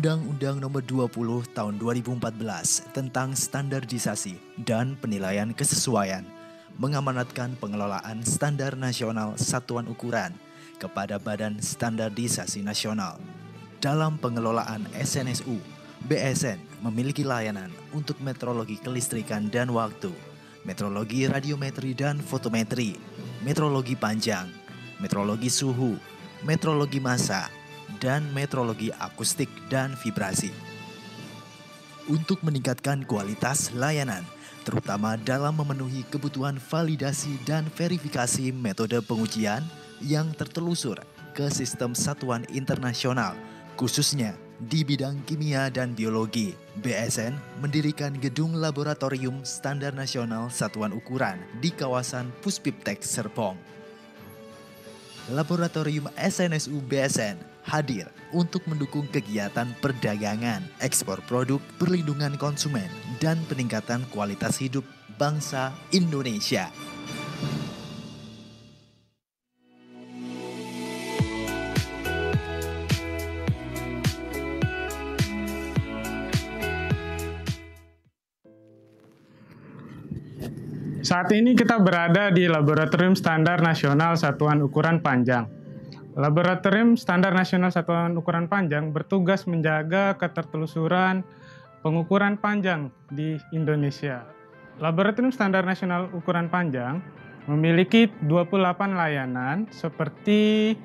Undang-Undang Nomor 20 Tahun 2014 tentang Standardisasi dan Penilaian Kesesuaian mengamanatkan pengelolaan standar nasional satuan ukuran kepada Badan Standardisasi Nasional. Dalam pengelolaan SNSU, BSN memiliki layanan untuk metrologi kelistrikan dan waktu, metrologi radiometri dan fotometri, metrologi panjang, metrologi suhu, metrologi massa, dan metrologi akustik dan vibrasi. Untuk meningkatkan kualitas layanan, terutama dalam memenuhi kebutuhan validasi dan verifikasi metode pengujian yang tertelusur ke sistem satuan internasional, khususnya di bidang kimia dan biologi. BSN mendirikan gedung laboratorium standar nasional satuan ukuran di kawasan Puspiptek Serpong. Laboratorium SNSU BSN hadir untuk mendukung kegiatan perdagangan, ekspor produk, perlindungan konsumen, dan peningkatan kualitas hidup bangsa Indonesia. Saat ini kita berada di Laboratorium Standar Nasional Satuan Ukuran Panjang Laboratorium Standar Nasional Satuan Ukuran Panjang bertugas menjaga ketertelusuran pengukuran panjang di Indonesia. Laboratorium Standar Nasional Ukuran Panjang memiliki 28 layanan seperti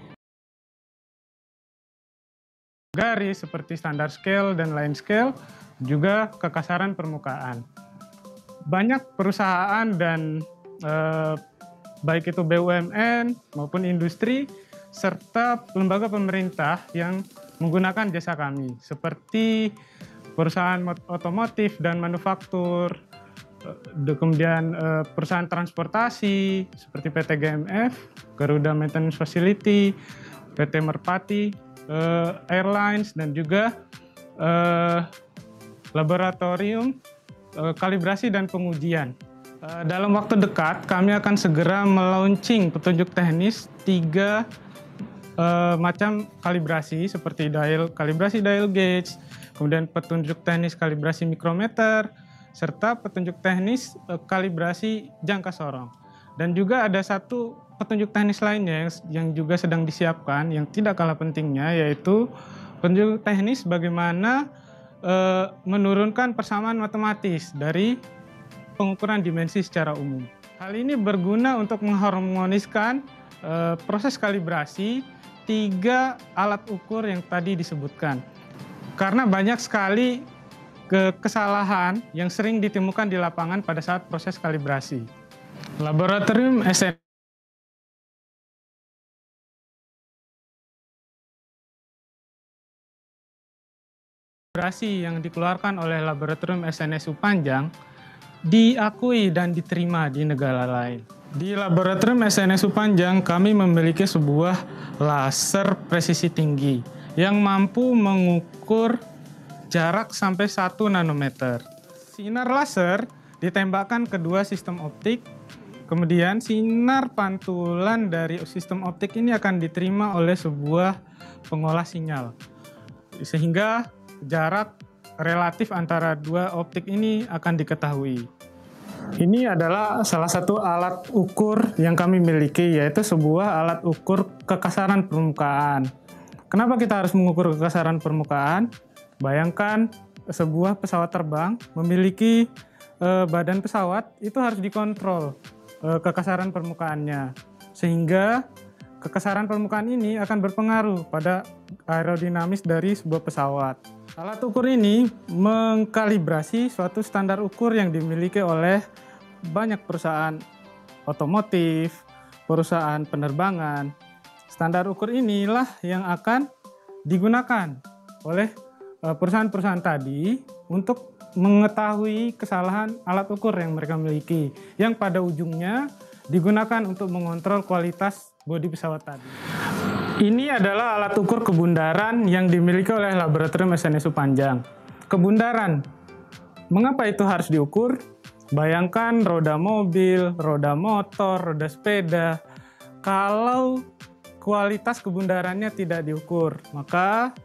garis seperti standar scale dan lain scale, juga kekasaran permukaan. Banyak perusahaan dan eh, baik itu BUMN maupun industri serta lembaga pemerintah yang menggunakan jasa kami seperti perusahaan otomotif dan manufaktur, eh, kemudian eh, perusahaan transportasi seperti PT GMF, Garuda Maintenance Facility, PT Merpati, eh, airlines dan juga laboratorium kalibrasi dan pengujian. Dalam waktu dekat, kami akan segera melaunching petunjuk teknis tiga uh, macam kalibrasi seperti dial kalibrasi dial gauge, kemudian petunjuk teknis kalibrasi mikrometer, serta petunjuk teknis uh, kalibrasi jangka sorong. Dan juga ada satu petunjuk teknis lainnya yang, yang juga sedang disiapkan yang tidak kalah pentingnya yaitu petunjuk teknis bagaimana uh, menurunkan persamaan matematis dari pengukuran dimensi secara umum. Hal ini berguna untuk mengharmoniskan e, proses kalibrasi tiga alat ukur yang tadi disebutkan. Karena banyak sekali kesalahan yang sering ditemukan di lapangan pada saat proses kalibrasi. Laboratorium SM yang dikeluarkan oleh Laboratorium SNSU Panjang diakui dan diterima di negara lain. Di laboratorium SNSU Panjang, kami memiliki sebuah laser presisi tinggi yang mampu mengukur jarak sampai 1 nanometer. Sinar laser ditembakkan ke dua sistem optik, kemudian sinar pantulan dari sistem optik ini akan diterima oleh sebuah pengolah sinyal. Sehingga jarak relatif antara dua optik ini akan diketahui. Ini adalah salah satu alat ukur yang kami miliki, yaitu sebuah alat ukur kekasaran permukaan. Kenapa kita harus mengukur kekasaran permukaan? Bayangkan sebuah pesawat terbang memiliki e, badan pesawat itu harus dikontrol e, kekasaran permukaannya, sehingga kekasaran permukaan ini akan berpengaruh pada aerodinamis dari sebuah pesawat. Alat ukur ini mengkalibrasi suatu standar ukur yang dimiliki oleh banyak perusahaan otomotif, perusahaan penerbangan. Standar ukur inilah yang akan digunakan oleh eh, perusahaan-perusahaan tadi untuk mengetahui kesalahan alat ukur yang mereka miliki, yang pada ujungnya digunakan untuk mengontrol kualitas bodi pesawat tadi. Ini adalah alat ukur kebundaran yang dimiliki oleh Laboratorium SNSU Panjang. Kebundaran. Mengapa itu harus diukur? Bayangkan roda mobil, roda motor, roda sepeda. Kalau kualitas kebundarannya tidak diukur, maka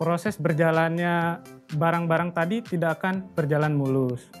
proses berjalannya barang-barang tadi tidak akan berjalan mulus.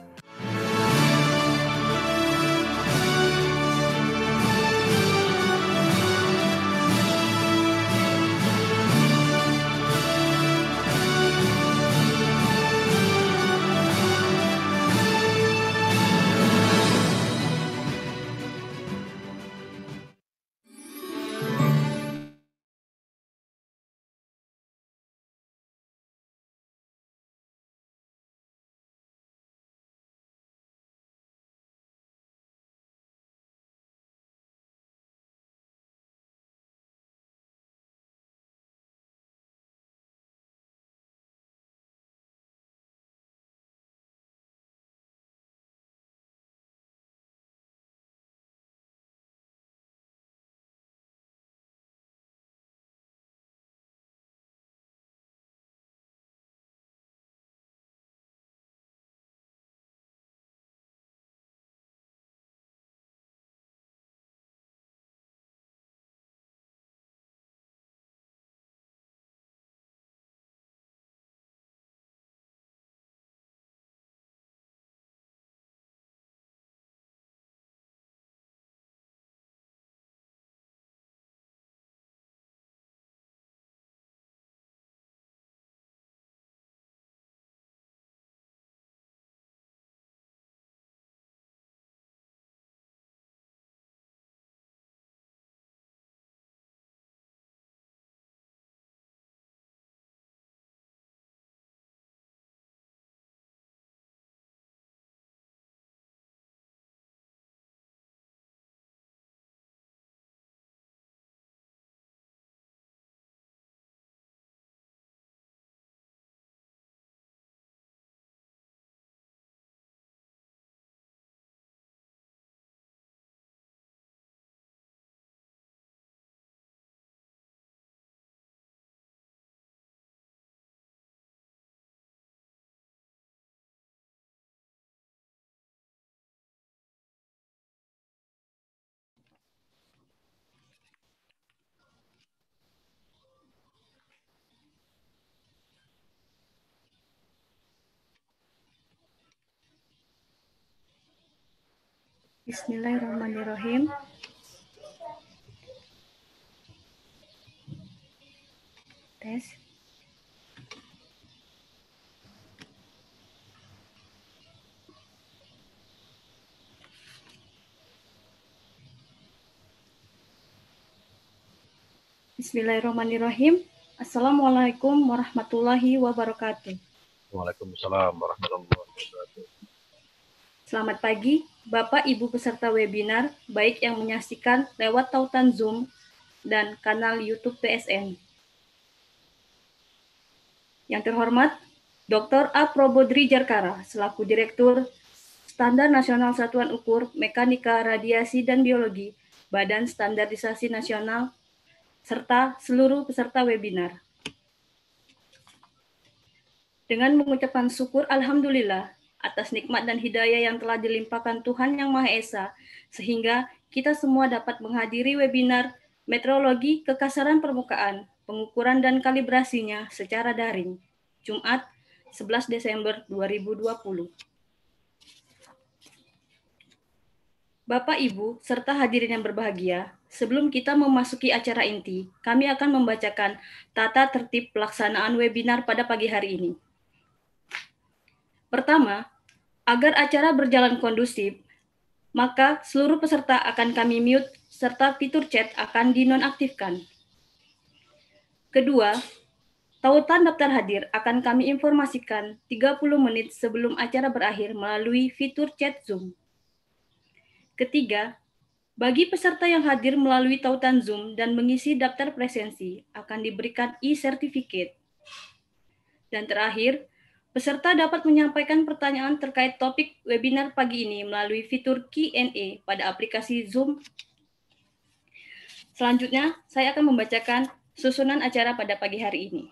Bismillahirrahmanirrahim. Tes. Bismillahirrahmanirrahim. Assalamualaikum warahmatullahi wabarakatuh. Waalaikumsalam warahmatullahi wabarakatuh. Selamat pagi, Bapak Ibu peserta webinar, baik yang menyaksikan lewat tautan Zoom dan kanal YouTube PSN. Yang terhormat, Dr. A. Probodri Jarkara, selaku Direktur Standar Nasional Satuan Ukur Mekanika Radiasi dan Biologi, Badan Standarisasi Nasional, serta seluruh peserta webinar. Dengan mengucapkan syukur Alhamdulillah atas nikmat dan hidayah yang telah dilimpahkan Tuhan Yang Maha Esa, sehingga kita semua dapat menghadiri webinar metrologi kekasaran permukaan, pengukuran dan kalibrasinya secara daring, Jumat 11 Desember 2020. Bapak, Ibu, serta hadirin yang berbahagia, sebelum kita memasuki acara inti, kami akan membacakan tata tertib pelaksanaan webinar pada pagi hari ini. Pertama, agar acara berjalan kondusif, maka seluruh peserta akan kami mute serta fitur chat akan dinonaktifkan. Kedua, Tautan daftar hadir akan kami informasikan 30 menit sebelum acara berakhir melalui fitur chat Zoom. Ketiga, bagi peserta yang hadir melalui tautan Zoom dan mengisi daftar presensi akan diberikan e-certificate. Dan terakhir, Peserta dapat menyampaikan pertanyaan terkait topik webinar pagi ini melalui fitur Q&A pada aplikasi Zoom. Selanjutnya, saya akan membacakan susunan acara pada pagi hari ini.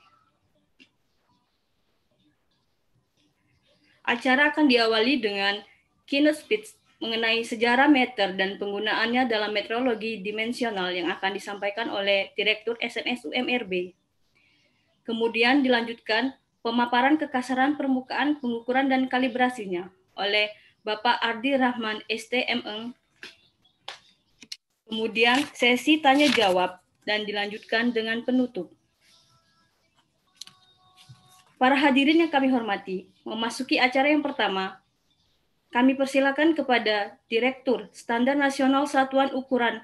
Acara akan diawali dengan keynote speech mengenai sejarah meter dan penggunaannya dalam meteorologi dimensional yang akan disampaikan oleh Direktur SMS UMRB. Kemudian dilanjutkan pemaparan kekasaran permukaan, pengukuran, dan kalibrasinya oleh Bapak Ardi Rahman STMN. E. Kemudian sesi tanya jawab dan dilanjutkan dengan penutup. Para hadirin yang kami hormati, memasuki acara yang pertama, kami persilakan kepada Direktur Standar Nasional Satuan Ukuran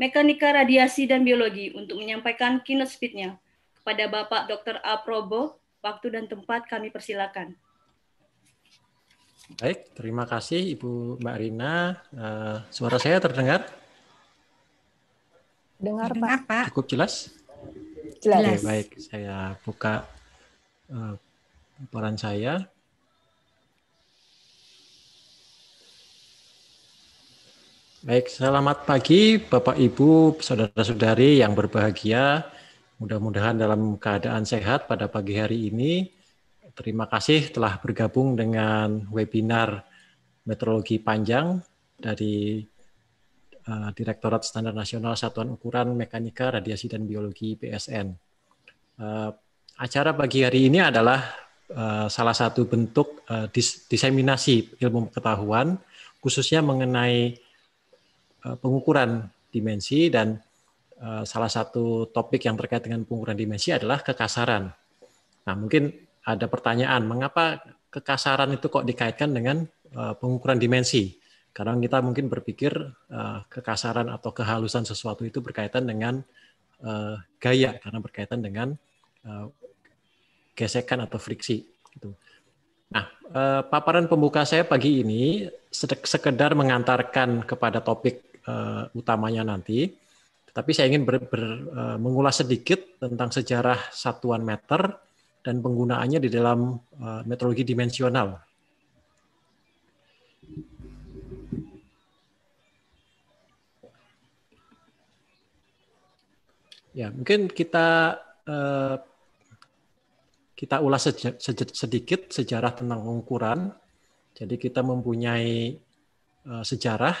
Mekanika Radiasi dan Biologi untuk menyampaikan keynote speech-nya. Pada Bapak Dr. A. Probo, waktu dan tempat kami persilakan. Baik, terima kasih Ibu Mbak Rina. Uh, suara saya terdengar? Dengar, Pak. Pak. Cukup jelas? Jelas. Oke, baik, saya buka uh, laporan saya. Baik, selamat pagi Bapak Ibu, saudara-saudari yang berbahagia. Mudah-mudahan dalam keadaan sehat pada pagi hari ini. Terima kasih telah bergabung dengan webinar meteorologi panjang dari eh, Direktorat Standar Nasional Satuan Ukuran Mekanika Radiasi dan Biologi PSN. Eh, acara pagi hari ini adalah eh, salah satu bentuk diseminasi ilmu pengetahuan khususnya mengenai pengukuran dimensi dan Eh, salah satu topik yang terkait dengan pengukuran dimensi adalah kekasaran. Nah, mungkin ada pertanyaan, mengapa kekasaran itu kok dikaitkan dengan eh, pengukuran dimensi? Karena kita mungkin berpikir eh, kekasaran atau kehalusan sesuatu itu berkaitan dengan gaya, karena berkaitan dengan gesekan atau friksi. Gitu. Nah, paparan pembuka saya pagi ini sekedar mengantarkan kepada topik utamanya nanti tapi saya ingin ber, ber, eh, mengulas sedikit tentang sejarah satuan meter dan penggunaannya di dalam uh, eh, metrologi dimensional. Ya, mungkin kita eh, kita ulas sedikit sejarah tentang pengukuran. Jadi kita mempunyai uh, sejarah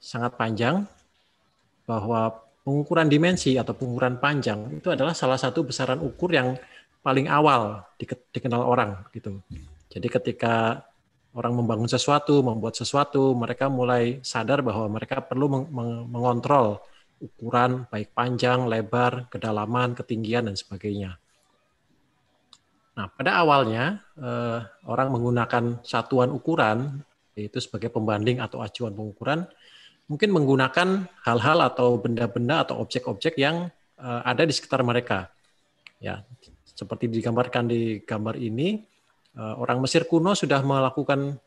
sangat panjang bahwa pengukuran dimensi atau pengukuran panjang itu adalah salah satu besaran ukur yang paling awal dikenal orang gitu. Jadi ketika orang membangun sesuatu, membuat sesuatu, mereka mulai sadar bahwa mereka perlu meng mengontrol ukuran baik panjang, lebar, kedalaman, ketinggian dan sebagainya. Nah, pada awalnya eh, orang menggunakan satuan ukuran yaitu sebagai pembanding atau acuan pengukuran mungkin menggunakan hal-hal atau benda-benda atau objek-objek yang uh, ada di sekitar mereka. Ya, seperti digambarkan di gambar ini, uh, orang Mesir kuno sudah melakukan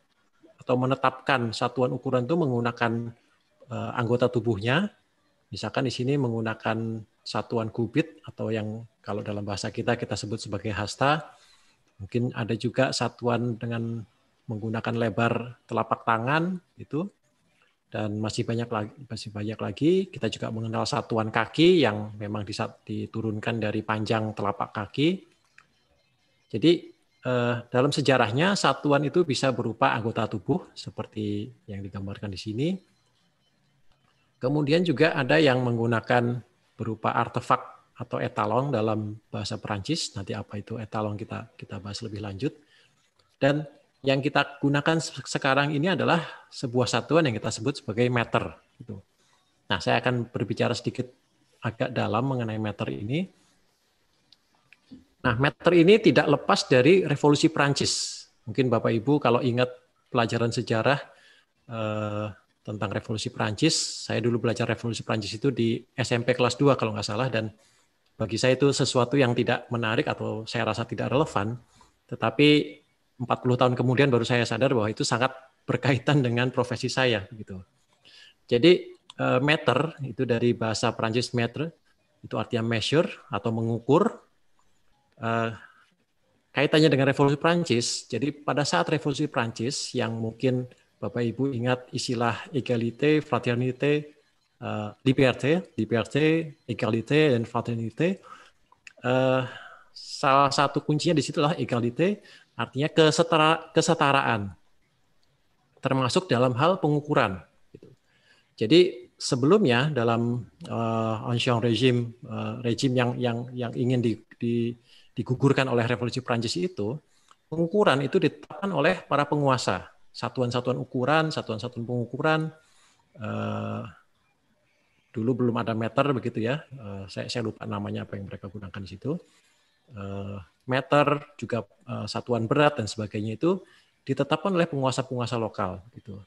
atau menetapkan satuan ukuran itu menggunakan uh, anggota tubuhnya. Misalkan di sini menggunakan satuan kubit atau yang kalau dalam bahasa kita kita sebut sebagai hasta. Mungkin ada juga satuan dengan menggunakan lebar telapak tangan itu dan masih banyak lagi masih banyak lagi kita juga mengenal satuan kaki yang memang diturunkan dari panjang telapak kaki. Jadi eh, dalam sejarahnya satuan itu bisa berupa anggota tubuh seperti yang digambarkan di sini. Kemudian juga ada yang menggunakan berupa artefak atau etalon dalam bahasa Perancis. Nanti apa itu etalon kita kita bahas lebih lanjut. Dan yang kita gunakan sekarang ini adalah sebuah satuan yang kita sebut sebagai meter. Gitu. Nah, saya akan berbicara sedikit agak dalam mengenai meter ini. Nah, meter ini tidak lepas dari revolusi Prancis. Mungkin Bapak Ibu kalau ingat pelajaran sejarah eh, tentang revolusi Prancis, saya dulu belajar revolusi Prancis itu di SMP kelas 2 kalau nggak salah dan bagi saya itu sesuatu yang tidak menarik atau saya rasa tidak relevan. Tetapi 40 tahun kemudian baru saya sadar bahwa itu sangat berkaitan dengan profesi saya gitu. Jadi eh, meter itu dari bahasa Prancis meter itu artinya measure atau mengukur. Eh, kaitannya dengan revolusi Prancis. Jadi pada saat revolusi Prancis yang mungkin Bapak Ibu ingat istilah egalite, fraternité, uh, liberté, liberté, égalité dan fraternité. salah satu kuncinya di situ adalah egalite Artinya kesetara, kesetaraan, termasuk dalam hal pengukuran. Gitu. Jadi sebelumnya dalam uh, ancien regime uh, eh, regime yang yang yang ingin di, di, digugurkan oleh revolusi Prancis itu pengukuran itu ditetapkan oleh para penguasa satuan-satuan ukuran satuan-satuan pengukuran uh, dulu belum ada meter begitu ya uh, saya saya lupa namanya apa yang mereka gunakan di situ Eh, meter, juga eh, satuan berat dan sebagainya itu ditetapkan oleh penguasa-penguasa lokal gitu.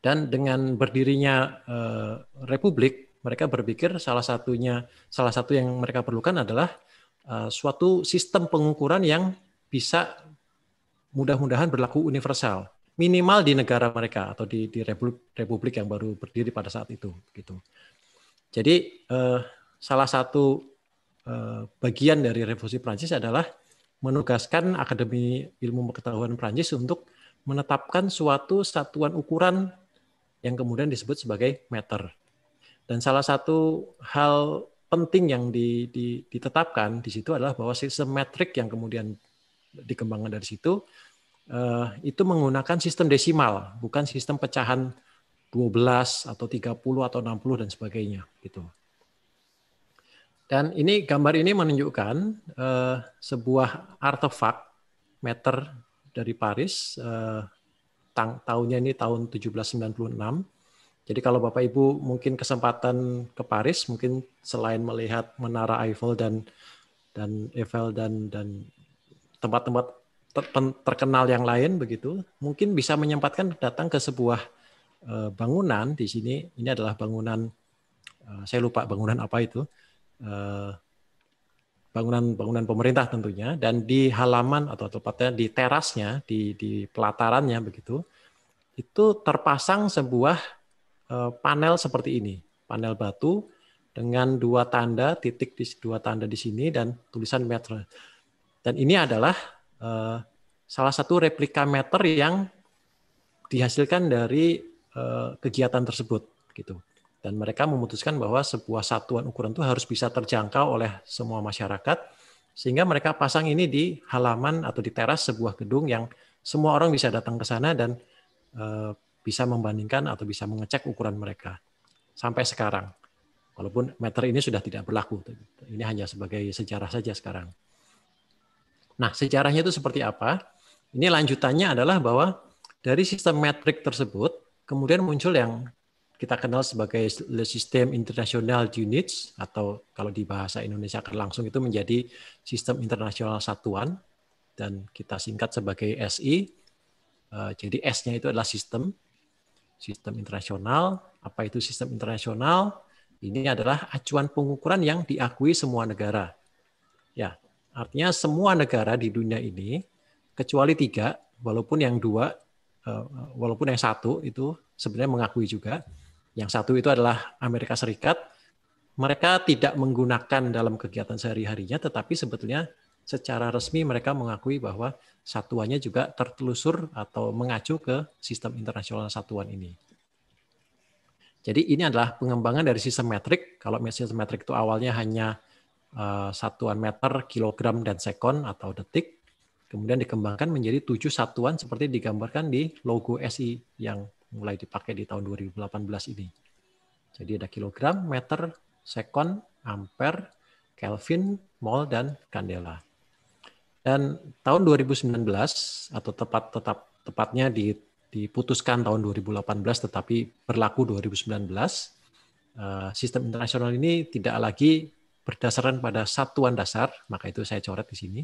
Dan dengan berdirinya eh, republik, mereka berpikir salah satunya salah satu yang mereka perlukan adalah suatu sistem pengukuran yang bisa mudah-mudahan berlaku universal, minimal di negara mereka atau di, di republik, republik yang baru berdiri pada saat itu gitu. Jadi eh, salah satu Eh, bagian dari revolusi Prancis adalah menugaskan Akademi Ilmu Pengetahuan Prancis untuk menetapkan suatu satuan ukuran yang kemudian disebut sebagai meter. Dan salah satu hal penting yang ditetapkan di situ adalah bahwa sistem metrik yang kemudian dikembangkan dari situ eh, itu menggunakan sistem desimal, bukan sistem pecahan 12 atau 30 atau 60 dan sebagainya gitu. Dan ini gambar ini menunjukkan uh, sebuah artefak meter dari Paris. Uh, tang tahunnya ini tahun 1796. Jadi kalau Bapak Ibu mungkin kesempatan ke Paris, mungkin selain melihat Menara Eiffel dan dan Eiffel dan dan tempat-tempat terkenal yang lain begitu, mungkin bisa menyempatkan datang ke sebuah eh, bangunan di sini. Ini adalah bangunan saya lupa bangunan apa itu bangunan-bangunan eh, pemerintah tentunya dan di halaman atau tepatnya di terasnya di di pelatarannya begitu itu terpasang sebuah eh, panel seperti ini panel batu dengan dua tanda titik di dua tanda di sini dan tulisan meter dan ini adalah eh, salah satu replika meter yang dihasilkan dari kegiatan tersebut gitu dan mereka memutuskan bahwa sebuah satuan ukuran itu harus bisa terjangkau oleh semua masyarakat, sehingga mereka pasang ini di halaman atau di teras sebuah gedung yang semua orang bisa datang ke sana dan eh, bisa membandingkan atau bisa mengecek ukuran mereka sampai sekarang. Walaupun meter ini sudah tidak berlaku, ini hanya sebagai sejarah saja sekarang. Nah, sejarahnya itu seperti apa? Ini lanjutannya adalah bahwa dari sistem metrik tersebut kemudian muncul yang kita kenal sebagai sistem internasional units atau kalau di bahasa Indonesia akan langsung itu menjadi sistem internasional satuan dan kita singkat sebagai SI. Eh, jadi S-nya itu adalah sistem, sistem internasional. Apa itu sistem internasional? Ini adalah acuan pengukuran yang diakui semua negara. Ya, artinya semua negara di dunia ini kecuali tiga, walaupun yang dua, eh, walaupun yang satu itu sebenarnya mengakui juga yang satu itu adalah Amerika Serikat. Mereka tidak menggunakan dalam kegiatan sehari-harinya, tetapi sebetulnya secara resmi mereka mengakui bahwa satuannya juga tertelusur atau mengacu ke sistem internasional satuan ini. Jadi ini adalah pengembangan dari sistem metrik. Kalau sistem metrik itu awalnya hanya eh, satuan meter, kilogram, dan sekon atau detik. Kemudian dikembangkan menjadi tujuh satuan seperti digambarkan di logo SI yang mulai dipakai di tahun 2018 ini. Jadi ada kilogram, meter, sekon, ampere, Kelvin, mol, dan kandela. Dan tahun 2019 atau tepat tetap tepatnya diputuskan tahun 2018 tetapi berlaku 2019 eh, sistem internasional ini tidak lagi berdasarkan pada satuan dasar, maka itu saya coret di sini,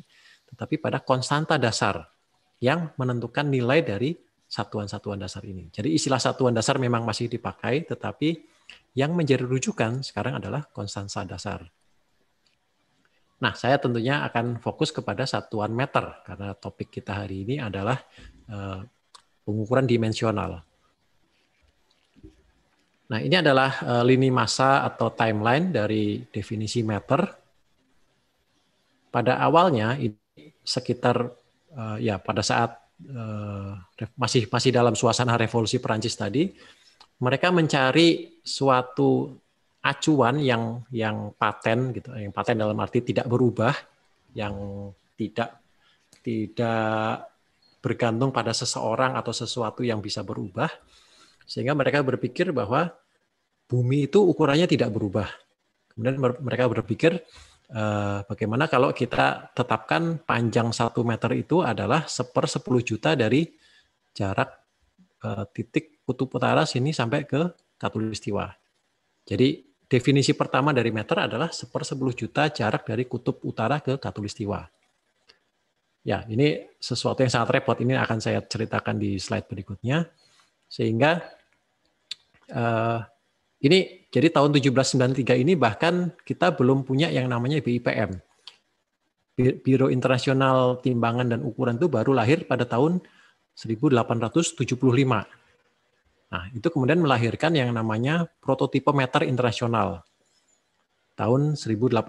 tetapi pada konstanta dasar yang menentukan nilai dari satuan-satuan dasar ini. Jadi istilah satuan dasar memang masih dipakai, tetapi yang menjadi rujukan sekarang adalah konstansa dasar. Nah, saya tentunya akan fokus kepada satuan meter karena topik kita hari ini adalah eh, pengukuran dimensional. Nah, ini adalah eh, lini masa atau timeline dari definisi meter. Pada awalnya sekitar eh, ya pada saat uh, masih masih dalam suasana revolusi Perancis tadi, mereka mencari suatu acuan yang yang paten gitu, yang paten dalam arti tidak berubah, yang tidak tidak bergantung pada seseorang atau sesuatu yang bisa berubah, sehingga mereka berpikir bahwa bumi itu ukurannya tidak berubah. Kemudian mereka berpikir eh, bagaimana kalau kita tetapkan panjang satu meter itu adalah seper 10 juta dari jarak eh, titik kutub utara sini sampai ke katulistiwa. Jadi definisi pertama dari meter adalah seper 10 juta jarak dari kutub utara ke katulistiwa. Ya, ini sesuatu yang sangat repot. Ini akan saya ceritakan di slide berikutnya. Sehingga eh, ini jadi tahun 1793 ini bahkan kita belum punya yang namanya BIPM. Biro Internasional Timbangan dan Ukuran itu baru lahir pada tahun 1875. Nah, itu kemudian melahirkan yang namanya prototipe meter internasional tahun 1889.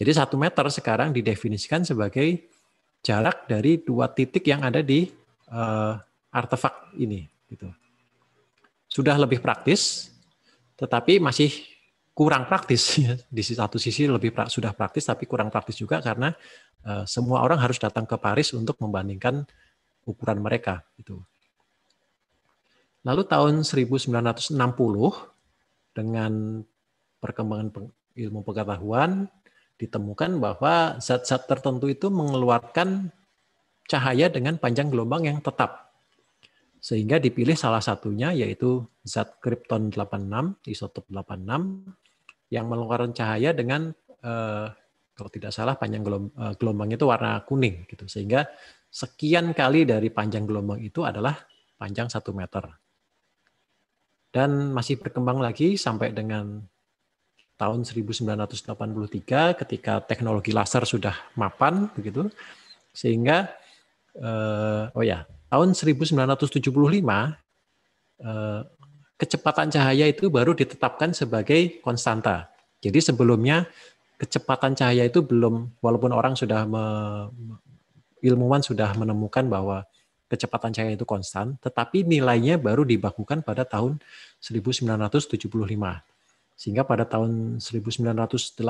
Jadi satu meter sekarang didefinisikan sebagai jarak dari dua titik yang ada di uh, artefak ini. Gitu sudah lebih praktis, tetapi masih kurang praktis. Ya, di satu sisi lebih pra, sudah praktis, tapi kurang praktis juga karena eh, semua orang harus datang ke Paris untuk membandingkan ukuran mereka. Itu. Lalu tahun 1960 dengan perkembangan ilmu pengetahuan ditemukan bahwa zat-zat tertentu itu mengeluarkan cahaya dengan panjang gelombang yang tetap sehingga dipilih salah satunya yaitu zat krypton 86, isotop 86 yang mengeluarkan cahaya dengan eh, kalau tidak salah panjang eh, gelombang itu warna kuning gitu. Sehingga sekian kali dari panjang gelombang itu adalah panjang satu meter. Dan masih berkembang lagi sampai dengan tahun 1983 ketika teknologi laser sudah mapan begitu sehingga eh, oh ya tahun 1975 eh, kecepatan cahaya itu baru ditetapkan sebagai konstanta. Jadi sebelumnya kecepatan cahaya itu belum walaupun orang sudah me, ilmuwan sudah menemukan bahwa kecepatan cahaya itu konstan, tetapi nilainya baru dibakukan pada tahun 1975. Sehingga pada tahun 1983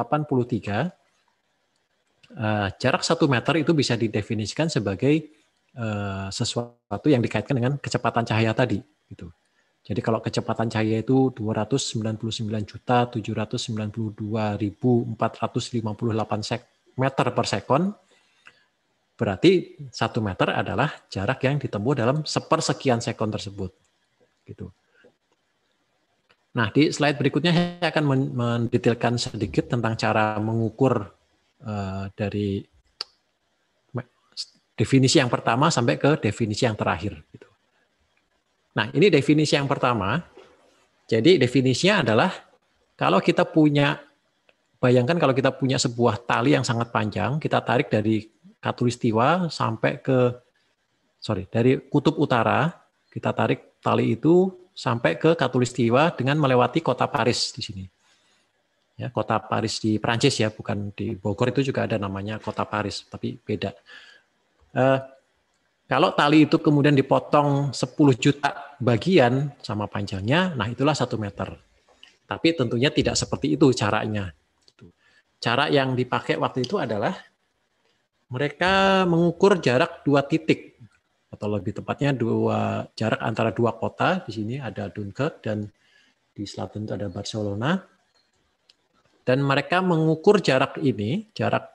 eh, jarak satu meter itu bisa didefinisikan sebagai Eh, sesuatu yang dikaitkan dengan kecepatan cahaya tadi gitu. Jadi kalau kecepatan cahaya itu 299.792.458 sek meter per sekon, berarti satu meter adalah jarak yang ditempuh dalam sepersekian sekon tersebut. Gitu. Nah, di slide berikutnya saya akan mendetailkan sedikit tentang cara mengukur eh, dari definisi yang pertama sampai ke definisi yang terakhir. Gitu. Nah, ini definisi yang pertama. Jadi definisinya adalah kalau kita punya, bayangkan kalau kita punya sebuah tali yang sangat panjang, kita tarik dari katulistiwa sampai ke, sorry, dari kutub utara, kita tarik tali itu sampai ke katulistiwa dengan melewati kota Paris di sini. Ya, kota Paris di Prancis ya, bukan di Bogor itu juga ada namanya kota Paris, tapi beda. Uh, kalau tali itu kemudian dipotong 10 juta bagian sama panjangnya, nah itulah satu meter. Tapi tentunya tidak seperti itu caranya. Gitu. Cara yang dipakai waktu itu adalah mereka mengukur jarak dua titik atau lebih tepatnya dua jarak antara dua kota di sini ada Dunkirk dan di selatan itu ada Barcelona dan mereka mengukur jarak ini jarak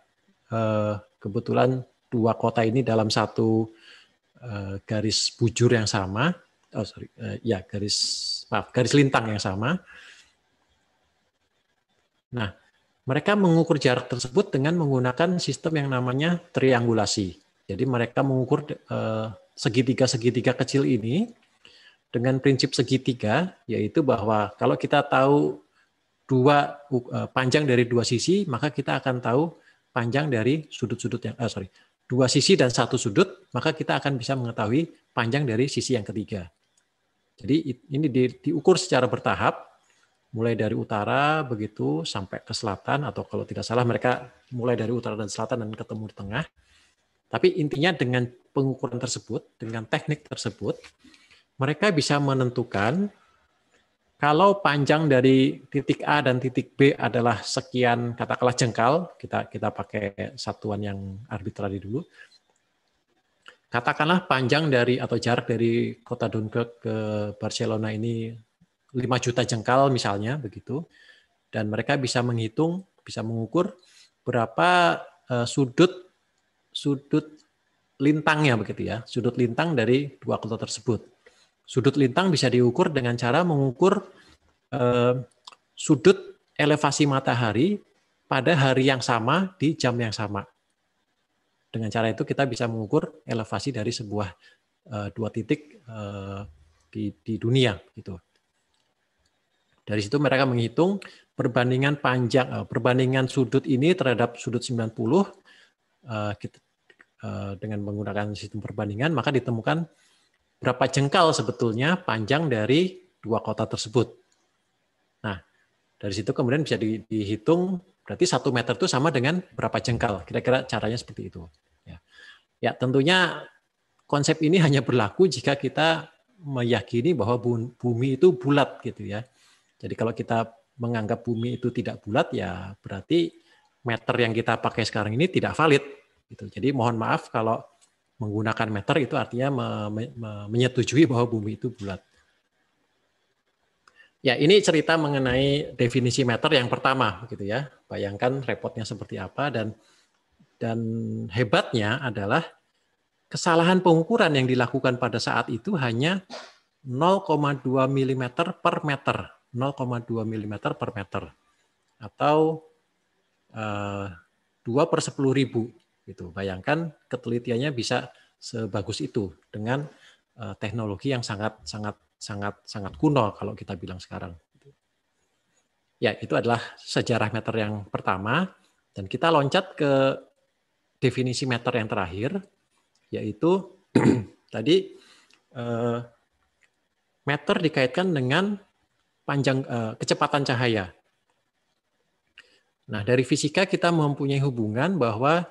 eh, kebetulan dua kota ini dalam satu eh, garis bujur yang sama, oh sorry, eh, ya garis maaf garis lintang yang sama. Nah, mereka mengukur jarak tersebut dengan menggunakan sistem yang namanya triangulasi. Jadi mereka mengukur eh, segitiga-segitiga kecil ini dengan prinsip segitiga, yaitu bahwa kalau kita tahu dua panjang dari dua sisi, maka kita akan tahu panjang dari sudut-sudut yang ah, sorry dua sisi dan satu sudut, maka kita akan bisa mengetahui panjang dari sisi yang ketiga. Jadi ini di, diukur secara bertahap, mulai dari utara begitu sampai ke selatan atau kalau tidak salah mereka mulai dari utara dan selatan dan ketemu di tengah. Tapi intinya dengan pengukuran tersebut, dengan teknik tersebut, mereka bisa menentukan kalau panjang dari titik A dan titik B adalah sekian katakanlah jengkal, kita kita pakai satuan yang arbitrari dulu. Katakanlah panjang dari atau jarak dari kota Dunkirk ke Barcelona ini 5 juta jengkal misalnya begitu. Dan mereka bisa menghitung, bisa mengukur berapa eh, sudut sudut lintangnya begitu ya, sudut lintang dari dua kota tersebut. Sudut lintang bisa diukur dengan cara mengukur eh, sudut elevasi matahari pada hari yang sama di jam yang sama. Dengan cara itu kita bisa mengukur elevasi dari sebuah eh, dua titik eh, di, di dunia gitu. Dari situ mereka menghitung perbandingan panjang perbandingan sudut ini terhadap sudut 90 dengan menggunakan sistem perbandingan maka ditemukan berapa jengkal sebetulnya panjang dari dua kota tersebut. Nah, dari situ kemudian bisa di, dihitung berarti satu meter itu sama dengan berapa jengkal. Kira-kira caranya seperti itu. Ya. ya, tentunya konsep ini hanya berlaku jika kita meyakini bahwa bumi itu bulat gitu ya. Jadi kalau kita menganggap bumi itu tidak bulat ya berarti meter yang kita pakai sekarang ini tidak valid gitu. Jadi mohon maaf kalau menggunakan meter itu artinya me, me, me, menyetujui bahwa bumi itu bulat. Ya, ini cerita mengenai definisi meter yang pertama, gitu ya. Bayangkan repotnya seperti apa dan dan hebatnya adalah kesalahan pengukuran yang dilakukan pada saat itu hanya 0,2 mm per meter, 0,2 mm per meter atau eh, dua per 10 ribu itu bayangkan ketelitiannya bisa sebagus itu dengan eh, teknologi yang sangat sangat sangat sangat kuno kalau kita bilang sekarang. Ya, itu adalah sejarah meter yang pertama dan kita loncat ke definisi meter yang terakhir yaitu tadi eh, meter dikaitkan dengan panjang eh, kecepatan cahaya. Nah, dari fisika kita mempunyai hubungan bahwa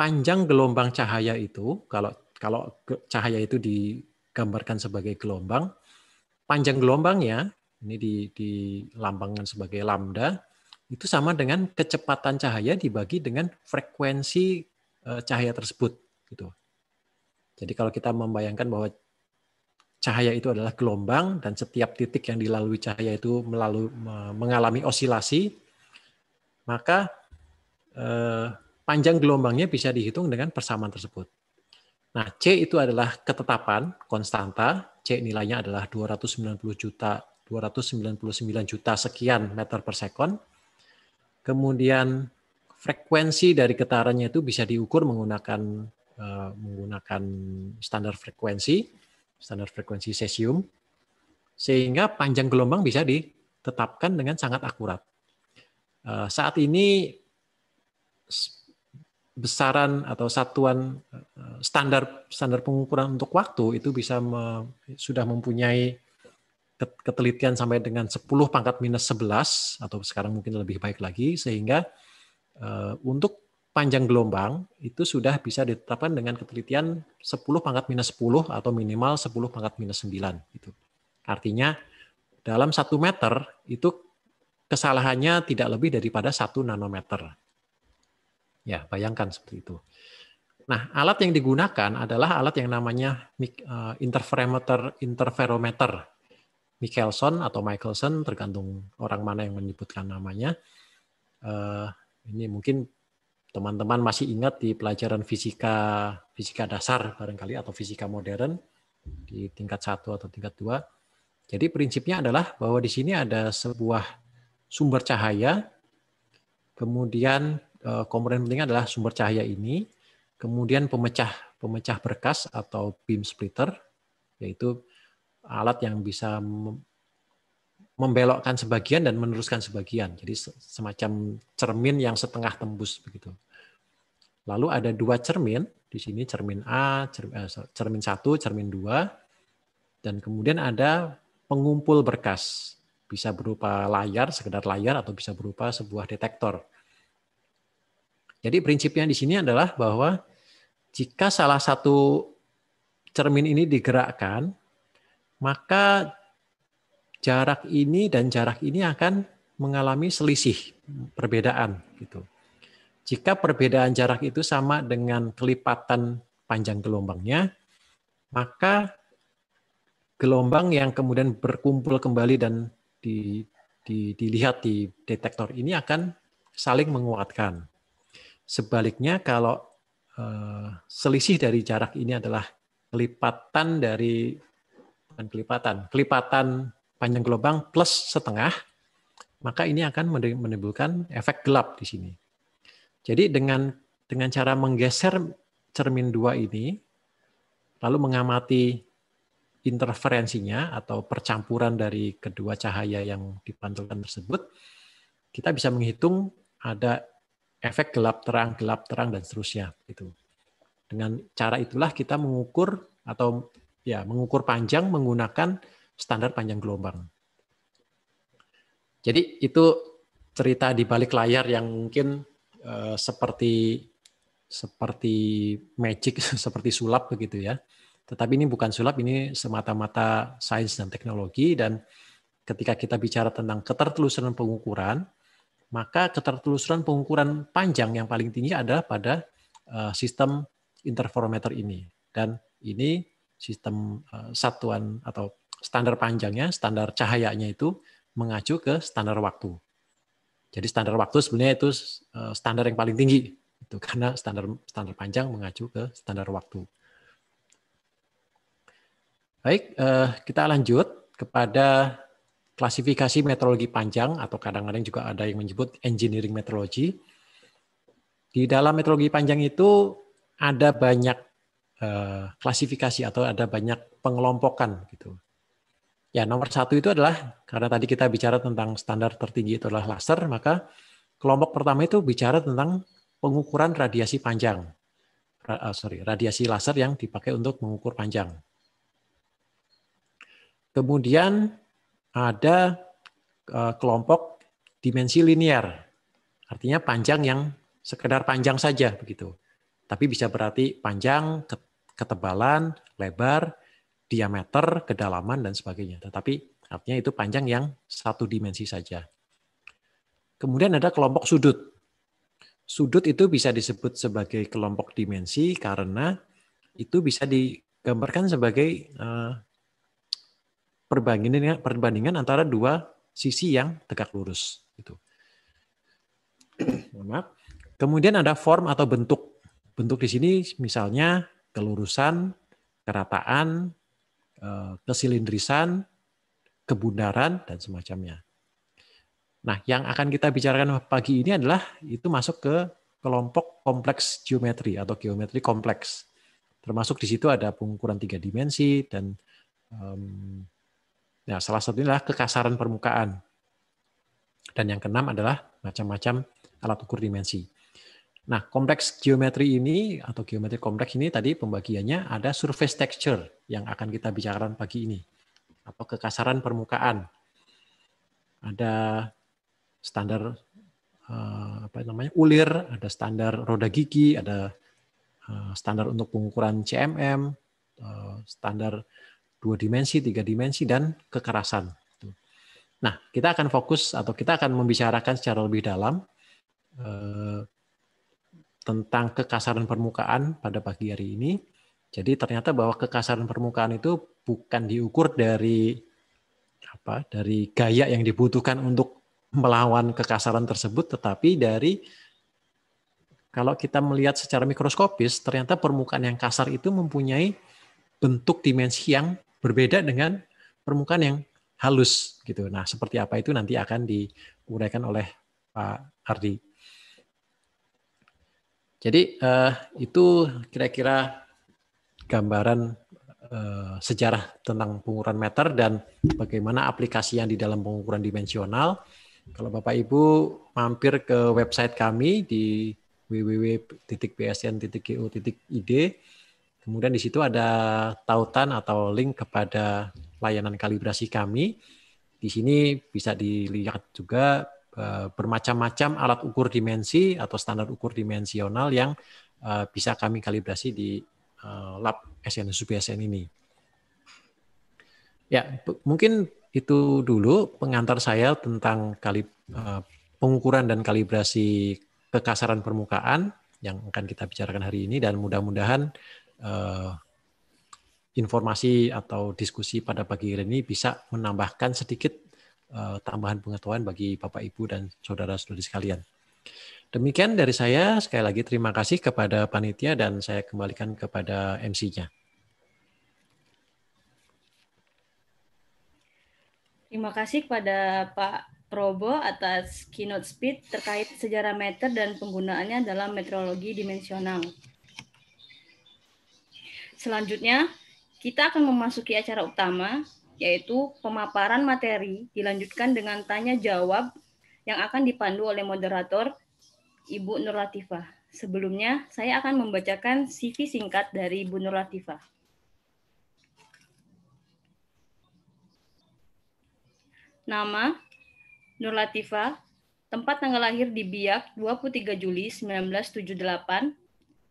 panjang gelombang cahaya itu, kalau kalau cahaya itu digambarkan sebagai gelombang, panjang gelombangnya ini di, dilambangkan sebagai lambda itu sama dengan kecepatan cahaya dibagi dengan frekuensi e, cahaya tersebut gitu. Jadi kalau kita membayangkan bahwa cahaya itu adalah gelombang dan setiap titik yang dilalui cahaya itu melalui mengalami osilasi, maka e, Panjang gelombangnya bisa dihitung dengan persamaan tersebut. Nah, C itu adalah ketetapan konstanta. C nilainya adalah 290 juta 299 juta sekian meter per second. Kemudian frekuensi dari getarannya itu bisa diukur menggunakan eh, menggunakan standar frekuensi, standar frekuensi cesium. Sehingga panjang gelombang bisa ditetapkan dengan sangat akurat. Eh, saat ini besaran atau satuan eh, standar standar pengukuran untuk waktu itu bisa me, sudah mempunyai ketelitian sampai dengan 10 pangkat minus 11 atau sekarang mungkin lebih baik lagi sehingga uh, untuk panjang gelombang itu sudah bisa ditetapkan dengan ketelitian 10 pangkat minus 10 atau minimal 10 pangkat minus 9 itu. Artinya dalam satu meter itu kesalahannya tidak lebih daripada satu nanometer. Ya, bayangkan seperti itu. Nah, alat yang digunakan adalah alat yang namanya eh, interferometer, interferometer Michelson atau Michelson, tergantung orang mana yang menyebutkan namanya. Eh, ini mungkin teman-teman masih ingat di pelajaran fisika fisika dasar barangkali atau fisika modern di tingkat satu atau tingkat dua. Jadi prinsipnya adalah bahwa di sini ada sebuah sumber cahaya, kemudian Eh, komponen penting adalah sumber cahaya ini, kemudian pemecah pemecah berkas atau beam splitter, yaitu alat yang bisa membelokkan sebagian dan meneruskan sebagian. Jadi semacam cermin yang setengah tembus begitu. Lalu ada dua cermin di sini cermin A, eh, cermin satu, cermin dua, dan kemudian ada pengumpul berkas bisa berupa layar, sekedar layar atau bisa berupa sebuah detektor jadi prinsipnya di sini adalah bahwa jika salah satu cermin ini digerakkan, maka jarak ini dan jarak ini akan mengalami selisih perbedaan gitu. Jika perbedaan jarak itu sama dengan kelipatan panjang gelombangnya, maka gelombang yang kemudian berkumpul kembali dan di, di, dilihat di detektor ini akan saling menguatkan. Sebaliknya kalau eh, selisih dari jarak ini adalah kelipatan dari bukan kelipatan, kelipatan panjang gelombang plus setengah, maka ini akan menimbulkan efek gelap di sini. Jadi dengan dengan cara menggeser cermin dua ini, lalu mengamati interferensinya atau percampuran dari kedua cahaya yang dipantulkan tersebut, kita bisa menghitung ada efek gelap terang, gelap terang dan seterusnya gitu. Dengan cara itulah kita mengukur atau ya mengukur panjang menggunakan standar panjang gelombang. Jadi itu cerita di balik layar yang mungkin eh, seperti seperti magic, seperti sulap begitu ya. Tetapi ini bukan sulap, ini semata-mata sains dan teknologi dan ketika kita bicara tentang ketertelusuran pengukuran, maka ketertelusuran pengukuran panjang yang paling tinggi adalah pada eh, sistem interferometer ini. Dan ini sistem eh, satuan atau standar panjangnya, standar cahayanya itu mengacu ke standar waktu. Jadi standar waktu sebenarnya itu eh, standar yang paling tinggi itu karena standar standar panjang mengacu ke standar waktu. Baik, kita lanjut kepada klasifikasi meteorologi panjang atau kadang-kadang juga ada yang menyebut engineering meteorologi. Di dalam meteorologi panjang itu ada banyak eh, klasifikasi atau ada banyak pengelompokan gitu. Ya nomor satu itu adalah karena tadi kita bicara tentang standar tertinggi itu adalah laser, maka kelompok pertama itu bicara tentang pengukuran radiasi panjang. Eh, sorry, radiasi laser yang dipakai untuk mengukur panjang. Kemudian ada eh, kelompok dimensi linear. Artinya panjang yang sekedar panjang saja begitu. Tapi bisa berarti panjang, ketebalan, lebar, diameter, kedalaman dan sebagainya. Tetapi artinya itu panjang yang satu dimensi saja. Kemudian ada kelompok sudut. Sudut itu bisa disebut sebagai kelompok dimensi karena itu bisa digambarkan sebagai eh, perbandingan perbandingan antara dua sisi yang tegak lurus itu. Maaf. Kemudian ada form atau bentuk. Bentuk di sini misalnya kelurusan, kerataan, eh, kesilindrisan, kebundaran dan semacamnya. Nah, yang akan kita bicarakan pagi ini adalah itu masuk ke kelompok kompleks geometri atau geometri kompleks. Termasuk di situ ada pengukuran tiga dimensi dan Nah, salah satunya adalah kekasaran permukaan. Dan yang keenam adalah macam-macam alat ukur dimensi. Nah, kompleks geometri ini atau geometri kompleks ini tadi pembagiannya ada surface texture yang akan kita bicarakan pagi ini atau kekasaran permukaan. Ada standar eh, apa namanya ulir, ada standar roda gigi, ada eh, standar untuk pengukuran CMM, eh, standar dua dimensi, tiga dimensi, dan kekerasan. Nah, kita akan fokus atau kita akan membicarakan secara lebih dalam eh, tentang kekasaran permukaan pada pagi hari ini. Jadi ternyata bahwa kekasaran permukaan itu bukan diukur dari apa dari gaya yang dibutuhkan untuk melawan kekasaran tersebut, tetapi dari kalau kita melihat secara mikroskopis, ternyata permukaan yang kasar itu mempunyai bentuk dimensi yang Berbeda dengan permukaan yang halus gitu. Nah, seperti apa itu nanti akan diuraikan oleh Pak Ardi. Jadi eh, itu kira-kira gambaran eh, sejarah tentang pengukuran meter dan bagaimana aplikasi yang di dalam pengukuran dimensional. Kalau Bapak Ibu mampir ke website kami di www.bsn.go.id Kemudian di situ ada tautan atau link kepada layanan kalibrasi kami. Di sini bisa dilihat juga eh, bermacam-macam alat ukur dimensi atau standar ukur dimensional yang eh, bisa kami kalibrasi di eh, lab SN ini. Ya, mungkin itu dulu pengantar saya tentang kalib pengukuran dan kalibrasi kekasaran permukaan yang akan kita bicarakan hari ini dan mudah-mudahan uh, informasi atau diskusi pada pagi hari ini bisa menambahkan sedikit uh, tambahan pengetahuan bagi Bapak Ibu dan saudara-saudari sekalian. Demikian dari saya, sekali lagi terima kasih kepada panitia dan saya kembalikan kepada MC-nya. Terima kasih kepada Pak Probo atas keynote speed terkait sejarah meter dan penggunaannya dalam meteorologi dimensional. Selanjutnya, kita akan memasuki acara utama, yaitu pemaparan materi dilanjutkan dengan tanya jawab yang akan dipandu oleh moderator Ibu Nur Latifah. Sebelumnya, saya akan membacakan CV singkat dari Ibu Nur Latifah. Nama Nur Latifah, tempat tanggal lahir di Biak 23 Juli 1978,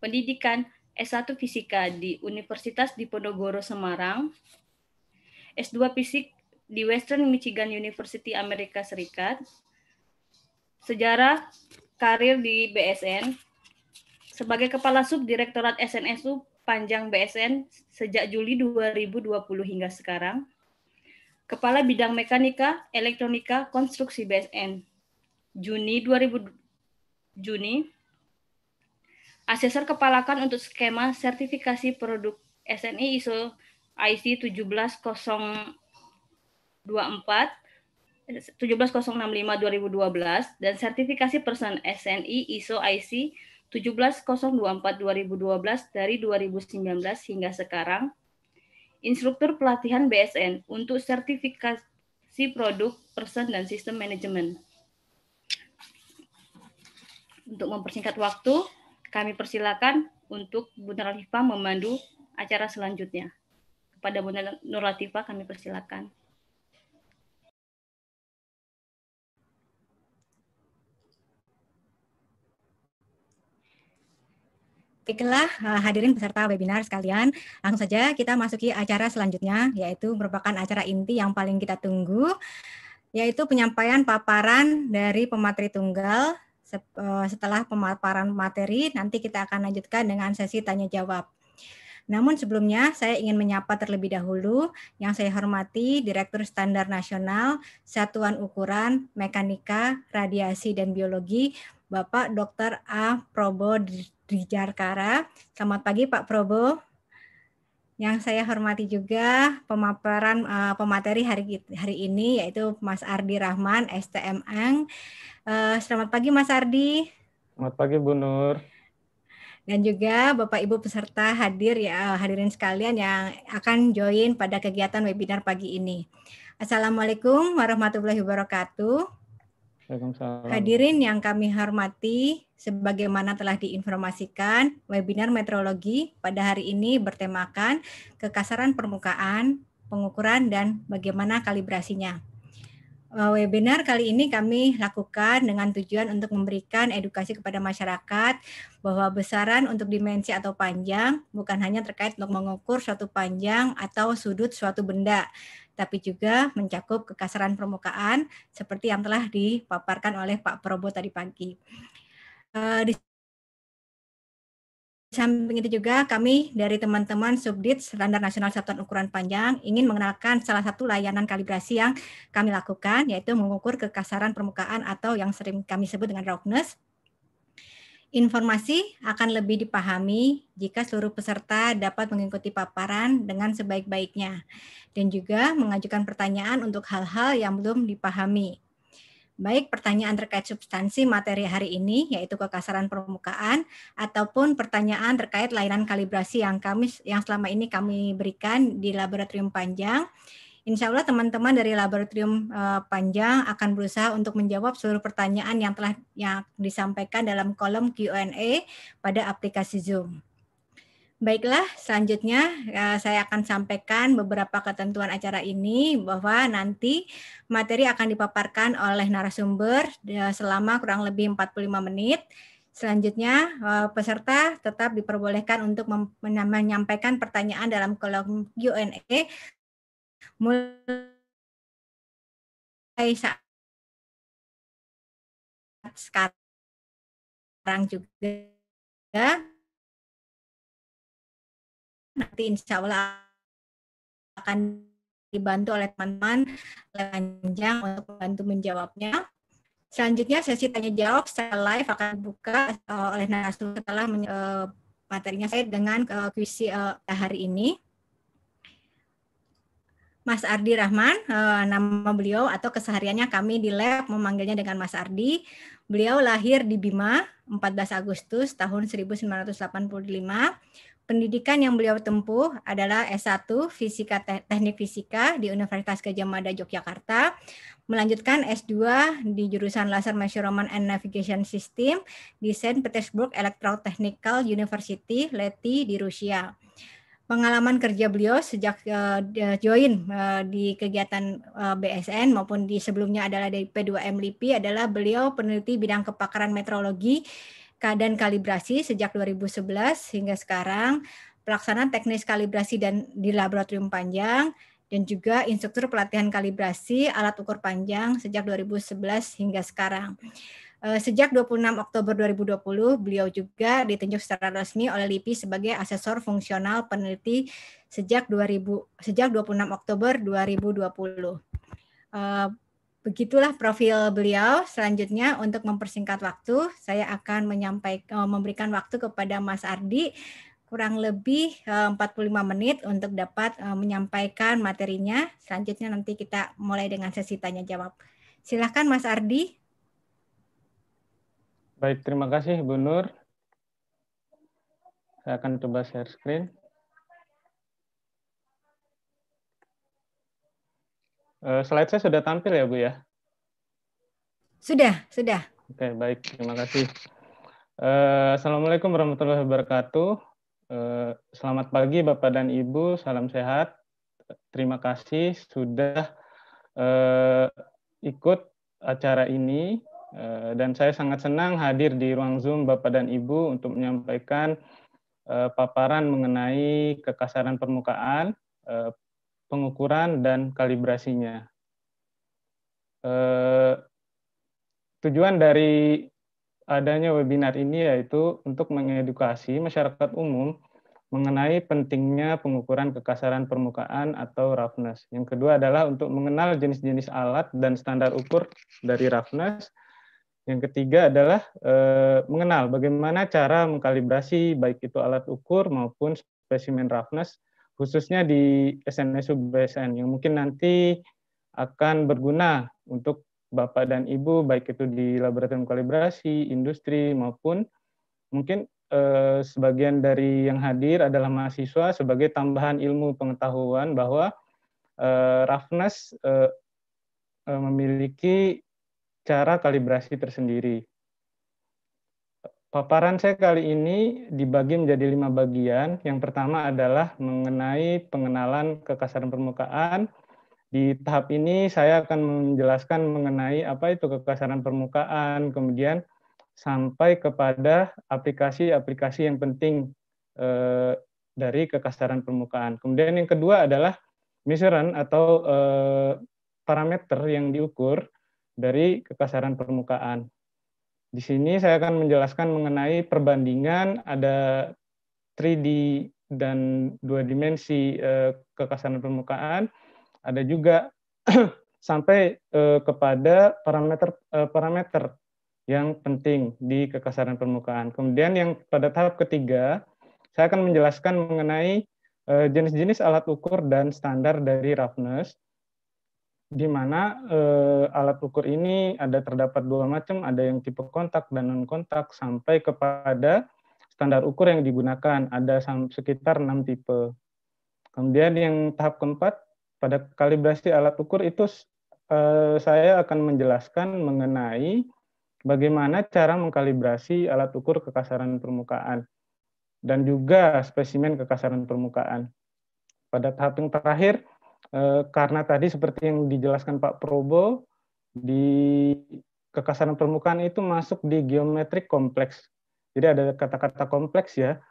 pendidikan S1 Fisika di Universitas Diponegoro Semarang, S2 Fisik di Western Michigan University Amerika Serikat, sejarah karir di BSN, sebagai Kepala Subdirektorat SNSU panjang BSN sejak Juli 2020 hingga sekarang, Kepala Bidang Mekanika, Elektronika, Konstruksi BSN, Juni 2020. Juni Asesor Kepalakan untuk Skema Sertifikasi Produk SNI ISO IC 17024 17065 2012 dan sertifikasi person SNI ISO IC 17024 2012 dari 2019 hingga sekarang instruktur pelatihan BSN untuk sertifikasi produk person dan sistem manajemen. Untuk mempersingkat waktu, kami persilakan untuk Bunda Latifah memandu acara selanjutnya. Kepada Bunda Nur Latifah kami persilakan. Baiklah, eh, hadirin peserta webinar sekalian, langsung saja kita masuki acara selanjutnya, yaitu merupakan acara inti yang paling kita tunggu, yaitu penyampaian paparan dari pemateri tunggal setelah pemaparan materi, nanti kita akan lanjutkan dengan sesi tanya jawab. Namun sebelumnya, saya ingin menyapa terlebih dahulu yang saya hormati Direktur Standar Nasional Satuan Ukuran Mekanika, Radiasi, dan Biologi, Bapak Dr. A. Probo Drijarkara. Selamat pagi Pak Probo yang saya hormati juga pemaparan uh, pemateri hari hari ini yaitu Mas Ardi Rahman STM Ang. Uh, selamat pagi Mas Ardi. Selamat pagi Bu Nur. Dan juga Bapak Ibu peserta hadir ya eh, hadirin sekalian yang akan join pada kegiatan webinar pagi ini. Assalamualaikum warahmatullahi wabarakatuh. Hadirin yang kami hormati, sebagaimana telah diinformasikan, webinar metrologi pada hari ini bertemakan kekasaran permukaan, pengukuran, dan bagaimana kalibrasinya. E, webinar kali ini kami lakukan dengan tujuan untuk memberikan edukasi kepada masyarakat bahwa besaran untuk dimensi atau panjang bukan hanya terkait untuk mengukur suatu panjang atau sudut suatu benda, tapi juga mencakup kekasaran permukaan seperti yang telah dipaparkan oleh Pak Probo tadi pagi. Eh, di samping itu juga kami dari teman-teman Subdit Standar Nasional Satuan Ukuran Panjang ingin mengenalkan salah satu layanan kalibrasi yang kami lakukan yaitu mengukur kekasaran permukaan atau yang sering kami sebut dengan roughness Informasi akan lebih dipahami jika seluruh peserta dapat mengikuti paparan dengan sebaik-baiknya dan juga mengajukan pertanyaan untuk hal-hal yang belum dipahami. Baik pertanyaan terkait substansi materi hari ini, yaitu kekasaran permukaan, ataupun pertanyaan terkait layanan kalibrasi yang kami yang selama ini kami berikan di laboratorium panjang, Insya Allah teman-teman dari Laboratorium eh, Panjang akan berusaha untuk menjawab seluruh pertanyaan yang telah yang disampaikan dalam kolom Q&A pada aplikasi Zoom. Baiklah, selanjutnya eh, saya akan sampaikan beberapa ketentuan acara ini bahwa nanti materi akan dipaparkan oleh narasumber eh, selama kurang lebih 45 menit. Selanjutnya, peserta tetap diperbolehkan untuk menyampaikan pertanyaan dalam kolom Q&A mulai saat sekarang juga nanti insya Allah akan dibantu oleh teman-teman panjang untuk membantu menjawabnya. Selanjutnya sesi tanya jawab secara live akan buka eh, oleh narasumber setelah eh, materinya saya dengan QC eh, hari ini. Mas Ardi Rahman, eh, nama beliau atau kesehariannya kami di lab memanggilnya dengan Mas Ardi. Beliau lahir di Bima 14 Agustus tahun 1985. Pendidikan yang beliau tempuh adalah S1 Fisika Teknik Fisika di Universitas Gajah Mada Yogyakarta, melanjutkan S2 di jurusan Laser Measurement and Navigation System di Saint Petersburg Electrotechnical University, LETI di Rusia pengalaman kerja beliau sejak uh, join uh, di kegiatan uh, BSN maupun di sebelumnya adalah dari P2M LIPI adalah beliau peneliti bidang kepakaran metrologi dan kalibrasi sejak 2011 hingga sekarang, pelaksana teknis kalibrasi dan di laboratorium panjang dan juga instruktur pelatihan kalibrasi alat ukur panjang sejak 2011 hingga sekarang. Eh, sejak 26 Oktober 2020, beliau juga ditunjuk secara resmi oleh LIPI sebagai asesor fungsional peneliti sejak 2000 sejak 26 Oktober 2020. Uh, eh, begitulah profil beliau. Selanjutnya untuk mempersingkat waktu, saya akan menyampaikan eh, memberikan waktu kepada Mas Ardi kurang lebih 45 menit untuk dapat menyampaikan materinya. Selanjutnya nanti kita mulai dengan sesi tanya jawab. Silahkan Mas Ardi. Baik, terima kasih Bu Nur. Saya akan coba share screen. Eh, slide saya sudah tampil ya Bu ya? Sudah, sudah. Oke, baik. Terima kasih. Eh, Assalamualaikum warahmatullahi wabarakatuh. Eh, selamat pagi Bapak dan Ibu, salam sehat. Terima kasih sudah ikut acara ini Eh, dan saya sangat senang hadir di ruang Zoom Bapak dan Ibu untuk menyampaikan eh, paparan mengenai kekasaran permukaan, eh, pengukuran, dan kalibrasinya. Tujuan dari adanya webinar ini yaitu untuk mengedukasi masyarakat umum mengenai pentingnya pengukuran kekasaran permukaan atau roughness. Yang kedua adalah untuk mengenal jenis-jenis alat dan standar ukur dari roughness. Yang ketiga adalah e, mengenal bagaimana cara mengkalibrasi baik itu alat ukur maupun spesimen roughness khususnya di SNSU BSN yang mungkin nanti akan berguna untuk Bapak dan Ibu baik itu di laboratorium kalibrasi, industri maupun mungkin e, sebagian dari yang hadir adalah mahasiswa sebagai tambahan ilmu pengetahuan bahwa e, roughness e, memiliki cara kalibrasi tersendiri. Paparan saya kali ini dibagi menjadi lima bagian. Yang pertama adalah mengenai pengenalan kekasaran permukaan. Di tahap ini saya akan menjelaskan mengenai apa itu kekasaran permukaan, kemudian sampai kepada aplikasi-aplikasi yang penting eh, dari kekasaran permukaan. Kemudian yang kedua adalah measurement atau eh, parameter yang diukur dari kekasaran permukaan. Di sini saya akan menjelaskan mengenai perbandingan ada 3D dan dua dimensi eh, kekasaran permukaan, ada juga sampai eh, kepada parameter eh, parameter yang penting di kekasaran permukaan. Kemudian yang pada tahap ketiga, saya akan menjelaskan mengenai jenis-jenis alat ukur dan standar dari roughness di mana eh, alat ukur ini ada terdapat dua macam, ada yang tipe kontak dan non kontak sampai kepada standar ukur yang digunakan ada sekitar enam tipe. Kemudian yang tahap keempat pada kalibrasi alat ukur itu eh, saya akan menjelaskan mengenai bagaimana cara mengkalibrasi alat ukur kekasaran permukaan dan juga spesimen kekasaran permukaan. Pada tahap yang terakhir Eh, karena tadi seperti yang dijelaskan Pak Probo, di kekasaran permukaan itu masuk di geometrik kompleks. Jadi ada kata-kata kompleks ya,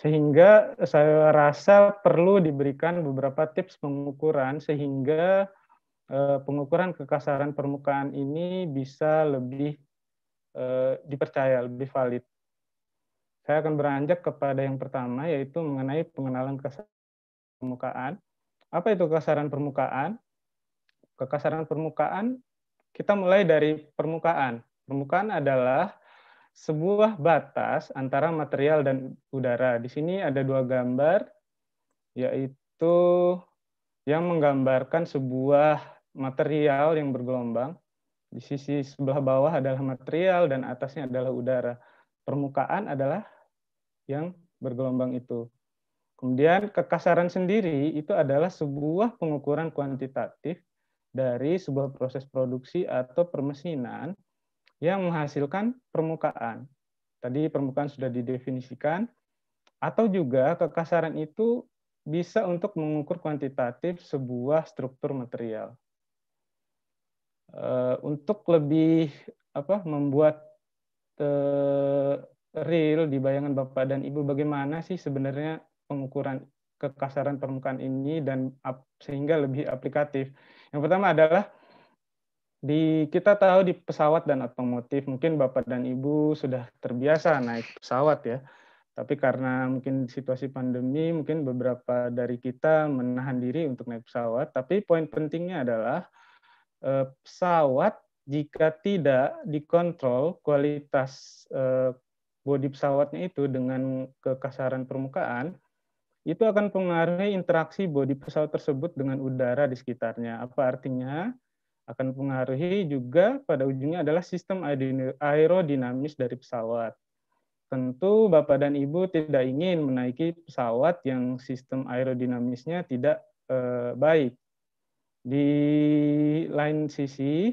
sehingga saya rasa perlu diberikan beberapa tips pengukuran sehingga eh, pengukuran kekasaran permukaan ini bisa lebih eh, dipercaya, lebih valid. Saya akan beranjak kepada yang pertama, yaitu mengenai pengenalan kekasaran permukaan. Apa itu kekasaran permukaan? Kekasaran permukaan kita mulai dari permukaan. Permukaan adalah sebuah batas antara material dan udara. Di sini ada dua gambar, yaitu yang menggambarkan sebuah material yang bergelombang. Di sisi sebelah bawah adalah material dan atasnya adalah udara. Permukaan adalah yang bergelombang itu. Kemudian kekasaran sendiri itu adalah sebuah pengukuran kuantitatif dari sebuah proses produksi atau permesinan yang menghasilkan permukaan. Tadi permukaan sudah didefinisikan, atau juga kekasaran itu bisa untuk mengukur kuantitatif sebuah struktur material. Eh, untuk lebih apa membuat eh, real di bayangan Bapak dan Ibu bagaimana sih sebenarnya pengukuran kekasaran permukaan ini dan sehingga lebih aplikatif. Yang pertama adalah di kita tahu di pesawat dan otomotif mungkin bapak dan ibu sudah terbiasa naik pesawat ya. Tapi karena mungkin situasi pandemi, mungkin beberapa dari kita menahan diri untuk naik pesawat. Tapi poin pentingnya adalah eh, pesawat jika tidak dikontrol kualitas eh, bodi pesawatnya itu dengan kekasaran permukaan, itu akan mempengaruhi interaksi bodi pesawat tersebut dengan udara di sekitarnya. Apa artinya? Akan mempengaruhi juga pada ujungnya adalah sistem aerodinamis dari pesawat. Tentu Bapak dan Ibu tidak ingin menaiki pesawat yang sistem aerodinamisnya tidak eh, baik. Di lain sisi,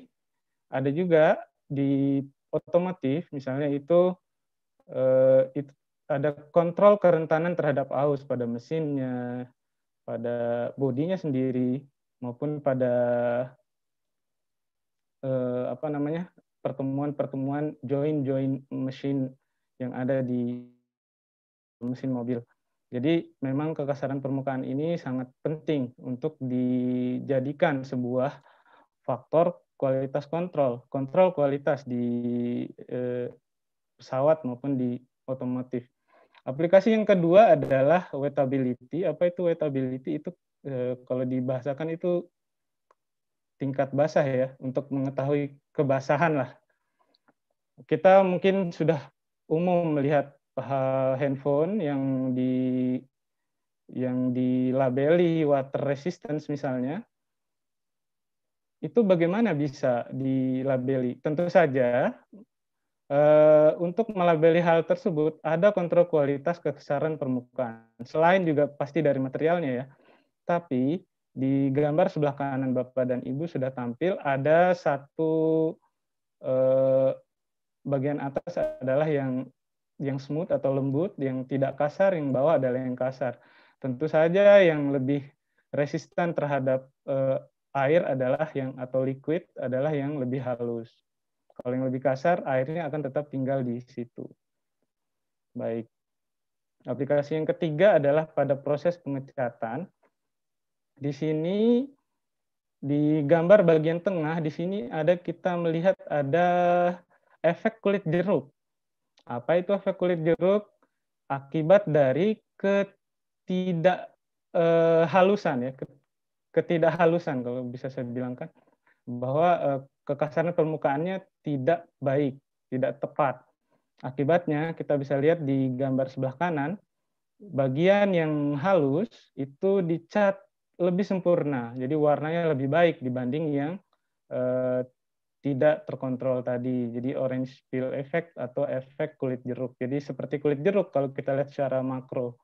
ada juga di otomotif, misalnya itu eh, itu ada kontrol kerentanan terhadap aus pada mesinnya, pada bodinya sendiri maupun pada eh, apa namanya pertemuan-pertemuan join-join mesin yang ada di mesin mobil. Jadi memang kekasaran permukaan ini sangat penting untuk dijadikan sebuah faktor kualitas kontrol, kontrol kualitas di eh, pesawat maupun di otomotif. Aplikasi yang kedua adalah wetability. Apa itu wetability? Itu e, kalau dibahasakan itu tingkat basah ya, untuk mengetahui kebasahan lah. Kita mungkin sudah umum melihat handphone yang di yang dilabeli water resistance misalnya. Itu bagaimana bisa dilabeli? Tentu saja Eh, untuk melabeli hal tersebut ada kontrol kualitas kekesaran permukaan. Selain juga pasti dari materialnya ya. Tapi di gambar sebelah kanan Bapak dan Ibu sudah tampil ada satu eh, bagian atas adalah yang yang smooth atau lembut, yang tidak kasar, yang bawah adalah yang kasar. Tentu saja yang lebih resisten terhadap eh, air adalah yang atau liquid adalah yang lebih halus. Kalau yang lebih kasar, airnya akan tetap tinggal di situ. Baik. Aplikasi yang ketiga adalah pada proses pengecatan. Di sini, di gambar bagian tengah, di sini ada kita melihat ada efek kulit jeruk. Apa itu efek kulit jeruk? Akibat dari ketidak eh, halusan ya, ketidakhalusan kalau bisa saya bilangkan bahwa eh, kekasaran permukaannya tidak baik, tidak tepat. Akibatnya kita bisa lihat di gambar sebelah kanan, bagian yang halus itu dicat lebih sempurna, jadi warnanya lebih baik dibanding yang eh, tidak terkontrol tadi. Jadi orange peel effect atau efek kulit jeruk. Jadi seperti kulit jeruk kalau kita lihat secara makro.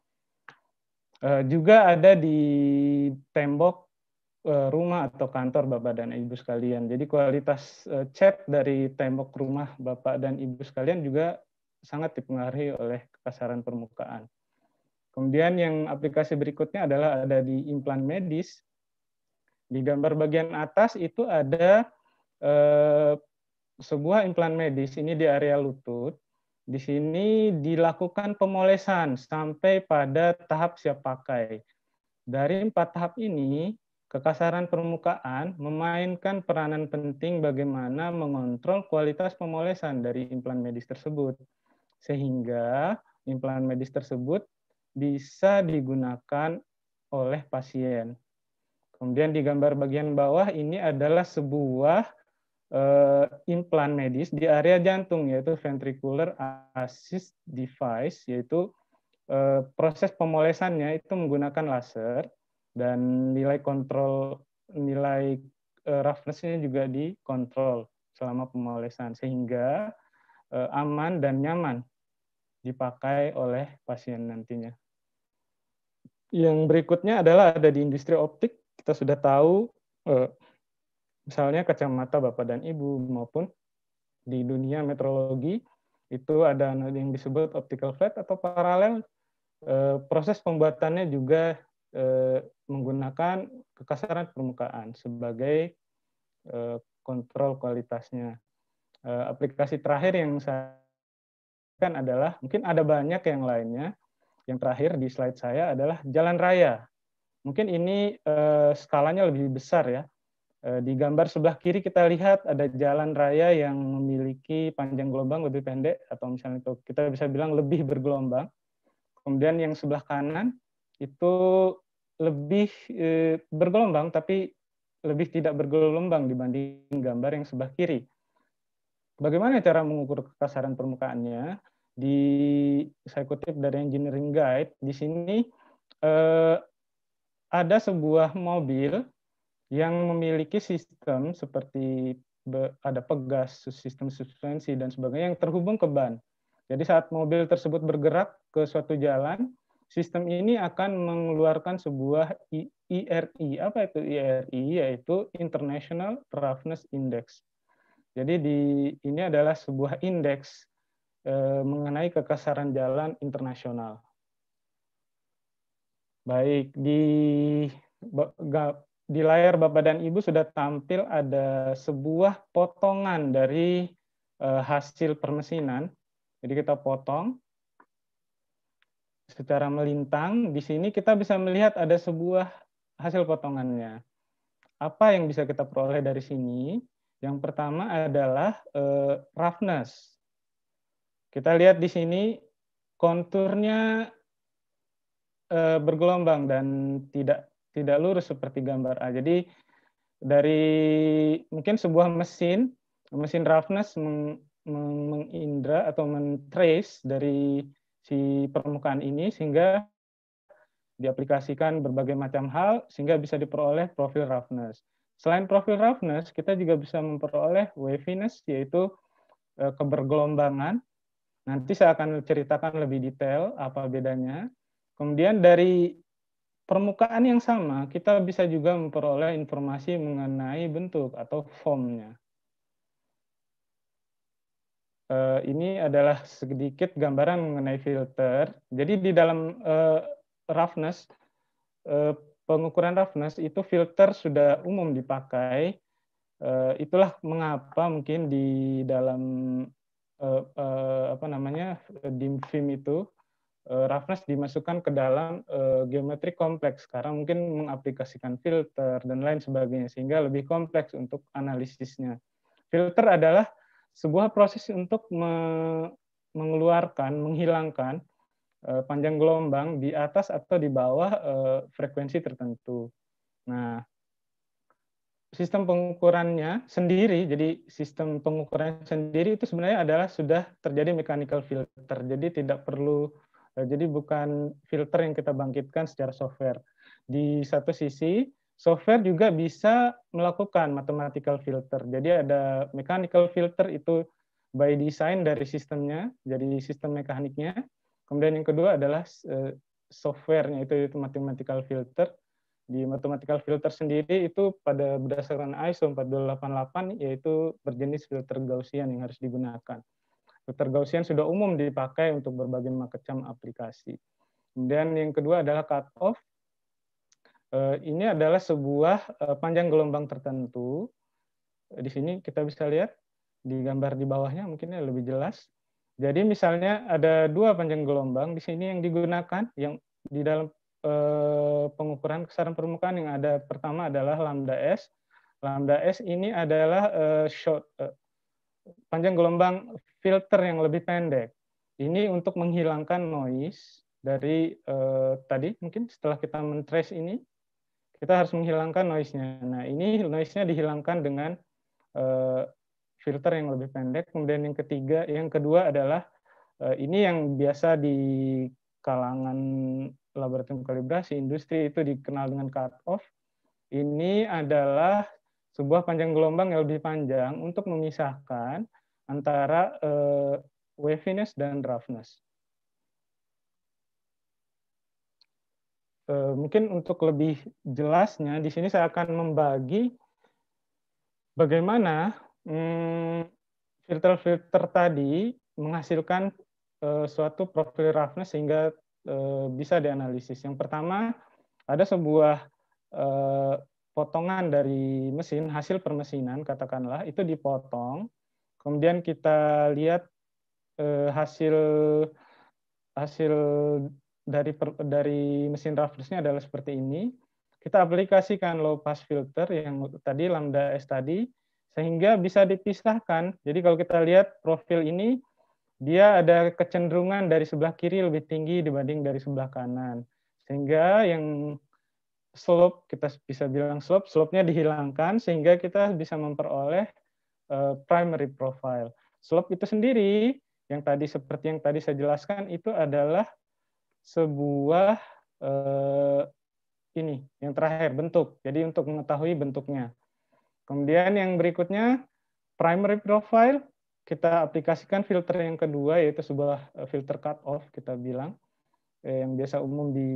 Eh, juga ada di tembok Eh, rumah atau kantor Bapak dan Ibu sekalian. Jadi kualitas eh, cat dari tembok rumah Bapak dan Ibu sekalian juga sangat dipengaruhi oleh kekasaran permukaan. Kemudian yang aplikasi berikutnya adalah ada di implan medis. Di gambar bagian atas itu ada eh, sebuah implan medis, ini di area lutut. Di sini dilakukan pemolesan sampai pada tahap siap pakai. Dari empat tahap ini, Kekasaran permukaan memainkan peranan penting bagaimana mengontrol kualitas pemolesan dari implan medis tersebut. Sehingga implan medis tersebut bisa digunakan oleh pasien. Kemudian di gambar bagian bawah ini adalah sebuah uh, implan medis di area jantung yaitu ventricular assist device yaitu uh, proses pemolesannya itu menggunakan laser dan nilai kontrol nilai e, roughnessnya juga dikontrol selama pemolesan sehingga e, aman dan nyaman dipakai oleh pasien nantinya. Yang berikutnya adalah ada di industri optik kita sudah tahu e, misalnya kacamata bapak dan ibu maupun di dunia metrologi itu ada yang disebut optical flat atau paralel proses pembuatannya juga Eh, menggunakan kekasaran permukaan sebagai eh, kontrol kualitasnya. Eh, aplikasi terakhir yang saya kan adalah mungkin ada banyak yang lainnya. Yang terakhir di slide saya adalah jalan raya. Mungkin ini skalanya lebih besar ya. Di gambar sebelah kiri kita lihat ada jalan raya yang memiliki panjang gelombang lebih pendek atau misalnya itu kita bisa bilang lebih bergelombang. Kemudian yang sebelah kanan itu lebih e, bergelombang tapi lebih tidak bergelombang dibanding gambar yang sebelah kiri. Bagaimana cara mengukur kekasaran permukaannya? Di saya kutip dari engineering guide di sini e, ada sebuah mobil yang memiliki sistem seperti be, ada pegas, sistem suspensi dan sebagainya yang terhubung ke ban. Jadi saat mobil tersebut bergerak ke suatu jalan, sistem ini akan mengeluarkan sebuah IRI. Apa itu IRI? Yaitu International Roughness Index. Jadi di ini adalah sebuah indeks eh, mengenai kekasaran jalan internasional. Baik, di di layar Bapak dan Ibu sudah tampil ada sebuah potongan dari eh, hasil permesinan. Jadi kita potong secara melintang, di sini kita bisa melihat ada sebuah hasil potongannya. Apa yang bisa kita peroleh dari sini? Yang pertama adalah eh, roughness. Kita lihat di sini konturnya eh, bergelombang dan tidak tidak lurus seperti gambar A. Jadi dari mungkin sebuah mesin, mesin roughness meng, meng, mengindra atau trace dari si permukaan ini sehingga diaplikasikan berbagai macam hal sehingga bisa diperoleh profil roughness. Selain profil roughness, kita juga bisa memperoleh waviness yaitu eh, kebergelombangan. Nanti saya akan ceritakan lebih detail apa bedanya. Kemudian dari permukaan yang sama, kita bisa juga memperoleh informasi mengenai bentuk atau formnya. Eh, ini adalah sedikit gambaran mengenai filter. Jadi di dalam uh, roughness, uh, pengukuran roughness itu filter sudah umum dipakai. Uh, itulah mengapa mungkin di dalam uh, uh, apa namanya dim film itu uh, roughness dimasukkan ke dalam uh, geometri kompleks. Sekarang mungkin mengaplikasikan filter dan lain sebagainya sehingga lebih kompleks untuk analisisnya. Filter adalah sebuah proses untuk me mengeluarkan, menghilangkan uh, panjang gelombang di atas atau di bawah uh, frekuensi tertentu. Nah, sistem pengukurannya sendiri, jadi sistem pengukuran sendiri itu sebenarnya adalah sudah terjadi mechanical filter. Jadi tidak perlu uh, jadi bukan filter yang kita bangkitkan secara software. Di satu sisi software juga bisa melakukan mathematical filter. Jadi ada mechanical filter itu by design dari sistemnya, jadi sistem mekaniknya. Kemudian yang kedua adalah eh, softwarenya itu, itu mathematical filter. Di mathematical filter sendiri itu pada berdasarkan ISO 4288 yaitu berjenis filter Gaussian yang harus digunakan. Filter Gaussian sudah umum dipakai untuk berbagai macam aplikasi. Kemudian yang kedua adalah cut off. Eh, ini adalah sebuah eh, panjang gelombang tertentu. Di sini kita bisa lihat di gambar di bawahnya mungkin ya lebih jelas. Jadi misalnya ada dua panjang gelombang di sini yang digunakan yang di dalam eh, pengukuran kesaran permukaan yang ada pertama adalah lambda s. Lambda s ini adalah short panjang gelombang filter yang lebih pendek. Ini untuk menghilangkan noise dari tadi mungkin setelah kita men mentrace ini kita harus menghilangkan noise-nya. Nah, ini noise-nya dihilangkan dengan eh, filter yang lebih pendek. Kemudian yang ketiga, yang kedua adalah eh, ini yang biasa di kalangan laboratorium kalibrasi industri itu dikenal dengan cut-off. Ini adalah sebuah panjang gelombang yang lebih panjang untuk memisahkan antara uh, waviness dan roughness. Eh, mungkin untuk lebih jelasnya di sini saya akan membagi bagaimana hmm, filter-filter hmm, tadi menghasilkan uh, suatu profil roughness sehingga uh, bisa dianalisis. Yang pertama ada sebuah uh, potongan dari mesin hasil permesinan katakanlah itu dipotong, kemudian kita lihat hasil hasil dari dari mesin reference-nya adalah seperti ini. Kita aplikasikan low pass filter yang tadi lambda S tadi sehingga bisa dipisahkan. Jadi kalau kita lihat profil ini dia ada kecenderungan dari sebelah kiri lebih tinggi dibanding dari sebelah kanan. Sehingga yang slope kita bisa bilang slope, slope-nya dihilangkan sehingga kita bisa memperoleh eh, primary profile. Slope itu sendiri yang tadi seperti yang tadi saya jelaskan itu adalah sebuah uh, ini yang terakhir bentuk. Jadi untuk mengetahui bentuknya. Kemudian yang berikutnya primary profile kita aplikasikan filter yang kedua yaitu sebuah eh, filter cut off kita bilang eh, yang biasa umum di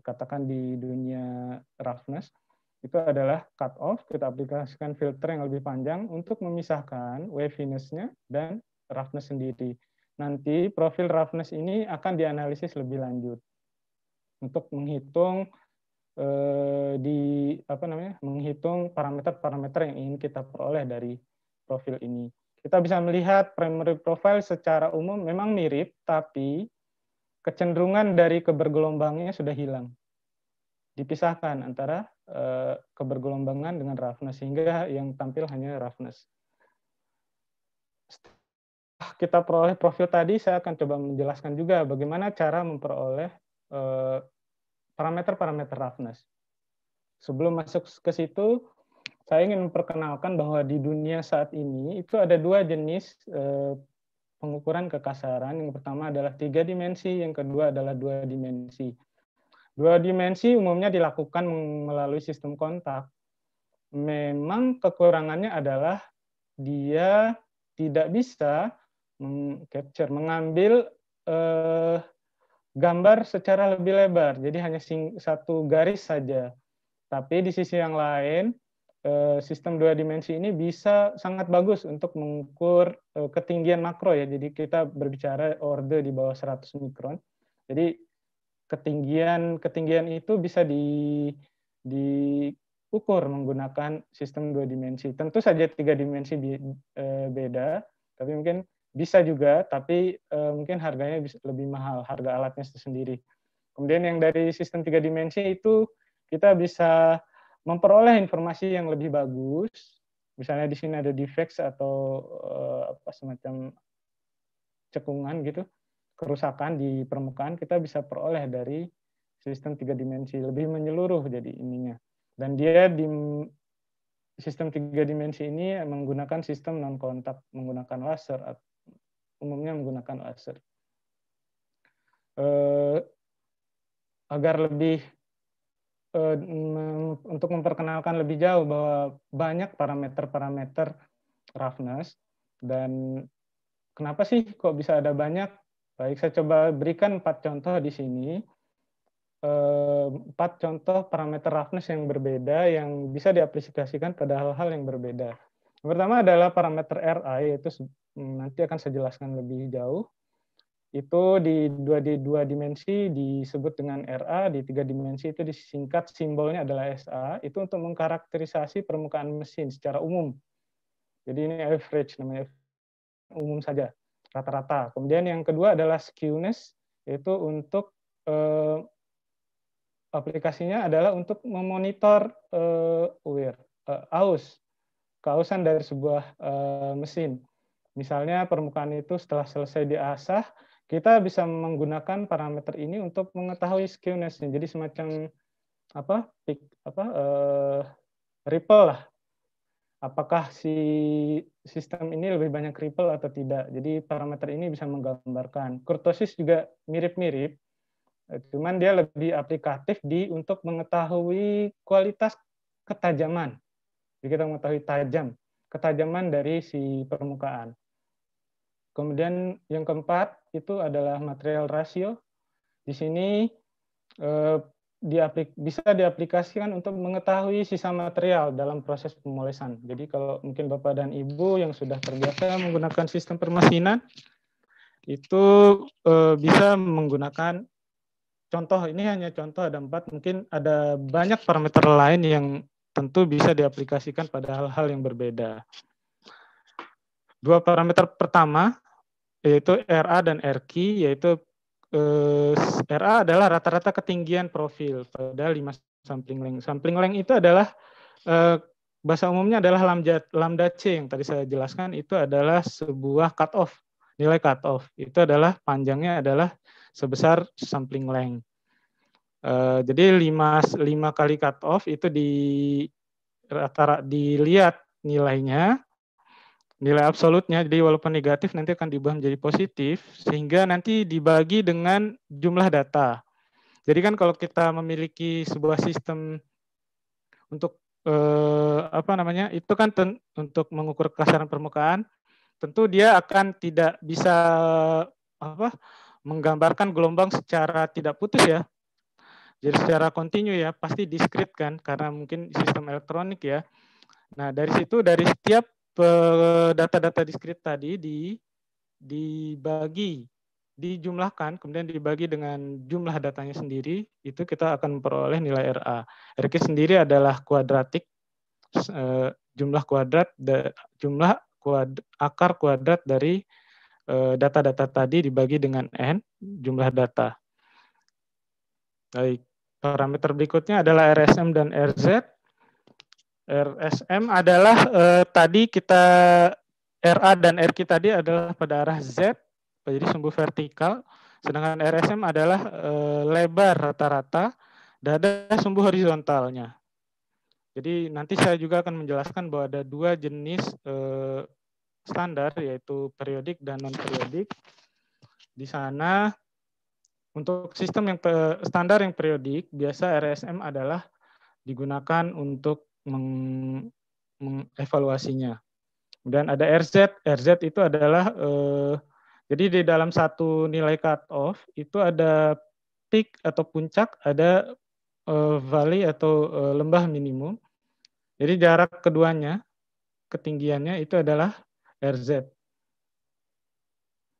katakan di dunia roughness itu adalah cut off kita aplikasikan filter yang lebih panjang untuk memisahkan waviness-nya dan roughness sendiri nanti profil roughness ini akan dianalisis lebih lanjut untuk menghitung eh, di apa namanya menghitung parameter-parameter yang ingin kita peroleh dari profil ini. Kita bisa melihat primary profile secara umum memang mirip, tapi kecenderungan dari kebergelombangnya sudah hilang. Dipisahkan antara eh, kebergelombangan dengan roughness, sehingga yang tampil hanya roughness Ah, kita peroleh profil tadi, saya akan coba menjelaskan juga bagaimana cara memperoleh eh, parameter-parameter roughness. Sebelum masuk ke situ, saya ingin memperkenalkan bahwa di dunia saat ini itu ada dua jenis eh, pengukuran kekasaran. Yang pertama adalah tiga dimensi, yang kedua adalah dua dimensi. Dua dimensi umumnya dilakukan melalui sistem kontak. Memang kekurangannya adalah dia tidak bisa Hmm, capture mengambil eh, gambar secara lebih lebar. Jadi hanya sing, satu garis saja. Tapi di sisi yang lain eh, sistem dua dimensi ini bisa sangat bagus untuk mengukur eh, ketinggian makro ya. Jadi kita berbicara order di bawah 100 mikron. Jadi ketinggian ketinggian itu bisa di diukur menggunakan sistem dua dimensi. Tentu saja tiga dimensi eh, beda, tapi mungkin bisa juga, tapi e, mungkin harganya bisa lebih mahal, harga alatnya sendiri. Kemudian yang dari sistem tiga dimensi itu kita bisa memperoleh informasi yang lebih bagus. Misalnya di sini ada defects atau e, apa semacam cekungan gitu, kerusakan di permukaan kita bisa peroleh dari sistem tiga dimensi lebih menyeluruh jadi ininya. Dan dia di sistem tiga dimensi ini menggunakan sistem non kontak menggunakan laser umumnya menggunakan OSR. Eh, agar lebih eh, untuk memperkenalkan lebih jauh bahwa banyak parameter-parameter roughness dan kenapa sih kok bisa ada banyak? Baik, saya coba berikan empat contoh di sini eh, empat contoh parameter roughness yang berbeda yang bisa diaplikasikan pada hal-hal yang berbeda pertama adalah parameter RI yaitu hmm, nanti akan saya jelaskan lebih jauh. Itu di dua, di dua dimensi disebut dengan RA, di tiga dimensi itu disingkat simbolnya adalah SA, itu untuk mengkarakterisasi permukaan mesin secara umum. Jadi ini average namanya, umum saja, rata-rata. Kemudian yang kedua adalah skewness, yaitu untuk eh, aplikasinya adalah untuk memonitor eh, wear eh, aus keausan dari sebuah e, mesin. Misalnya permukaan itu setelah selesai diasah, kita bisa menggunakan parameter ini untuk mengetahui skewness-nya. Jadi semacam apa? Peak, apa e, ripple lah. Apakah si sistem ini lebih banyak ripple atau tidak? Jadi parameter ini bisa menggambarkan. Kurtosis juga mirip-mirip, cuman dia lebih aplikatif di untuk mengetahui kualitas ketajaman jadi kita mengetahui tajam, ketajaman dari si permukaan. Kemudian yang keempat itu adalah material rasio. Di sini eh, bisa diaplikasikan untuk mengetahui sisa material dalam proses pemolesan. Jadi kalau mungkin Bapak dan Ibu yang sudah terbiasa menggunakan sistem permesinan, itu eh, bisa menggunakan contoh, ini hanya contoh ada empat, mungkin ada banyak parameter lain yang tentu bisa diaplikasikan pada hal-hal yang berbeda. Dua parameter pertama yaitu RA dan RQ yaitu eh, RA adalah rata-rata ketinggian profil pada 5 sampling length. Sampling length itu adalah eh, bahasa umumnya adalah lambda, lambda C yang tadi saya jelaskan itu adalah sebuah cut off, nilai cut off. Itu adalah panjangnya adalah sebesar sampling length. Eh, jadi 5 5 kali cut off itu di rata dilihat nilainya nilai absolutnya jadi walaupun negatif nanti akan diubah menjadi positif sehingga nanti dibagi dengan jumlah data. Jadi kan kalau kita memiliki sebuah sistem untuk eh, apa namanya itu kan ten, untuk mengukur kekasaran permukaan tentu dia akan tidak bisa apa menggambarkan gelombang secara tidak putus ya jadi secara kontinu ya, pasti diskrit kan, karena mungkin sistem elektronik ya. Nah, dari situ, dari setiap eh, data-data diskrit tadi di, dibagi, dijumlahkan, kemudian dibagi dengan jumlah datanya sendiri, itu kita akan memperoleh nilai RA. RK sendiri adalah kuadratik, eh, jumlah kuadrat, jumlah kuad, akar kuadrat dari eh, data-data tadi dibagi dengan N, jumlah data. Baik. Parameter berikutnya adalah RSM dan RZ. RSM adalah eh, tadi kita RA dan RQ tadi adalah pada arah Z, jadi sumbu vertikal. Sedangkan RSM adalah eh, lebar rata-rata, dada sumbu horizontalnya. Jadi nanti saya juga akan menjelaskan bahwa ada dua jenis eh, standar yaitu periodik dan non periodik. Di sana untuk sistem yang standar yang periodik, biasa RSM adalah digunakan untuk meng mengevaluasinya. Kemudian ada RZ. RZ itu adalah eh, jadi di dalam satu nilai cut off itu ada peak atau puncak, ada eh, valley atau eh, lembah minimum. Jadi jarak keduanya, ketinggiannya itu adalah RZ.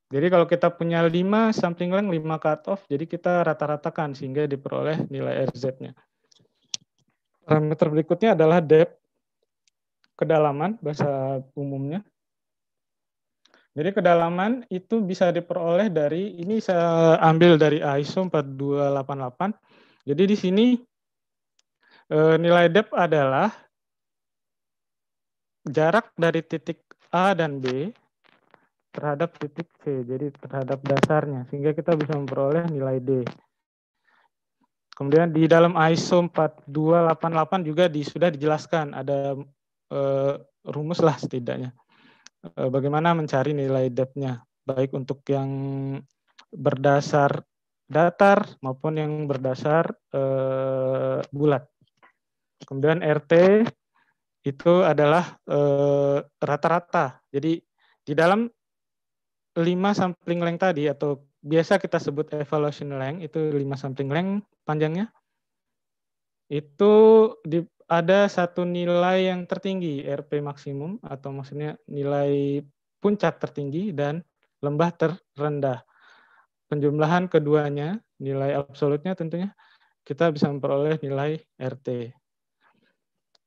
Jadi kalau kita punya 5 something length, 5 cut off, jadi kita rata-ratakan sehingga diperoleh nilai RZ-nya. Parameter berikutnya adalah depth, kedalaman bahasa umumnya. Jadi kedalaman itu bisa diperoleh dari, ini saya ambil dari ISO 4288. Jadi di sini eh, nilai depth adalah jarak dari titik A dan B terhadap titik C, jadi terhadap dasarnya, sehingga kita bisa memperoleh nilai D. Kemudian di dalam ISO 4288 juga di, sudah dijelaskan ada e, rumus lah setidaknya e, bagaimana mencari nilai depth-nya, baik untuk yang berdasar datar maupun yang berdasar e, bulat. Kemudian RT itu adalah rata-rata. E, rata -rata. Jadi di dalam 5 sampling length tadi atau biasa kita sebut evaluation length itu 5 sampling length panjangnya itu di, ada satu nilai yang tertinggi RP maksimum atau maksudnya nilai puncak tertinggi dan lembah terendah. Penjumlahan keduanya, nilai absolutnya tentunya kita bisa memperoleh nilai RT.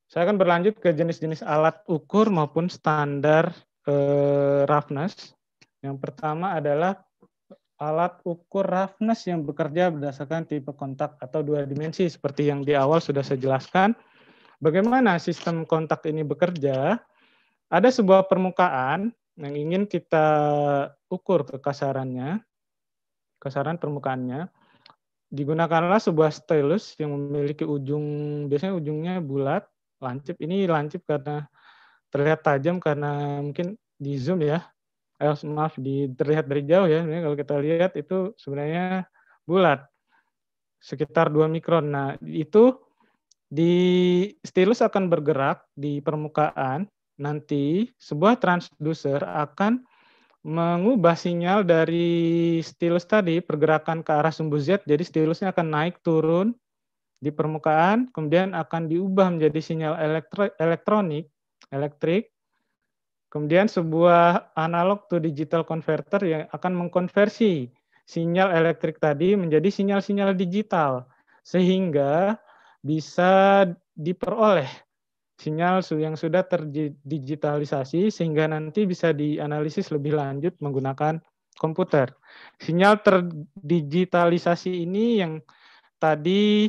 Saya akan berlanjut ke jenis-jenis alat ukur maupun standar eh, roughness yang pertama adalah alat ukur roughness yang bekerja berdasarkan tipe kontak atau dua dimensi seperti yang di awal sudah saya jelaskan. Bagaimana sistem kontak ini bekerja? Ada sebuah permukaan yang ingin kita ukur kekasarannya, kasaran permukaannya. Digunakanlah sebuah stylus yang memiliki ujung, biasanya ujungnya bulat, lancip. Ini lancip karena terlihat tajam karena mungkin di zoom ya, eh, maaf di terlihat dari jauh ya sebenarnya kalau kita lihat itu sebenarnya bulat sekitar 2 mikron. Nah, itu di stylus akan bergerak di permukaan nanti sebuah transducer akan mengubah sinyal dari stylus tadi pergerakan ke arah sumbu Z jadi stylusnya akan naik turun di permukaan kemudian akan diubah menjadi sinyal elektronik elektrik Kemudian sebuah analog to digital converter yang akan mengkonversi sinyal elektrik tadi menjadi sinyal-sinyal digital sehingga bisa diperoleh sinyal yang sudah terdigitalisasi sehingga nanti bisa dianalisis lebih lanjut menggunakan komputer. Sinyal terdigitalisasi ini yang tadi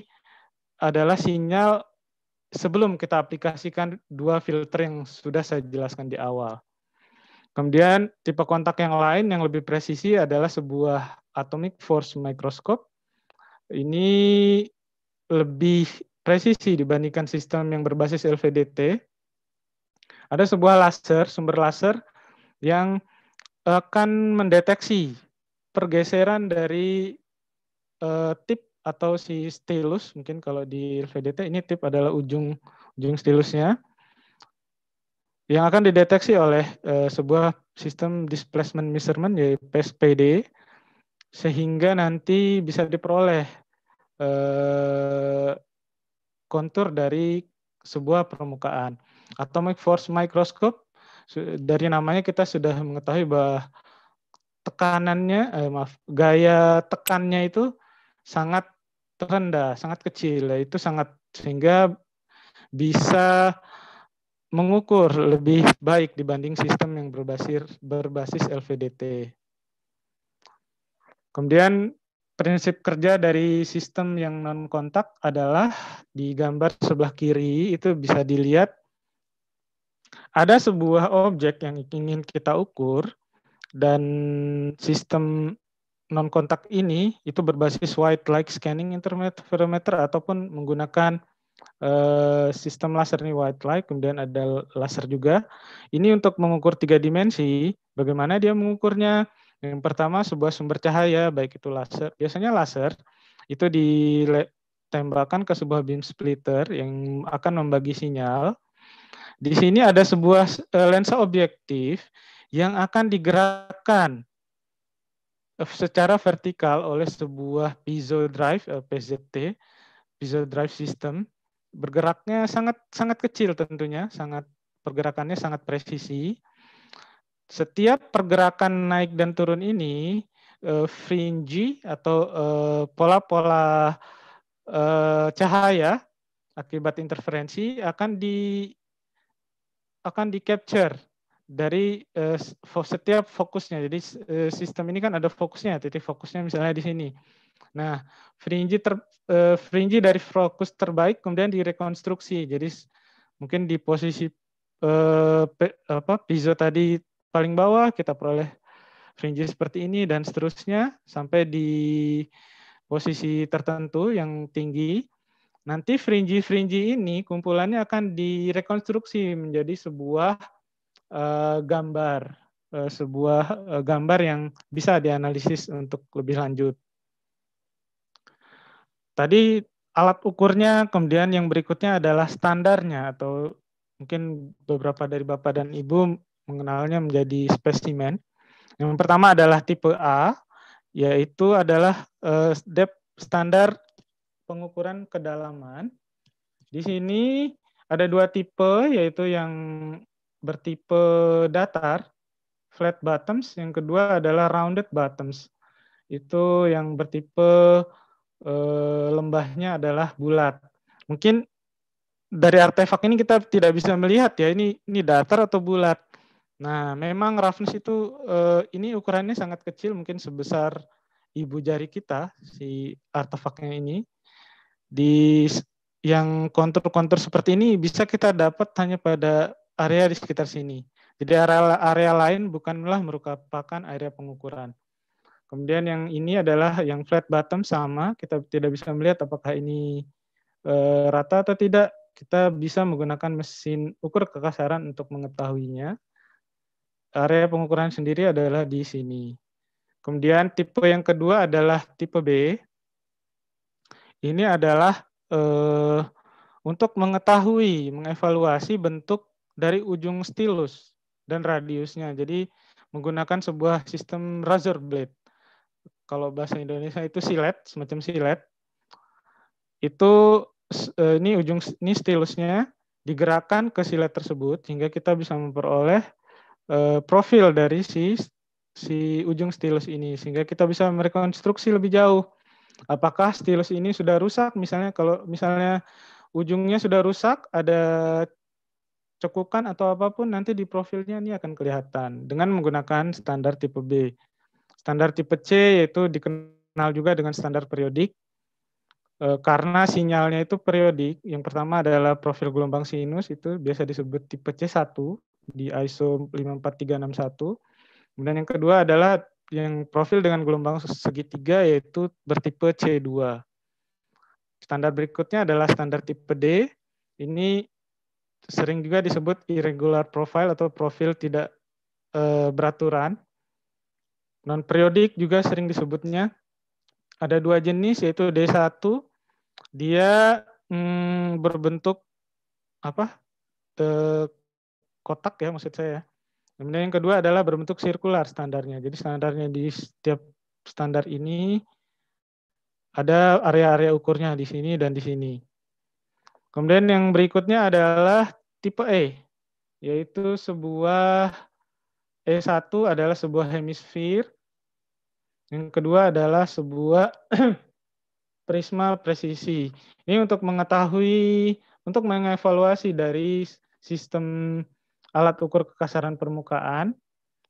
adalah sinyal sebelum kita aplikasikan dua filter yang sudah saya jelaskan di awal. Kemudian tipe kontak yang lain yang lebih presisi adalah sebuah atomic force microscope. Ini lebih presisi dibandingkan sistem yang berbasis LVDT. Ada sebuah laser, sumber laser yang akan mendeteksi pergeseran dari eh, tip atau si stylus mungkin kalau di VDT ini tip adalah ujung ujung stylusnya yang akan dideteksi oleh uh, sebuah sistem displacement measurement yaitu PSPD sehingga nanti bisa diperoleh uh, kontur dari sebuah permukaan. Atomic force microscope dari namanya kita sudah mengetahui bahwa tekanannya eh, maaf gaya tekannya itu sangat rendah, sangat kecil, itu sangat sehingga bisa mengukur lebih baik dibanding sistem yang berbasis berbasis LVDT. Kemudian prinsip kerja dari sistem yang non kontak adalah di gambar sebelah kiri itu bisa dilihat ada sebuah objek yang ingin kita ukur dan sistem non kontak ini itu berbasis white light scanning interferometer ataupun menggunakan uh, sistem laser nih white light kemudian ada laser juga ini untuk mengukur tiga dimensi bagaimana dia mengukurnya yang pertama sebuah sumber cahaya baik itu laser biasanya laser itu ditembakkan ke sebuah beam splitter yang akan membagi sinyal di sini ada sebuah eh, lensa objektif yang akan digerakkan secara vertikal oleh sebuah piezo drive eh, PZT piezo drive system bergeraknya sangat sangat kecil tentunya sangat pergerakannya sangat presisi setiap pergerakan naik dan turun ini eh, fringe atau eh, pola-pola cahaya akibat interferensi akan di akan di capture dari uh, setiap fokusnya. Jadi uh, sistem ini kan ada fokusnya, titik fokusnya misalnya di sini. Nah, fringe ter, uh, fringe dari fokus terbaik kemudian direkonstruksi. Jadi mungkin di posisi uh, apa Piso tadi paling bawah kita peroleh fringe seperti ini dan seterusnya sampai di posisi tertentu yang tinggi. Nanti fringe-fringe ini kumpulannya akan direkonstruksi menjadi sebuah uh, gambar uh, sebuah uh, gambar yang bisa dianalisis untuk lebih lanjut. Tadi alat ukurnya, kemudian yang berikutnya adalah standarnya atau mungkin beberapa dari bapak dan ibu mengenalnya menjadi spesimen. Yang pertama adalah tipe A, yaitu adalah uh, depth standar pengukuran kedalaman. Di sini ada dua tipe, yaitu yang bertipe datar, flat bottoms. Yang kedua adalah rounded bottoms. Itu yang bertipe eh, lembahnya adalah bulat. Mungkin dari artefak ini kita tidak bisa melihat ya ini ini datar atau bulat. Nah, memang roughness itu eh, ini ukurannya sangat kecil mungkin sebesar ibu jari kita si artefaknya ini. Di yang kontur-kontur seperti ini bisa kita dapat hanya pada area di sekitar sini. Jadi area, area lain bukanlah merupakan area pengukuran. Kemudian yang ini adalah yang flat bottom sama, kita tidak bisa melihat apakah ini e, rata atau tidak. Kita bisa menggunakan mesin ukur kekasaran untuk mengetahuinya. Area pengukuran sendiri adalah di sini. Kemudian tipe yang kedua adalah tipe B. Ini adalah e, untuk mengetahui, mengevaluasi bentuk dari ujung stilus dan radiusnya. Jadi menggunakan sebuah sistem razor blade. Kalau bahasa Indonesia itu silet, semacam silet. Itu e, ini ujung ini stilusnya digerakkan ke silet tersebut sehingga kita bisa memperoleh e, profil dari si si ujung stilus ini sehingga kita bisa merekonstruksi lebih jauh apakah stilus ini sudah rusak misalnya kalau misalnya ujungnya sudah rusak ada cekukan atau apapun nanti di profilnya ini akan kelihatan dengan menggunakan standar tipe B. Standar tipe C yaitu dikenal juga dengan standar periodik e, karena sinyalnya itu periodik. Yang pertama adalah profil gelombang sinus itu biasa disebut tipe C1 di ISO 54361. Kemudian yang kedua adalah yang profil dengan gelombang segitiga yaitu bertipe C2. Standar berikutnya adalah standar tipe D. Ini sering juga disebut irregular profile atau profil tidak e, beraturan. Non periodik juga sering disebutnya. Ada dua jenis yaitu D1 dia mm, berbentuk apa? E, kotak ya maksud saya. Kemudian yang kedua adalah berbentuk sirkular standarnya. Jadi standarnya di setiap standar ini ada area-area ukurnya di sini dan di sini. Kemudian yang berikutnya adalah tipe E, yaitu sebuah E1 adalah sebuah hemisfer, yang kedua adalah sebuah prisma presisi. Ini untuk mengetahui, untuk mengevaluasi dari sistem alat ukur kekasaran permukaan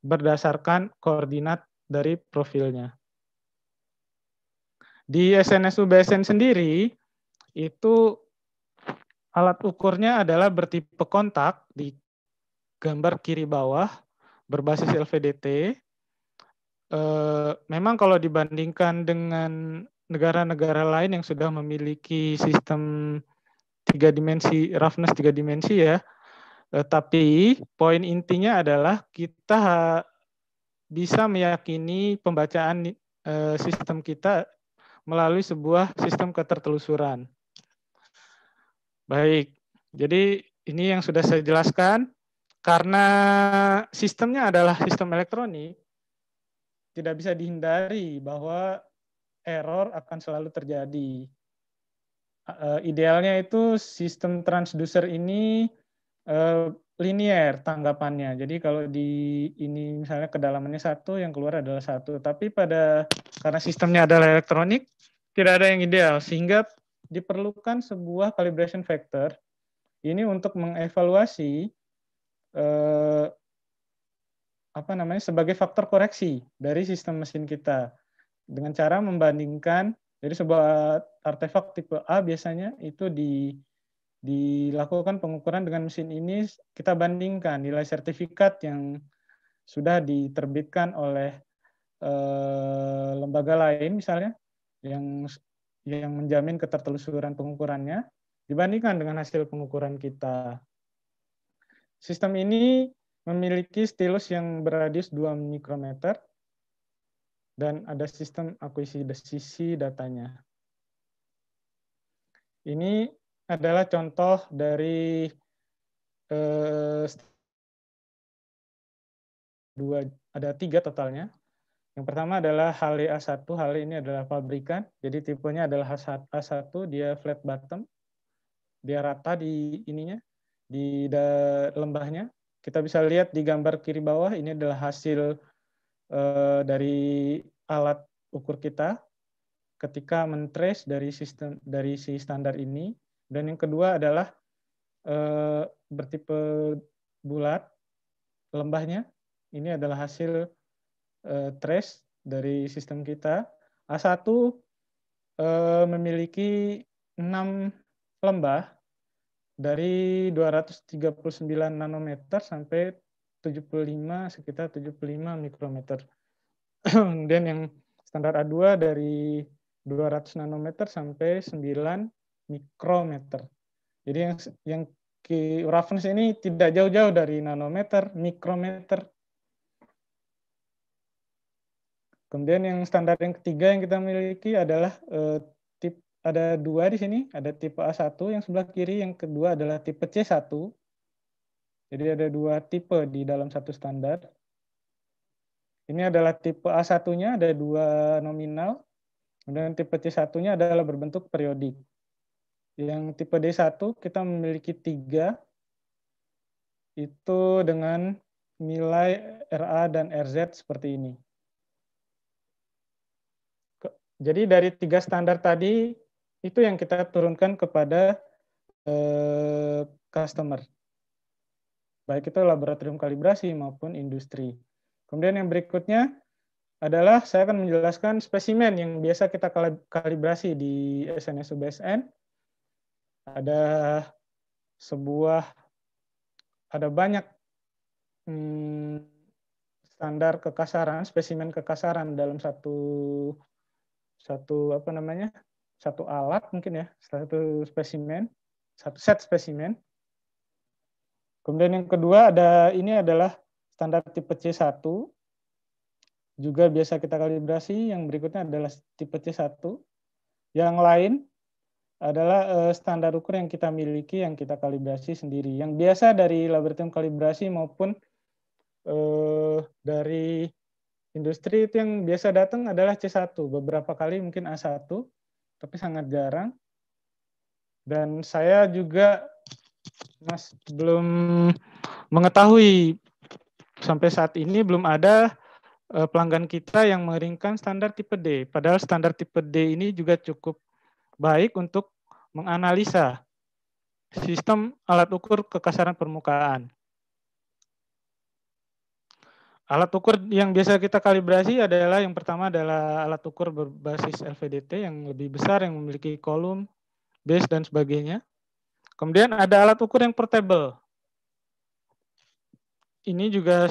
berdasarkan koordinat dari profilnya. Di SNSU BSN sendiri, itu Alat ukurnya adalah bertipe kontak di gambar kiri bawah berbasis LVDT. Eh, memang kalau dibandingkan dengan negara-negara lain yang sudah memiliki sistem tiga dimensi roughness tiga dimensi ya, eh, tapi poin intinya adalah kita bisa meyakini pembacaan eh, sistem kita melalui sebuah sistem ketertelusuran. Baik, jadi ini yang sudah saya jelaskan. Karena sistemnya adalah sistem elektronik, tidak bisa dihindari bahwa error akan selalu terjadi. Eh, eh, idealnya itu sistem transducer ini eh, linier tanggapannya. Jadi kalau di ini misalnya kedalamannya satu, yang keluar adalah satu. Tapi pada karena sistemnya adalah elektronik, tidak ada yang ideal sehingga diperlukan sebuah calibration factor ini untuk mengevaluasi eh, apa namanya sebagai faktor koreksi dari sistem mesin kita dengan cara membandingkan jadi sebuah artefak tipe A biasanya itu di dilakukan pengukuran dengan mesin ini kita bandingkan nilai sertifikat yang sudah diterbitkan oleh eh, lembaga lain misalnya yang yang menjamin ketertelusuran pengukurannya dibandingkan dengan hasil pengukuran kita. Sistem ini memiliki stilus yang beradius 2 mikrometer dan ada sistem akuisisi datanya. Ini adalah contoh dari eh, dua ada tiga totalnya yang pertama adalah Hale A1. Hale ini adalah pabrikan, jadi tipenya adalah A1, dia flat bottom. Dia rata di ininya, di lembahnya. Kita bisa lihat di gambar kiri bawah, ini adalah hasil eh, dari alat ukur kita ketika mentrace dari sistem dari si standar ini. Dan yang kedua adalah eh, bertipe bulat lembahnya. Ini adalah hasil uh, trace dari sistem kita. A1 uh, eh, memiliki 6 lembah dari 239 nanometer sampai 75 sekitar 75 mikrometer. Kemudian yang standar A2 dari 200 nanometer sampai 9 mikrometer. Jadi yang yang key reference ini tidak jauh-jauh dari nanometer, mikrometer, Kemudian yang standar yang ketiga yang kita miliki adalah eh, tip ada dua di sini, ada tipe A1 yang sebelah kiri, yang kedua adalah tipe C1. Jadi ada dua tipe di dalam satu standar. Ini adalah tipe A1-nya ada dua nominal, kemudian tipe C1-nya adalah berbentuk periodik. Yang tipe D1 kita memiliki tiga, itu dengan nilai RA dan RZ seperti ini. Jadi dari tiga standar tadi itu yang kita turunkan kepada eh, customer, baik itu laboratorium kalibrasi maupun industri. Kemudian yang berikutnya adalah saya akan menjelaskan spesimen yang biasa kita kalibrasi di SNSUBSN. Ada sebuah ada banyak hmm, standar kekasaran, spesimen kekasaran dalam satu satu apa namanya satu alat mungkin ya satu spesimen satu set spesimen kemudian yang kedua ada ini adalah standar tipe C1 juga biasa kita kalibrasi yang berikutnya adalah tipe C1 yang lain adalah eh, standar ukur yang kita miliki yang kita kalibrasi sendiri yang biasa dari laboratorium kalibrasi maupun eh, dari Industri itu yang biasa datang adalah C1, beberapa kali mungkin A1, tapi sangat jarang. Dan saya juga mas belum mengetahui sampai saat ini belum ada eh, pelanggan kita yang mengeringkan standar tipe D. Padahal standar tipe D ini juga cukup baik untuk menganalisa sistem alat ukur kekasaran permukaan. Alat ukur yang biasa kita kalibrasi adalah yang pertama adalah alat ukur berbasis LVDT yang lebih besar yang memiliki kolom, base dan sebagainya. Kemudian ada alat ukur yang portable. Ini juga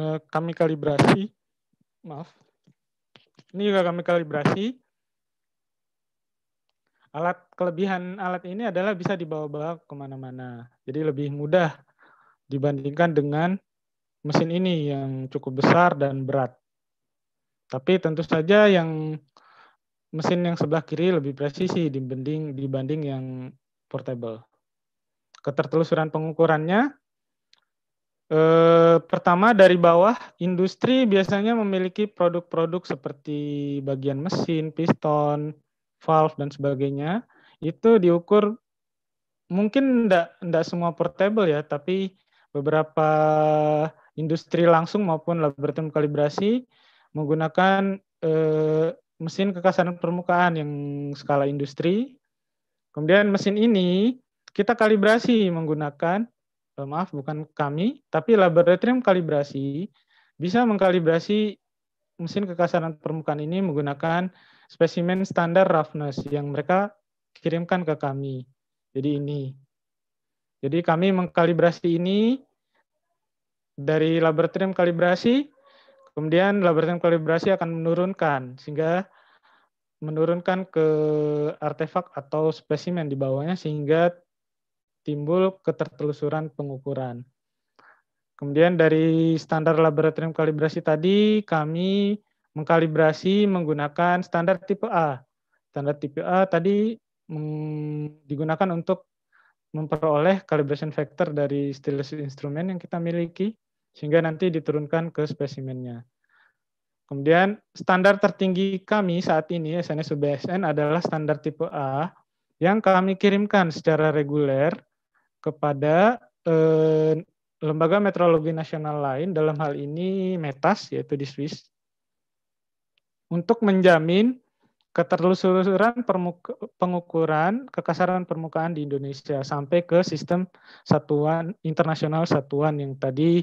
eh, kami kalibrasi. Maaf. Ini juga kami kalibrasi. Alat kelebihan alat ini adalah bisa dibawa-bawa kemana-mana. Jadi lebih mudah dibandingkan dengan mesin ini yang cukup besar dan berat. Tapi tentu saja yang mesin yang sebelah kiri lebih presisi dibanding dibanding yang portable. Ketertelusuran pengukurannya eh, pertama dari bawah industri biasanya memiliki produk-produk seperti bagian mesin, piston, valve dan sebagainya itu diukur mungkin enggak enggak semua portable ya, tapi beberapa industri langsung maupun laboratorium kalibrasi menggunakan eh, mesin kekasaran permukaan yang skala industri. Kemudian mesin ini kita kalibrasi menggunakan eh, maaf bukan kami, tapi laboratorium kalibrasi bisa mengkalibrasi mesin kekasaran permukaan ini menggunakan spesimen standar roughness yang mereka kirimkan ke kami. Jadi ini. Jadi kami mengkalibrasi ini dari laboratorium kalibrasi, kemudian laboratorium kalibrasi akan menurunkan sehingga menurunkan ke artefak atau spesimen di bawahnya sehingga timbul ketertelusuran pengukuran. Kemudian dari standar laboratorium kalibrasi tadi kami mengkalibrasi menggunakan standar tipe A. Standar tipe A tadi digunakan untuk memperoleh calibration factor dari stylus instrumen yang kita miliki sehingga nanti diturunkan ke spesimennya. Kemudian standar tertinggi kami saat ini SNS UBSN adalah standar tipe A yang kami kirimkan secara reguler kepada eh, lembaga metrologi nasional lain dalam hal ini METAS yaitu di Swiss untuk menjamin keterlusuran pengukuran kekasaran permukaan di Indonesia sampai ke sistem satuan internasional satuan yang tadi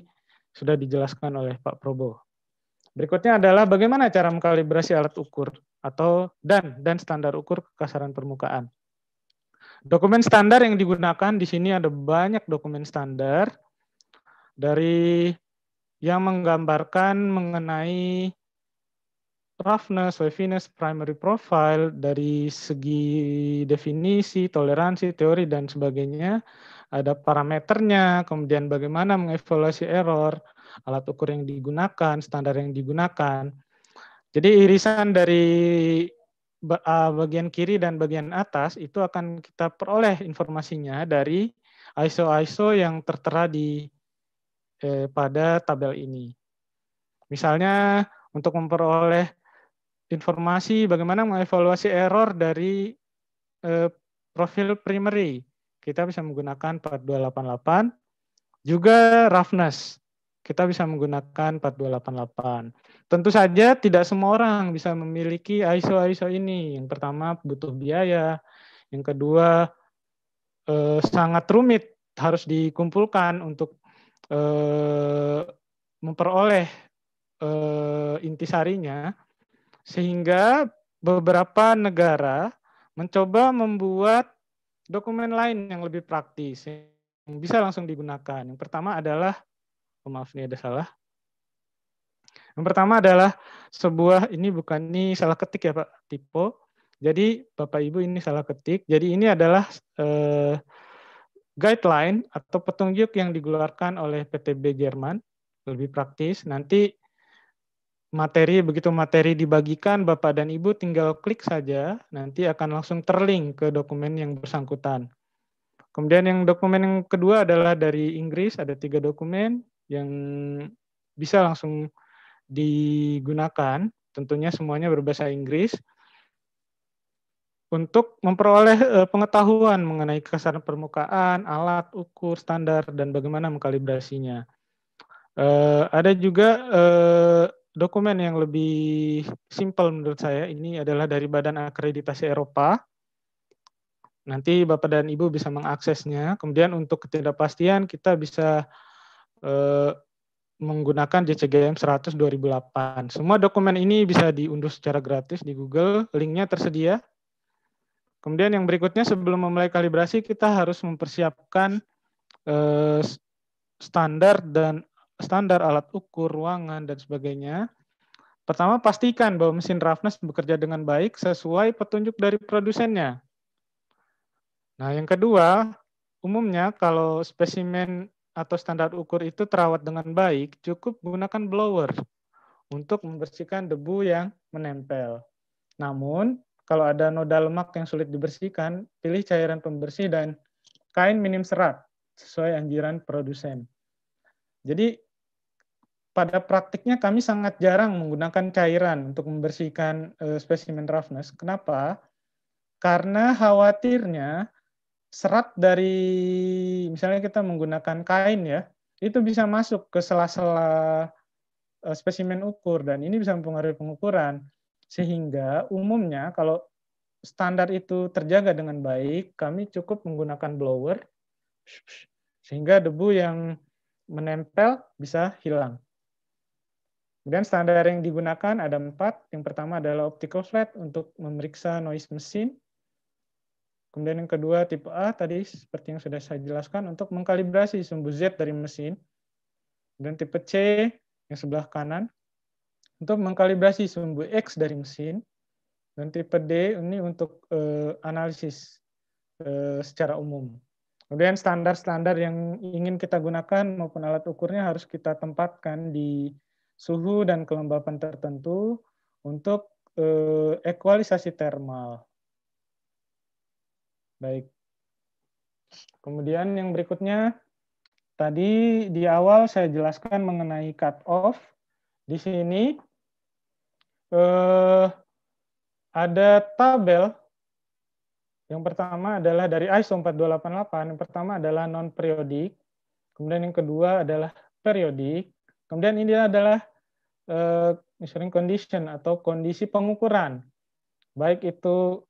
sudah dijelaskan oleh Pak Probo. Berikutnya adalah bagaimana cara mengkalibrasi alat ukur atau dan dan standar ukur kekasaran permukaan. Dokumen standar yang digunakan di sini ada banyak dokumen standar dari yang menggambarkan mengenai roughness, waviness, primary profile dari segi definisi, toleransi, teori dan sebagainya, ada parameternya, kemudian bagaimana mengevaluasi error, alat ukur yang digunakan, standar yang digunakan. Jadi irisan dari bagian kiri dan bagian atas itu akan kita peroleh informasinya dari ISO-ISO yang tertera di eh, pada tabel ini. Misalnya untuk memperoleh informasi bagaimana mengevaluasi error dari eh, profil primary. Kita bisa menggunakan 4288 Juga roughness. Kita bisa menggunakan 4288 Tentu saja tidak semua orang bisa memiliki ISO-ISO ini. Yang pertama butuh biaya. Yang kedua eh, sangat rumit harus dikumpulkan untuk eh, memperoleh eh, intisarinya sehingga beberapa negara mencoba membuat dokumen lain yang lebih praktis yang bisa langsung digunakan. Yang pertama adalah oh maaf ini ada salah. Yang pertama adalah sebuah ini bukan ini salah ketik ya Pak, typo Jadi Bapak Ibu ini salah ketik. Jadi ini adalah eh, guideline atau petunjuk yang dikeluarkan oleh PTB Jerman lebih praktis. Nanti materi begitu materi dibagikan Bapak dan Ibu tinggal klik saja nanti akan langsung terlink ke dokumen yang bersangkutan. Kemudian yang dokumen yang kedua adalah dari Inggris ada tiga dokumen yang bisa langsung digunakan tentunya semuanya berbahasa Inggris untuk memperoleh eh, pengetahuan mengenai kesan permukaan, alat ukur, standar dan bagaimana mengkalibrasinya. Eh, ada juga eh, dokumen yang lebih simpel menurut saya ini adalah dari Badan Akreditasi Eropa. Nanti Bapak dan Ibu bisa mengaksesnya. Kemudian untuk ketidakpastian kita bisa eh, menggunakan JCGM 100 2008. Semua dokumen ini bisa diunduh secara gratis di Google, linknya tersedia. Kemudian yang berikutnya sebelum memulai kalibrasi kita harus mempersiapkan eh, standar dan standar alat ukur, ruangan, dan sebagainya. Pertama, pastikan bahwa mesin roughness bekerja dengan baik sesuai petunjuk dari produsennya. Nah, yang kedua, umumnya kalau spesimen atau standar ukur itu terawat dengan baik, cukup gunakan blower untuk membersihkan debu yang menempel. Namun, kalau ada noda lemak yang sulit dibersihkan, pilih cairan pembersih dan kain minim serat sesuai anjuran produsen. Jadi pada praktiknya kami sangat jarang menggunakan cairan untuk membersihkan uh, spesimen roughness. Kenapa? Karena khawatirnya serat dari misalnya kita menggunakan kain ya, itu bisa masuk ke sela-sela uh, spesimen ukur dan ini bisa mempengaruhi pengukuran. Sehingga umumnya kalau standar itu terjaga dengan baik, kami cukup menggunakan blower sehingga debu yang menempel bisa hilang. Kemudian standar yang digunakan ada empat. Yang pertama adalah optical flat untuk memeriksa noise mesin. Kemudian yang kedua tipe A tadi seperti yang sudah saya jelaskan untuk mengkalibrasi sumbu Z dari mesin. Dan tipe C yang sebelah kanan untuk mengkalibrasi sumbu X dari mesin. Dan tipe D ini untuk uh, analisis uh, secara umum. Kemudian standar-standar yang ingin kita gunakan maupun alat ukurnya harus kita tempatkan di suhu dan kelembapan tertentu untuk eh, ekualisasi termal. Baik. Kemudian yang berikutnya, tadi di awal saya jelaskan mengenai cut off. Di sini eh, ada tabel. Yang pertama adalah dari ISO 4288, yang pertama adalah non-periodik. Kemudian yang kedua adalah periodik. Kemudian ini adalah measuring eh, condition atau kondisi pengukuran, baik itu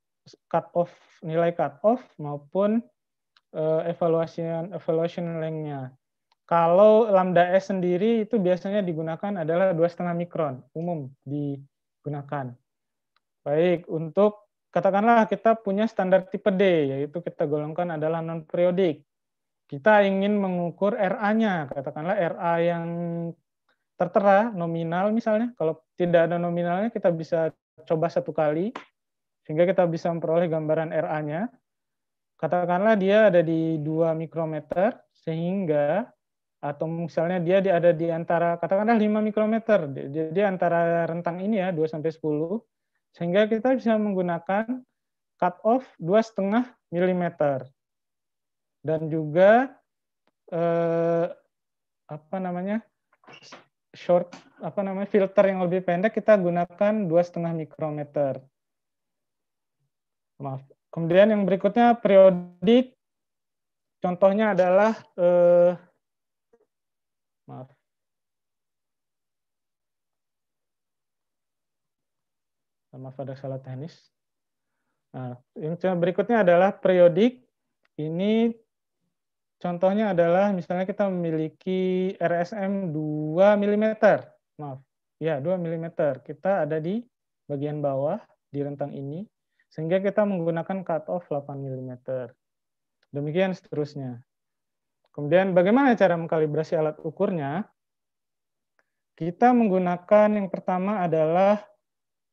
cut off nilai cut off maupun eh, evaluation evaluation length Kalau lambda s sendiri itu biasanya digunakan adalah dua setengah mikron umum digunakan. Baik untuk katakanlah kita punya standar tipe D yaitu kita golongkan adalah non periodik. Kita ingin mengukur RA-nya, katakanlah RA yang tertera nominal misalnya. Kalau tidak ada nominalnya kita bisa coba satu kali sehingga kita bisa memperoleh gambaran RA-nya. Katakanlah dia ada di 2 mikrometer sehingga atau misalnya dia ada di antara katakanlah 5 mikrometer. Jadi antara rentang ini ya 2 sampai 10 sehingga kita bisa menggunakan cut off 2,5 milimeter Dan juga eh, apa namanya? short apa namanya filter yang lebih pendek kita gunakan dua setengah mikrometer. Maaf. Kemudian yang berikutnya periodik. Contohnya adalah eh, maaf. Maaf ada salah teknis. Nah, yang berikutnya adalah periodik. Ini Contohnya adalah misalnya kita memiliki RSM 2 mm. Maaf. Ya, 2 mm. Kita ada di bagian bawah di rentang ini sehingga kita menggunakan cut off 8 mm. Demikian seterusnya. Kemudian bagaimana cara mengkalibrasi alat ukurnya? Kita menggunakan yang pertama adalah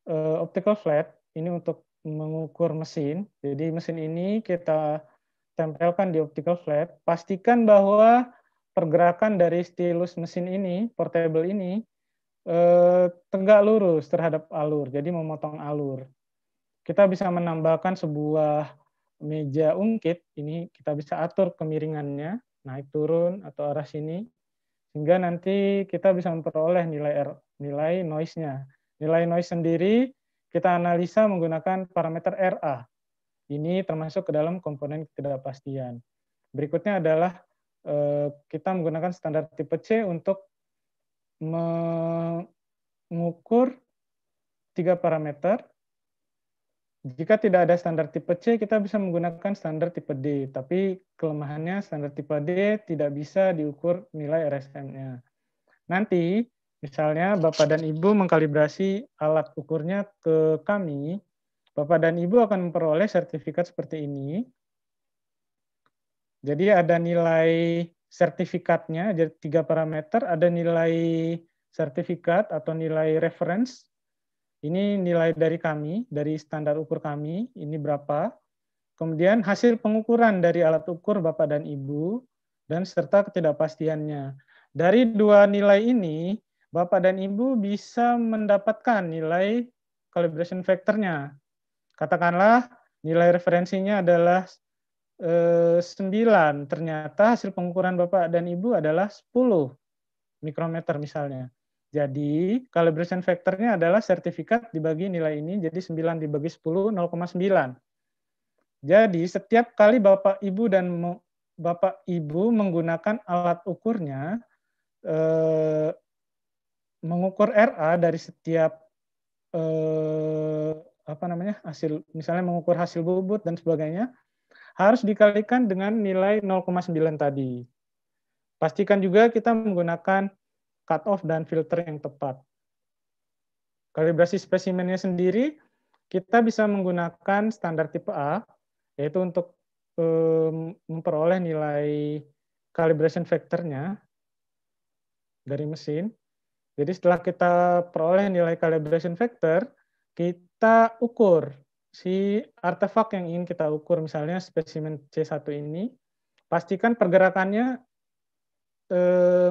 eh, optical flat. Ini untuk mengukur mesin. Jadi mesin ini kita tempelkan di optical flat. pastikan bahwa pergerakan dari stylus mesin ini, portable ini, tenggak eh, tegak lurus terhadap alur, jadi memotong alur. Kita bisa menambahkan sebuah meja ungkit, ini kita bisa atur kemiringannya, naik turun atau arah sini, sehingga nanti kita bisa memperoleh nilai er, nilai noise-nya. Nilai noise sendiri kita analisa menggunakan parameter RA, ini termasuk ke dalam komponen ketidakpastian. Berikutnya adalah eh, kita menggunakan standar tipe C untuk mengukur tiga parameter. Jika tidak ada standar tipe C, kita bisa menggunakan standar tipe D. Tapi kelemahannya standar tipe D tidak bisa diukur nilai RSM-nya. Nanti, misalnya Bapak dan Ibu mengkalibrasi alat ukurnya ke kami, Bapak dan Ibu akan memperoleh sertifikat seperti ini. Jadi ada nilai sertifikatnya, jadi tiga parameter, ada nilai sertifikat atau nilai reference. Ini nilai dari kami, dari standar ukur kami, ini berapa. Kemudian hasil pengukuran dari alat ukur Bapak dan Ibu, dan serta ketidakpastiannya. Dari dua nilai ini, Bapak dan Ibu bisa mendapatkan nilai calibration factor-nya. Katakanlah nilai referensinya adalah 9, eh, ternyata hasil pengukuran Bapak dan Ibu adalah 10 mikrometer misalnya. Jadi calibration factornya adalah sertifikat dibagi nilai ini, jadi 9 dibagi 10, 0,9. Jadi setiap kali Bapak Ibu dan Bapak Ibu menggunakan alat ukurnya, eh, mengukur RA dari setiap eh, apa namanya hasil misalnya mengukur hasil bubut dan sebagainya harus dikalikan dengan nilai 0,9 tadi. Pastikan juga kita menggunakan cut off dan filter yang tepat. Kalibrasi spesimennya sendiri kita bisa menggunakan standar tipe A yaitu untuk um, memperoleh nilai calibration factornya dari mesin. Jadi setelah kita peroleh nilai calibration factor, kita ukur si artefak yang ingin kita ukur, misalnya spesimen C1 ini, pastikan pergerakannya e,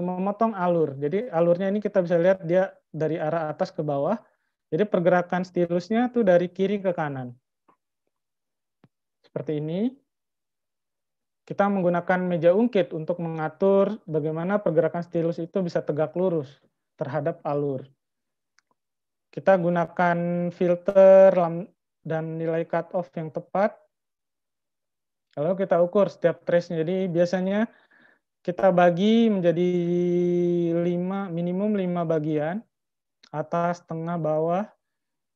memotong alur. Jadi alurnya ini kita bisa lihat dia dari arah atas ke bawah. Jadi pergerakan stilusnya tuh dari kiri ke kanan. Seperti ini. Kita menggunakan meja ungkit untuk mengatur bagaimana pergerakan stilus itu bisa tegak lurus terhadap alur. Kita gunakan filter dan nilai cut off yang tepat. Lalu kita ukur setiap trace Jadi biasanya kita bagi menjadi 5, minimum 5 bagian, atas, tengah, bawah.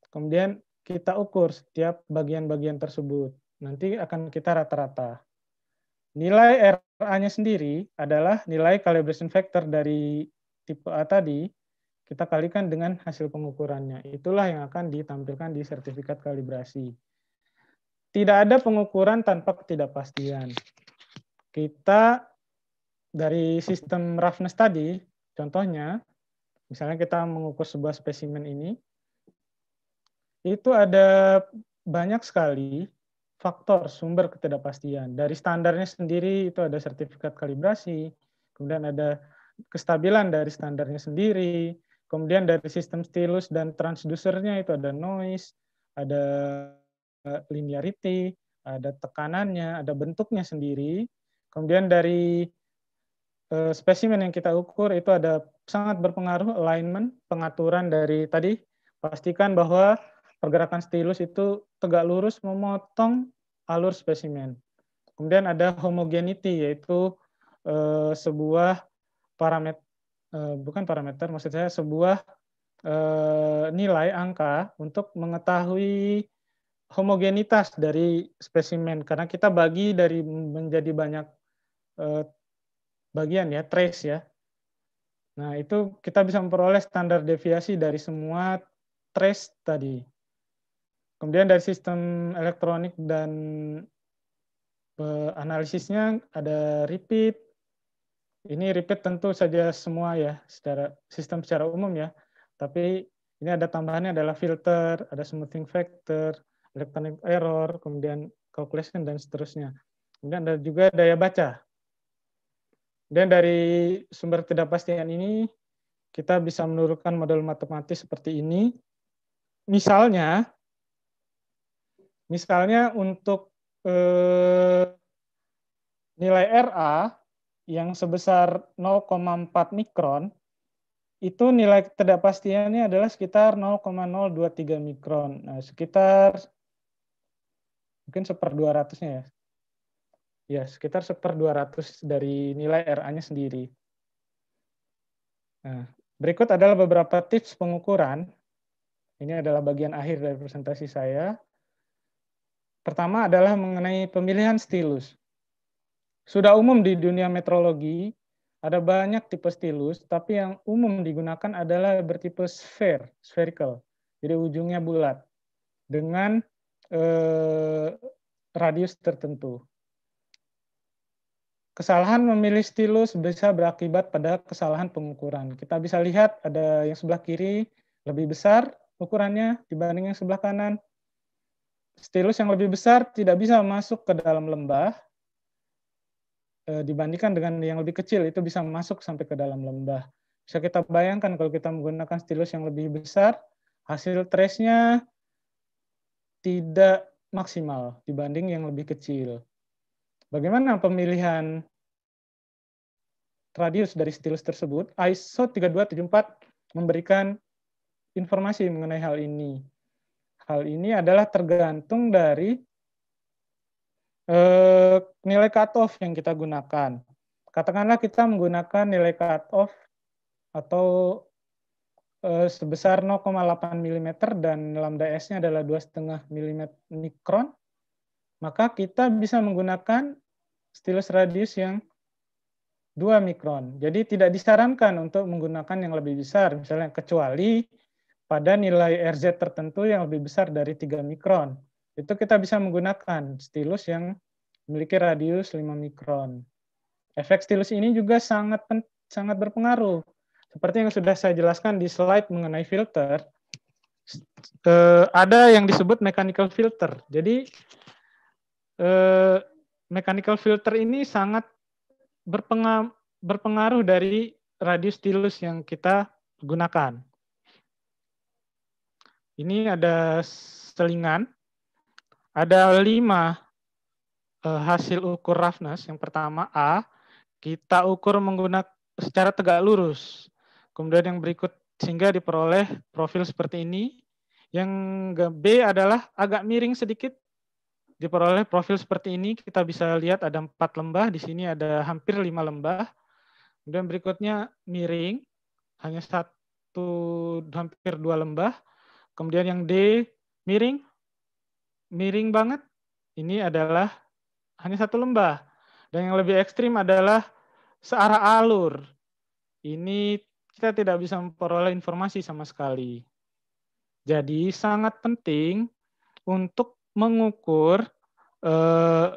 Kemudian kita ukur setiap bagian-bagian tersebut. Nanti akan kita rata-rata. Nilai RA-nya sendiri adalah nilai calibration factor dari tipe A tadi kita kalikan dengan hasil pengukurannya. Itulah yang akan ditampilkan di sertifikat kalibrasi. Tidak ada pengukuran tanpa ketidakpastian. Kita dari sistem roughness tadi, contohnya, misalnya kita mengukur sebuah spesimen ini, itu ada banyak sekali faktor sumber ketidakpastian. Dari standarnya sendiri itu ada sertifikat kalibrasi, kemudian ada kestabilan dari standarnya sendiri, Kemudian dari sistem stylus dan transducernya itu ada noise, ada eh, linearity, ada tekanannya, ada bentuknya sendiri. Kemudian dari eh, spesimen yang kita ukur itu ada sangat berpengaruh alignment, pengaturan dari tadi pastikan bahwa pergerakan stylus itu tegak lurus memotong alur spesimen. Kemudian ada homogeneity yaitu eh, sebuah parameter Eh, bukan parameter, maksud saya sebuah eh, nilai angka untuk mengetahui homogenitas dari spesimen karena kita bagi dari menjadi banyak eh, bagian ya trace ya. Nah, itu kita bisa memperoleh standar deviasi dari semua trace tadi. Kemudian dari sistem elektronik dan analisisnya ada repeat, ini repeat tentu saja semua ya, secara sistem secara umum ya. Tapi ini ada tambahannya adalah filter, ada smoothing factor, electronic error, kemudian calculation, dan seterusnya. Kemudian ada juga daya baca. Dan dari sumber ketidakpastian ini, kita bisa menurunkan model matematis seperti ini. Misalnya, misalnya untuk eh, nilai RA yang sebesar 0,4 mikron, itu nilai ketidakpastiannya adalah sekitar 0,023 mikron. Nah, sekitar mungkin seper 200-nya ya. Ya, sekitar seper 200 dari nilai RA-nya sendiri. Nah, berikut adalah beberapa tips pengukuran. Ini adalah bagian akhir dari presentasi saya. Pertama adalah mengenai pemilihan stilus. Sudah umum di dunia metrologi, ada banyak tipe stilus, tapi yang umum digunakan adalah bertipe sphere, spherical. Jadi ujungnya bulat dengan eh, radius tertentu. Kesalahan memilih stilus bisa berakibat pada kesalahan pengukuran. Kita bisa lihat ada yang sebelah kiri lebih besar ukurannya dibanding yang sebelah kanan. Stilus yang lebih besar tidak bisa masuk ke dalam lembah Eh, dibandingkan dengan yang lebih kecil itu bisa masuk sampai ke dalam lembah. Bisa kita bayangkan kalau kita menggunakan stilus yang lebih besar, hasil trace-nya tidak maksimal dibanding yang lebih kecil. Bagaimana pemilihan radius dari stilus tersebut? ISO 3274 memberikan informasi mengenai hal ini. Hal ini adalah tergantung dari eh, nilai cutoff yang kita gunakan. Katakanlah kita menggunakan nilai cutoff atau eh, sebesar 0,8 mm dan lambda S-nya adalah 2,5 mm mikron, maka kita bisa menggunakan stylus radius yang 2 mikron. Jadi tidak disarankan untuk menggunakan yang lebih besar, misalnya kecuali pada nilai RZ tertentu yang lebih besar dari 3 mikron itu kita bisa menggunakan stilus yang memiliki radius 5 mikron. Efek stilus ini juga sangat sangat berpengaruh. Seperti yang sudah saya jelaskan di slide mengenai filter, eh, ada yang disebut mechanical filter. Jadi eh, mechanical filter ini sangat berpengaruh, berpengaruh dari radius stilus yang kita gunakan. Ini ada selingan ada lima uh, hasil ukur roughness. Yang pertama A, kita ukur menggunakan secara tegak lurus. Kemudian yang berikut sehingga diperoleh profil seperti ini. Yang B adalah agak miring sedikit diperoleh profil seperti ini. Kita bisa lihat ada empat lembah, di sini ada hampir lima lembah. Kemudian berikutnya miring, hanya satu hampir dua lembah. Kemudian yang D miring miring banget, ini adalah hanya satu lembah. Dan yang lebih ekstrim adalah searah alur. Ini kita tidak bisa memperoleh informasi sama sekali. Jadi sangat penting untuk mengukur eh,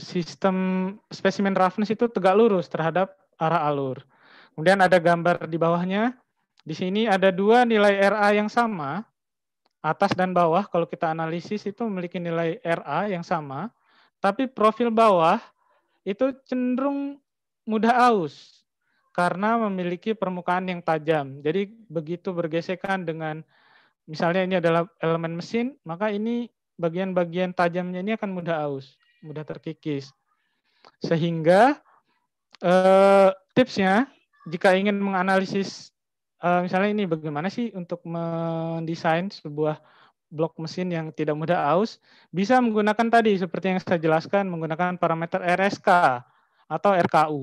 sistem spesimen roughness itu tegak lurus terhadap arah alur. Kemudian ada gambar di bawahnya. Di sini ada dua nilai RA yang sama, atas dan bawah kalau kita analisis itu memiliki nilai RA yang sama, tapi profil bawah itu cenderung mudah aus karena memiliki permukaan yang tajam. Jadi begitu bergesekan dengan misalnya ini adalah elemen mesin, maka ini bagian-bagian tajamnya ini akan mudah aus, mudah terkikis. Sehingga eh, tipsnya jika ingin menganalisis uh, misalnya ini bagaimana sih untuk mendesain sebuah blok mesin yang tidak mudah aus bisa menggunakan tadi seperti yang saya jelaskan menggunakan parameter RSK atau RKU.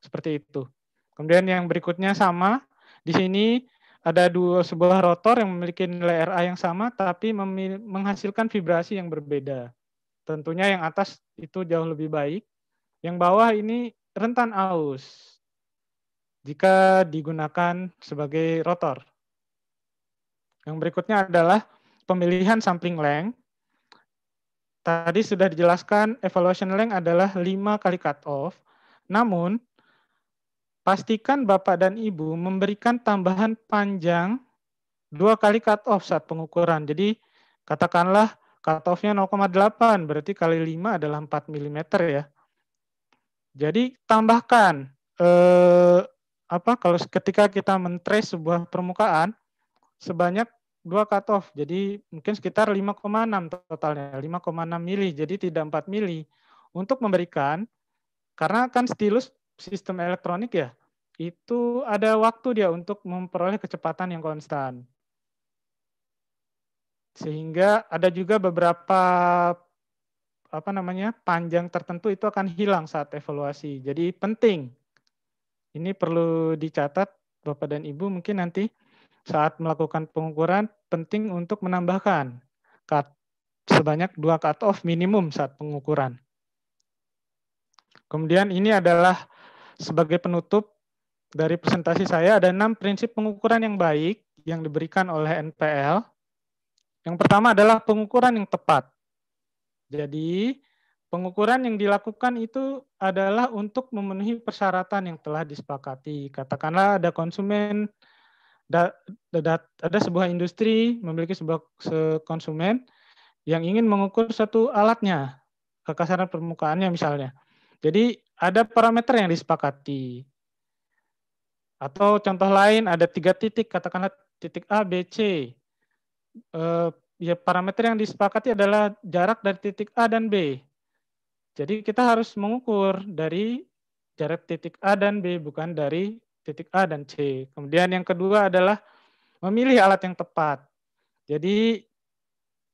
Seperti itu. Kemudian yang berikutnya sama, di sini ada dua sebuah rotor yang memiliki nilai RA yang sama tapi menghasilkan vibrasi yang berbeda. Tentunya yang atas itu jauh lebih baik, yang bawah ini rentan aus jika digunakan sebagai rotor. Yang berikutnya adalah pemilihan sampling length. Tadi sudah dijelaskan evaluation length adalah 5 kali cut off. Namun, pastikan Bapak dan Ibu memberikan tambahan panjang 2 kali cut off saat pengukuran. Jadi katakanlah cut off-nya 0,8, berarti kali 5 adalah 4 mm ya. Jadi tambahkan eh, apa kalau ketika kita mentrace sebuah permukaan sebanyak dua off. Jadi mungkin sekitar 5,6 totalnya, 5,6 mili. Jadi tidak 4 mili. Untuk memberikan, karena kan stilus sistem elektronik ya, itu ada waktu dia untuk memperoleh kecepatan yang konstan. Sehingga ada juga beberapa apa namanya panjang tertentu itu akan hilang saat evaluasi. Jadi penting ini perlu dicatat Bapak dan Ibu mungkin nanti saat melakukan pengukuran penting untuk menambahkan cut, sebanyak dua cut off minimum saat pengukuran. Kemudian ini adalah sebagai penutup dari presentasi saya ada enam prinsip pengukuran yang baik yang diberikan oleh NPL. Yang pertama adalah pengukuran yang tepat. Jadi Pengukuran yang dilakukan itu adalah untuk memenuhi persyaratan yang telah disepakati. Katakanlah ada konsumen, ada sebuah industri memiliki sebuah konsumen yang ingin mengukur satu alatnya, kekasaran permukaannya misalnya. Jadi ada parameter yang disepakati. Atau contoh lain ada tiga titik, katakanlah titik A, B, C. Eh, ya parameter yang disepakati adalah jarak dari titik A dan B jadi kita harus mengukur dari jarak titik A dan B, bukan dari titik A dan C. Kemudian yang kedua adalah memilih alat yang tepat. Jadi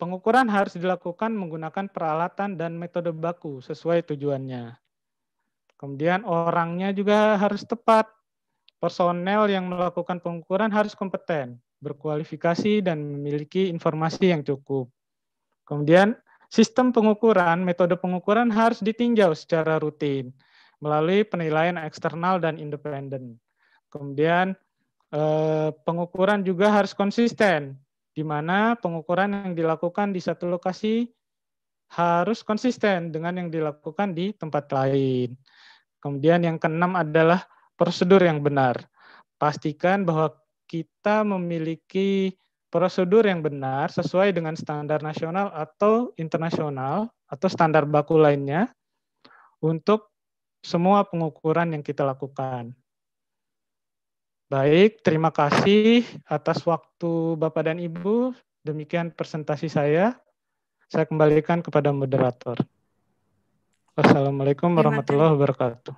pengukuran harus dilakukan menggunakan peralatan dan metode baku sesuai tujuannya. Kemudian orangnya juga harus tepat. Personel yang melakukan pengukuran harus kompeten, berkualifikasi, dan memiliki informasi yang cukup. Kemudian Sistem pengukuran, metode pengukuran harus ditinjau secara rutin melalui penilaian eksternal dan independen. Kemudian eh, pengukuran juga harus konsisten, di mana pengukuran yang dilakukan di satu lokasi harus konsisten dengan yang dilakukan di tempat lain. Kemudian yang keenam adalah prosedur yang benar. Pastikan bahwa kita memiliki prosedur yang benar sesuai dengan standar nasional atau internasional atau standar baku lainnya untuk semua pengukuran yang kita lakukan. Baik, terima kasih atas waktu Bapak dan Ibu. Demikian presentasi saya. Saya kembalikan kepada moderator. Wassalamualaikum warahmatullahi wabarakatuh.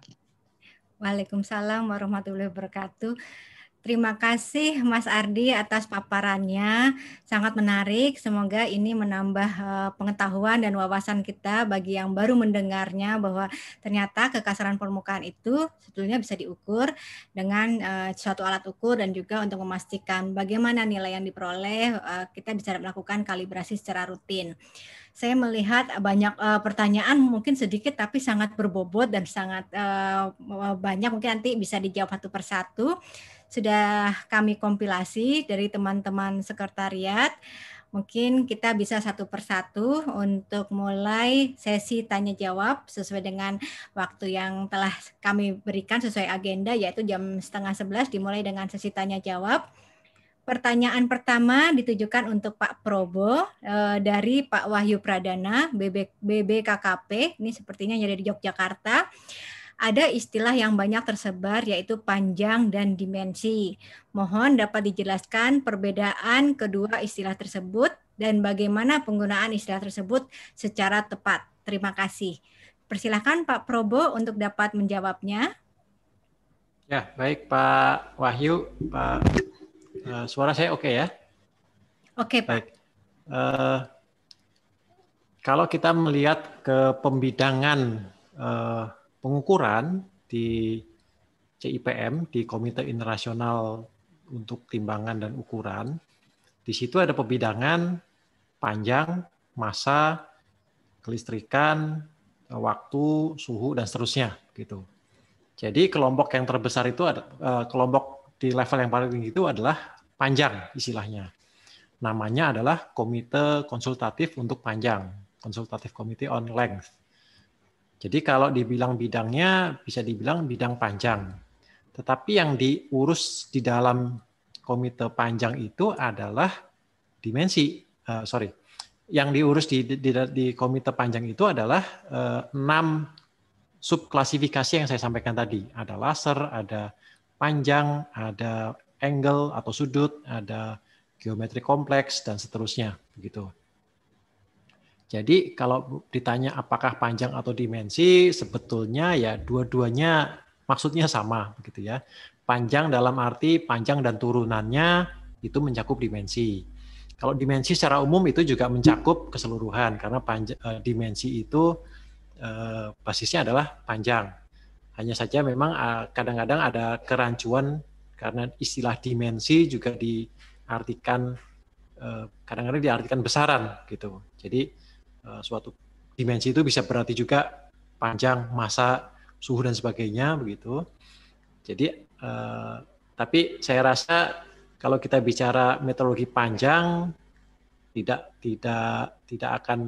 Waalaikumsalam warahmatullahi wabarakatuh. Terima kasih Mas Ardi atas paparannya, sangat menarik. Semoga ini menambah eh, pengetahuan dan wawasan kita bagi yang baru mendengarnya bahwa ternyata kekasaran permukaan itu sebetulnya bisa diukur dengan eh, suatu alat ukur dan juga untuk memastikan bagaimana nilai yang diperoleh eh, kita bisa melakukan kalibrasi secara rutin. Saya melihat banyak uh, pertanyaan mungkin sedikit tapi sangat berbobot dan sangat uh, banyak mungkin nanti bisa dijawab satu persatu sudah kami kompilasi dari teman-teman sekretariat. Mungkin kita bisa satu persatu untuk mulai sesi tanya jawab sesuai dengan waktu yang telah kami berikan sesuai agenda yaitu jam setengah sebelas dimulai dengan sesi tanya jawab. Pertanyaan pertama ditujukan untuk Pak Probo eh, dari Pak Wahyu Pradana BB, BBKKP. Ini sepertinya dari di Yogyakarta ada istilah yang banyak tersebar yaitu panjang dan dimensi. Mohon dapat dijelaskan perbedaan kedua istilah tersebut dan bagaimana penggunaan istilah tersebut secara tepat. Terima kasih. Persilahkan Pak Probo untuk dapat menjawabnya. Ya, baik Pak Wahyu. Pak, eh, suara saya oke okay, ya? Oke okay, Pak. Baik. Uh, kalau kita melihat ke pembidangan uh, pengukuran di CIPM di Komite Internasional untuk Timbangan dan Ukuran. Di situ ada pembidangan panjang, masa, kelistrikan, waktu, suhu dan seterusnya gitu. Jadi kelompok yang terbesar itu ada eh, kelompok di level yang paling tinggi itu adalah panjang istilahnya. Namanya adalah Komite Konsultatif untuk Panjang, Konsultatif Committee on Length jadi kalau dibilang bidangnya bisa dibilang bidang panjang. Tetapi yang diurus di dalam komite panjang itu adalah dimensi. Uh, sorry, yang diurus di, di, di komite panjang itu adalah uh, enam subklasifikasi yang saya sampaikan tadi. Ada laser, ada panjang, ada angle atau sudut, ada geometri kompleks dan seterusnya begitu. Jadi kalau ditanya apakah panjang atau dimensi, sebetulnya ya dua-duanya maksudnya sama gitu ya. Panjang dalam arti panjang dan turunannya itu mencakup dimensi. Kalau dimensi secara umum itu juga mencakup keseluruhan karena eh, dimensi itu eh, basisnya adalah panjang. Hanya saja memang eh, kadang-kadang ada kerancuan karena istilah dimensi juga diartikan kadang-kadang diartikan besaran gitu. Jadi Eh, suatu dimensi itu bisa berarti juga panjang masa suhu dan sebagainya begitu. Jadi uh, tapi saya rasa kalau kita bicara metodologi panjang tidak tidak tidak akan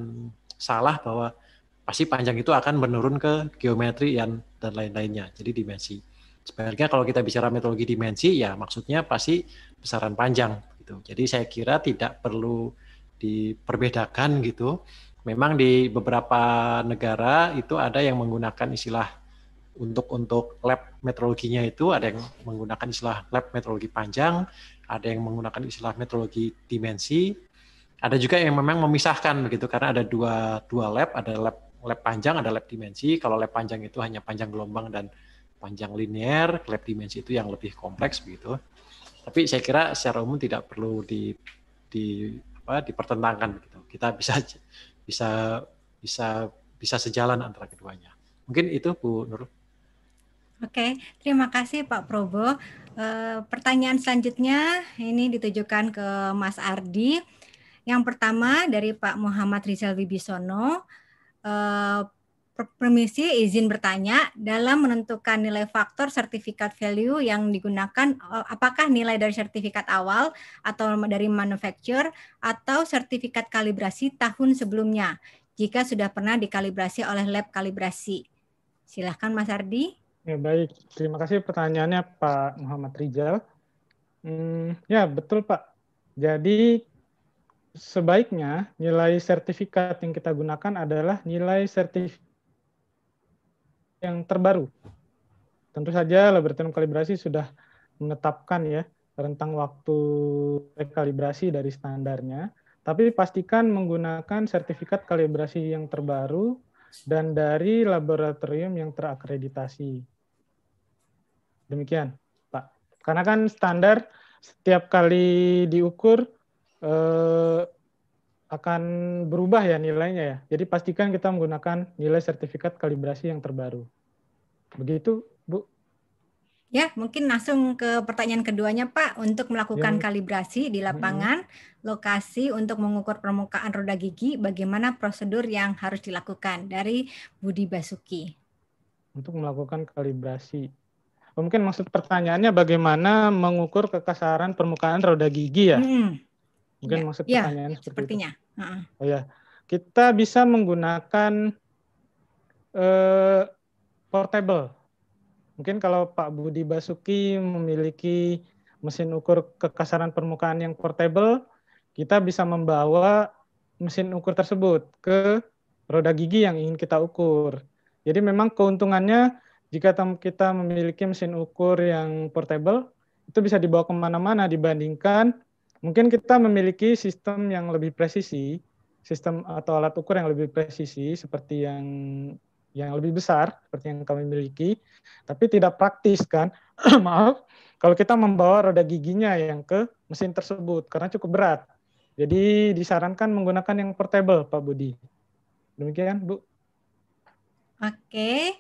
salah bahwa pasti panjang itu akan menurun ke geometri yang dan lain-lainnya. Jadi dimensi. Sebenarnya kalau kita bicara metodologi dimensi ya maksudnya pasti besaran panjang gitu. Jadi saya kira tidak perlu diperbedakan gitu memang di beberapa negara itu ada yang menggunakan istilah untuk untuk lab metrologinya itu ada yang menggunakan istilah lab metrologi panjang, ada yang menggunakan istilah metrologi dimensi, ada juga yang memang memisahkan begitu karena ada dua dua lab, ada lab lab panjang, ada lab dimensi. Kalau lab panjang itu hanya panjang gelombang dan panjang linear, lab dimensi itu yang lebih kompleks begitu. Tapi saya kira secara umum tidak perlu di di apa dipertentangkan begitu. Kita bisa bisa bisa bisa sejalan antara keduanya. Mungkin itu Bu Nur Oke, terima kasih Pak Probo. E, eh, pertanyaan selanjutnya ini ditujukan ke Mas Ardi. Yang pertama dari Pak Muhammad Rizal Wibisono. E, permisi izin bertanya dalam menentukan nilai faktor sertifikat value yang digunakan eh, apakah nilai dari sertifikat awal atau dari manufaktur atau sertifikat kalibrasi tahun sebelumnya jika sudah pernah dikalibrasi oleh lab kalibrasi. Silahkan Mas Ardi. Ya, baik, terima kasih pertanyaannya Pak Muhammad Rizal. Hmm, ya betul Pak. Jadi sebaiknya nilai sertifikat yang kita gunakan adalah nilai sertifikat yang terbaru. Tentu saja laboratorium kalibrasi sudah menetapkan ya rentang waktu rekalibrasi dari standarnya, tapi pastikan menggunakan sertifikat kalibrasi yang terbaru dan dari laboratorium yang terakreditasi. Demikian, Pak. Karena kan standar setiap kali diukur eh, akan berubah ya nilainya ya. Jadi pastikan kita menggunakan nilai sertifikat kalibrasi yang terbaru. Begitu, Bu. Ya, mungkin langsung ke pertanyaan keduanya, Pak. Untuk melakukan ya. kalibrasi di lapangan, hmm. lokasi untuk mengukur permukaan roda gigi, bagaimana prosedur yang harus dilakukan dari Budi Basuki? Untuk melakukan kalibrasi, mungkin maksud pertanyaannya bagaimana mengukur kekasaran permukaan roda gigi ya? Hmm. Mungkin ya, maksud iya, pertanyaan iya, seperti sepertinya. Itu. Uh huh Oh ya, kita bisa menggunakan uh, portable. Mungkin kalau Pak Budi Basuki memiliki mesin ukur kekasaran permukaan yang portable, kita bisa membawa mesin ukur tersebut ke roda gigi yang ingin kita ukur. Jadi memang keuntungannya jika kita memiliki mesin ukur yang portable, itu bisa dibawa kemana-mana dibandingkan Mungkin kita memiliki sistem yang lebih presisi, sistem atau alat ukur yang lebih presisi seperti yang yang lebih besar seperti yang kami miliki, tapi tidak praktis kan? Maaf, kalau kita membawa roda giginya yang ke mesin tersebut karena cukup berat. Jadi disarankan menggunakan yang portable, Pak Budi. Demikian, Bu. Oke.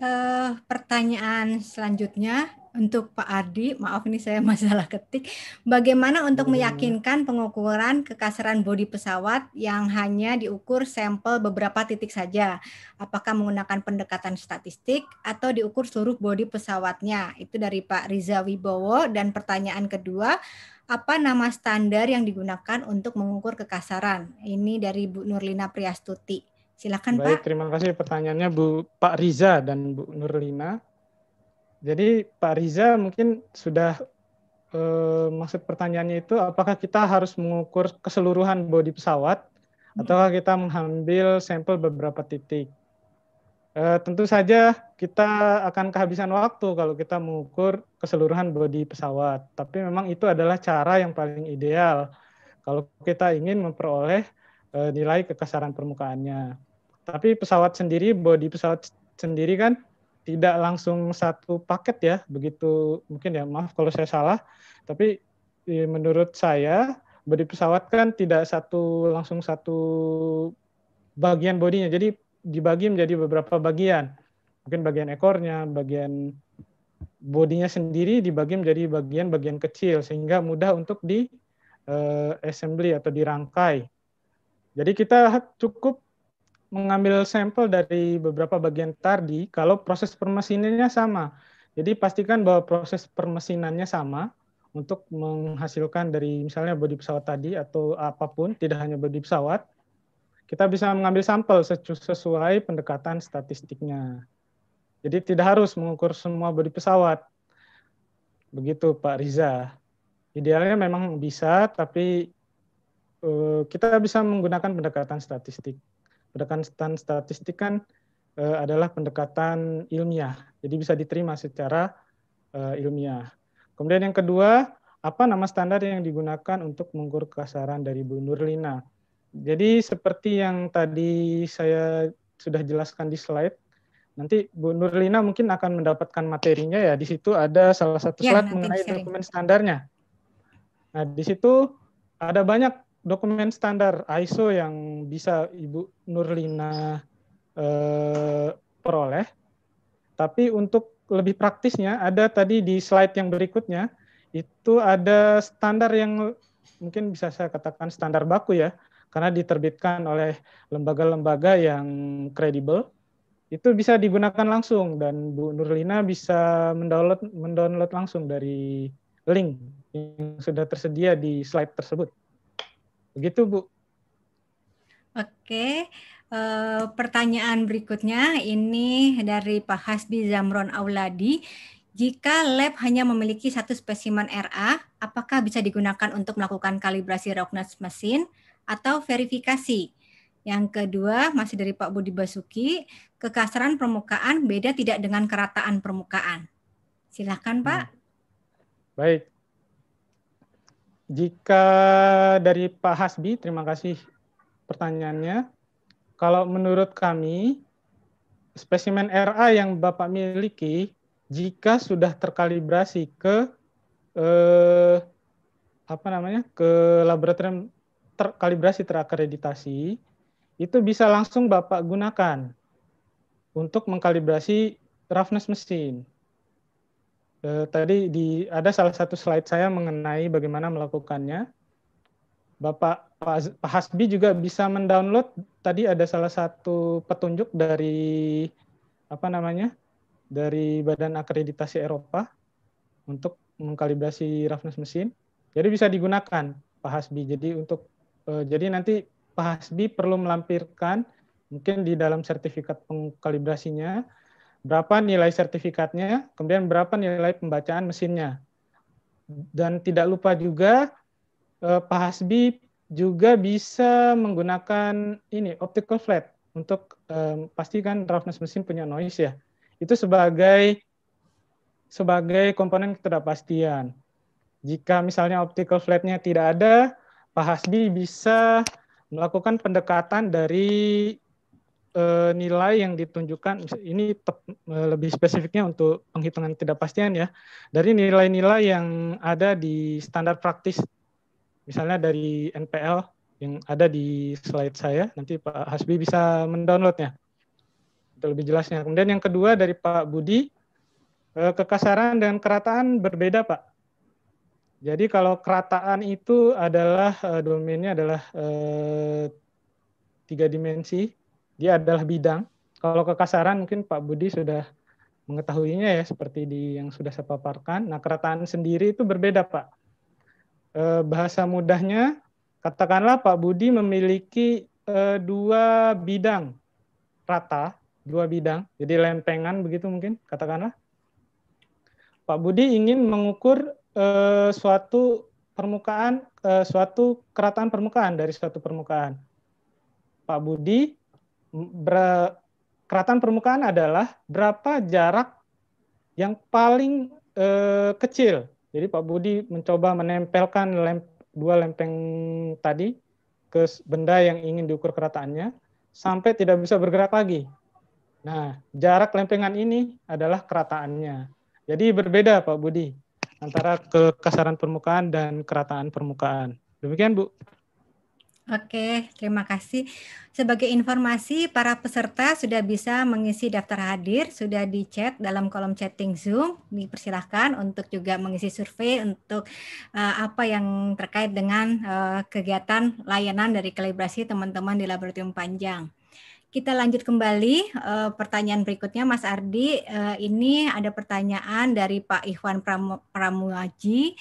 Uh, pertanyaan selanjutnya, untuk Pak Ardi, maaf ini saya masalah ketik. Bagaimana untuk iya. meyakinkan pengukuran kekasaran bodi pesawat yang hanya diukur sampel beberapa titik saja? Apakah menggunakan pendekatan statistik atau diukur seluruh bodi pesawatnya? Itu dari Pak Riza Wibowo dan pertanyaan kedua, apa nama standar yang digunakan untuk mengukur kekasaran? Ini dari Bu Nurlina Priastuti. Silakan Baik, Pak. Baik, terima kasih pertanyaannya Bu Pak Riza dan Bu Nurlina. Jadi Pak Riza mungkin sudah eh, maksud pertanyaannya itu apakah kita harus mengukur keseluruhan bodi pesawat hmm. ataukah kita mengambil sampel beberapa titik? Eh, tentu saja kita akan kehabisan waktu kalau kita mengukur keseluruhan bodi pesawat. Tapi memang itu adalah cara yang paling ideal kalau kita ingin memperoleh eh, nilai kekasaran permukaannya. Tapi pesawat sendiri, bodi pesawat sendiri kan tidak langsung satu paket ya, begitu mungkin ya maaf kalau saya salah, tapi menurut saya body pesawat kan tidak satu langsung satu bagian bodinya, jadi dibagi menjadi beberapa bagian, mungkin bagian ekornya, bagian bodinya sendiri dibagi menjadi bagian-bagian kecil sehingga mudah untuk di uh, assembly atau dirangkai. Jadi kita cukup mengambil sampel dari beberapa bagian tadi, kalau proses permesinannya sama. Jadi pastikan bahwa proses permesinannya sama untuk menghasilkan dari misalnya bodi pesawat tadi atau apapun, tidak hanya bodi pesawat, kita bisa mengambil sampel sesuai pendekatan statistiknya. Jadi tidak harus mengukur semua bodi pesawat. Begitu Pak Riza. Idealnya memang bisa, tapi eh, kita bisa menggunakan pendekatan statistik pendekatan statistik kan eh, adalah pendekatan ilmiah, jadi bisa diterima secara eh, ilmiah. Kemudian yang kedua, apa nama standar yang digunakan untuk mengukur kasaran dari Bu Nurlina? Jadi seperti yang tadi saya sudah jelaskan di slide, nanti Bu Nurlina mungkin akan mendapatkan materinya ya. Di situ ada salah satu ya, slide ya, mengenai sharing. dokumen standarnya. Nah, di situ ada banyak dokumen standar ISO yang bisa Ibu Nurlina eh, peroleh. Tapi untuk lebih praktisnya ada tadi di slide yang berikutnya itu ada standar yang mungkin bisa saya katakan standar baku ya karena diterbitkan oleh lembaga-lembaga yang kredibel itu bisa digunakan langsung dan Bu Nurlina bisa mendownload mendownload langsung dari link yang sudah tersedia di slide tersebut. Begitu, Bu. Oke, e, pertanyaan berikutnya ini dari Pak Hasbi Zamron Auladi. Jika lab hanya memiliki satu spesimen RA, apakah bisa digunakan untuk melakukan kalibrasi Rognes mesin atau verifikasi? Yang kedua, masih dari Pak Budi Basuki, kekasaran permukaan beda tidak dengan kerataan permukaan. Silakan Pak. Hmm. Baik, jika dari Pak Hasbi, terima kasih pertanyaannya. Kalau menurut kami, spesimen RA yang Bapak miliki, jika sudah terkalibrasi ke eh, apa namanya ke laboratorium terkalibrasi terakreditasi, itu bisa langsung Bapak gunakan untuk mengkalibrasi roughness mesin. Eh, tadi di ada salah satu slide saya mengenai bagaimana melakukannya. Bapak Pak Hasbi juga bisa mendownload tadi ada salah satu petunjuk dari apa namanya dari Badan Akreditasi Eropa untuk mengkalibrasi roughness mesin. Jadi bisa digunakan Pak Hasbi. Jadi untuk eh, jadi nanti Pak Hasbi perlu melampirkan mungkin di dalam sertifikat pengkalibrasinya berapa nilai sertifikatnya, kemudian berapa nilai pembacaan mesinnya. Dan tidak lupa juga eh, Pak Hasbi juga bisa menggunakan ini optical flat untuk eh, pastikan roughness mesin punya noise ya. Itu sebagai sebagai komponen ketidakpastian. Jika misalnya optical flatnya tidak ada, Pak Hasbi bisa melakukan pendekatan dari eh, nilai yang ditunjukkan ini tep, eh, lebih spesifiknya untuk penghitungan ketidakpastian ya dari nilai-nilai yang ada di standar praktis misalnya dari NPL yang ada di slide saya nanti Pak Hasbi bisa mendownloadnya untuk lebih jelasnya kemudian yang kedua dari Pak Budi eh, kekasaran dan kerataan berbeda Pak jadi kalau kerataan itu adalah eh, domainnya adalah uh, tiga dimensi, dia adalah bidang. Kalau kekasaran mungkin Pak Budi sudah mengetahuinya ya seperti di yang sudah saya paparkan. Nah, kerataan sendiri itu berbeda, Pak. Eh, bahasa mudahnya katakanlah Pak Budi memiliki eh, dua bidang rata, dua bidang. Jadi lempengan begitu mungkin katakanlah. Pak Budi ingin mengukur eh, suatu permukaan suatu kerataan permukaan dari suatu permukaan. Pak Budi ber, keratan permukaan adalah berapa jarak yang paling eh, kecil. Jadi Pak Budi mencoba menempelkan lem, dua lempeng tadi ke benda yang ingin diukur kerataannya sampai tidak bisa bergerak lagi. Nah, jarak lempengan ini adalah kerataannya. Jadi berbeda Pak Budi antara kekasaran permukaan dan kerataan permukaan. Demikian Bu. Oke, terima kasih. Sebagai informasi, para peserta sudah bisa mengisi daftar hadir, sudah di chat dalam kolom chatting Zoom. Dipersilahkan untuk juga mengisi survei untuk uh, apa yang terkait dengan uh, kegiatan layanan dari kalibrasi teman-teman di Laboratorium Panjang. Kita lanjut kembali uh, pertanyaan berikutnya, Mas Ardi. Uh, ini ada pertanyaan dari Pak Ikhwan Pramu, Pramuaji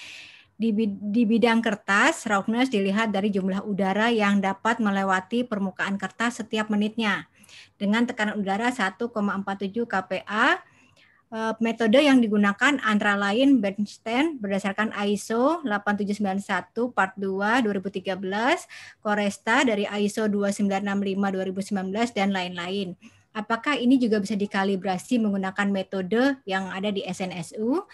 di, di bidang kertas, roughness dilihat dari jumlah udara yang dapat melewati permukaan kertas setiap menitnya. Dengan tekanan udara 1,47 kPa, eh, metode yang digunakan antara lain Bernstein berdasarkan ISO 8791 Part 2 2013, Koresta dari ISO 2965 2019, dan lain-lain apakah ini juga bisa dikalibrasi menggunakan metode yang ada di SNSU.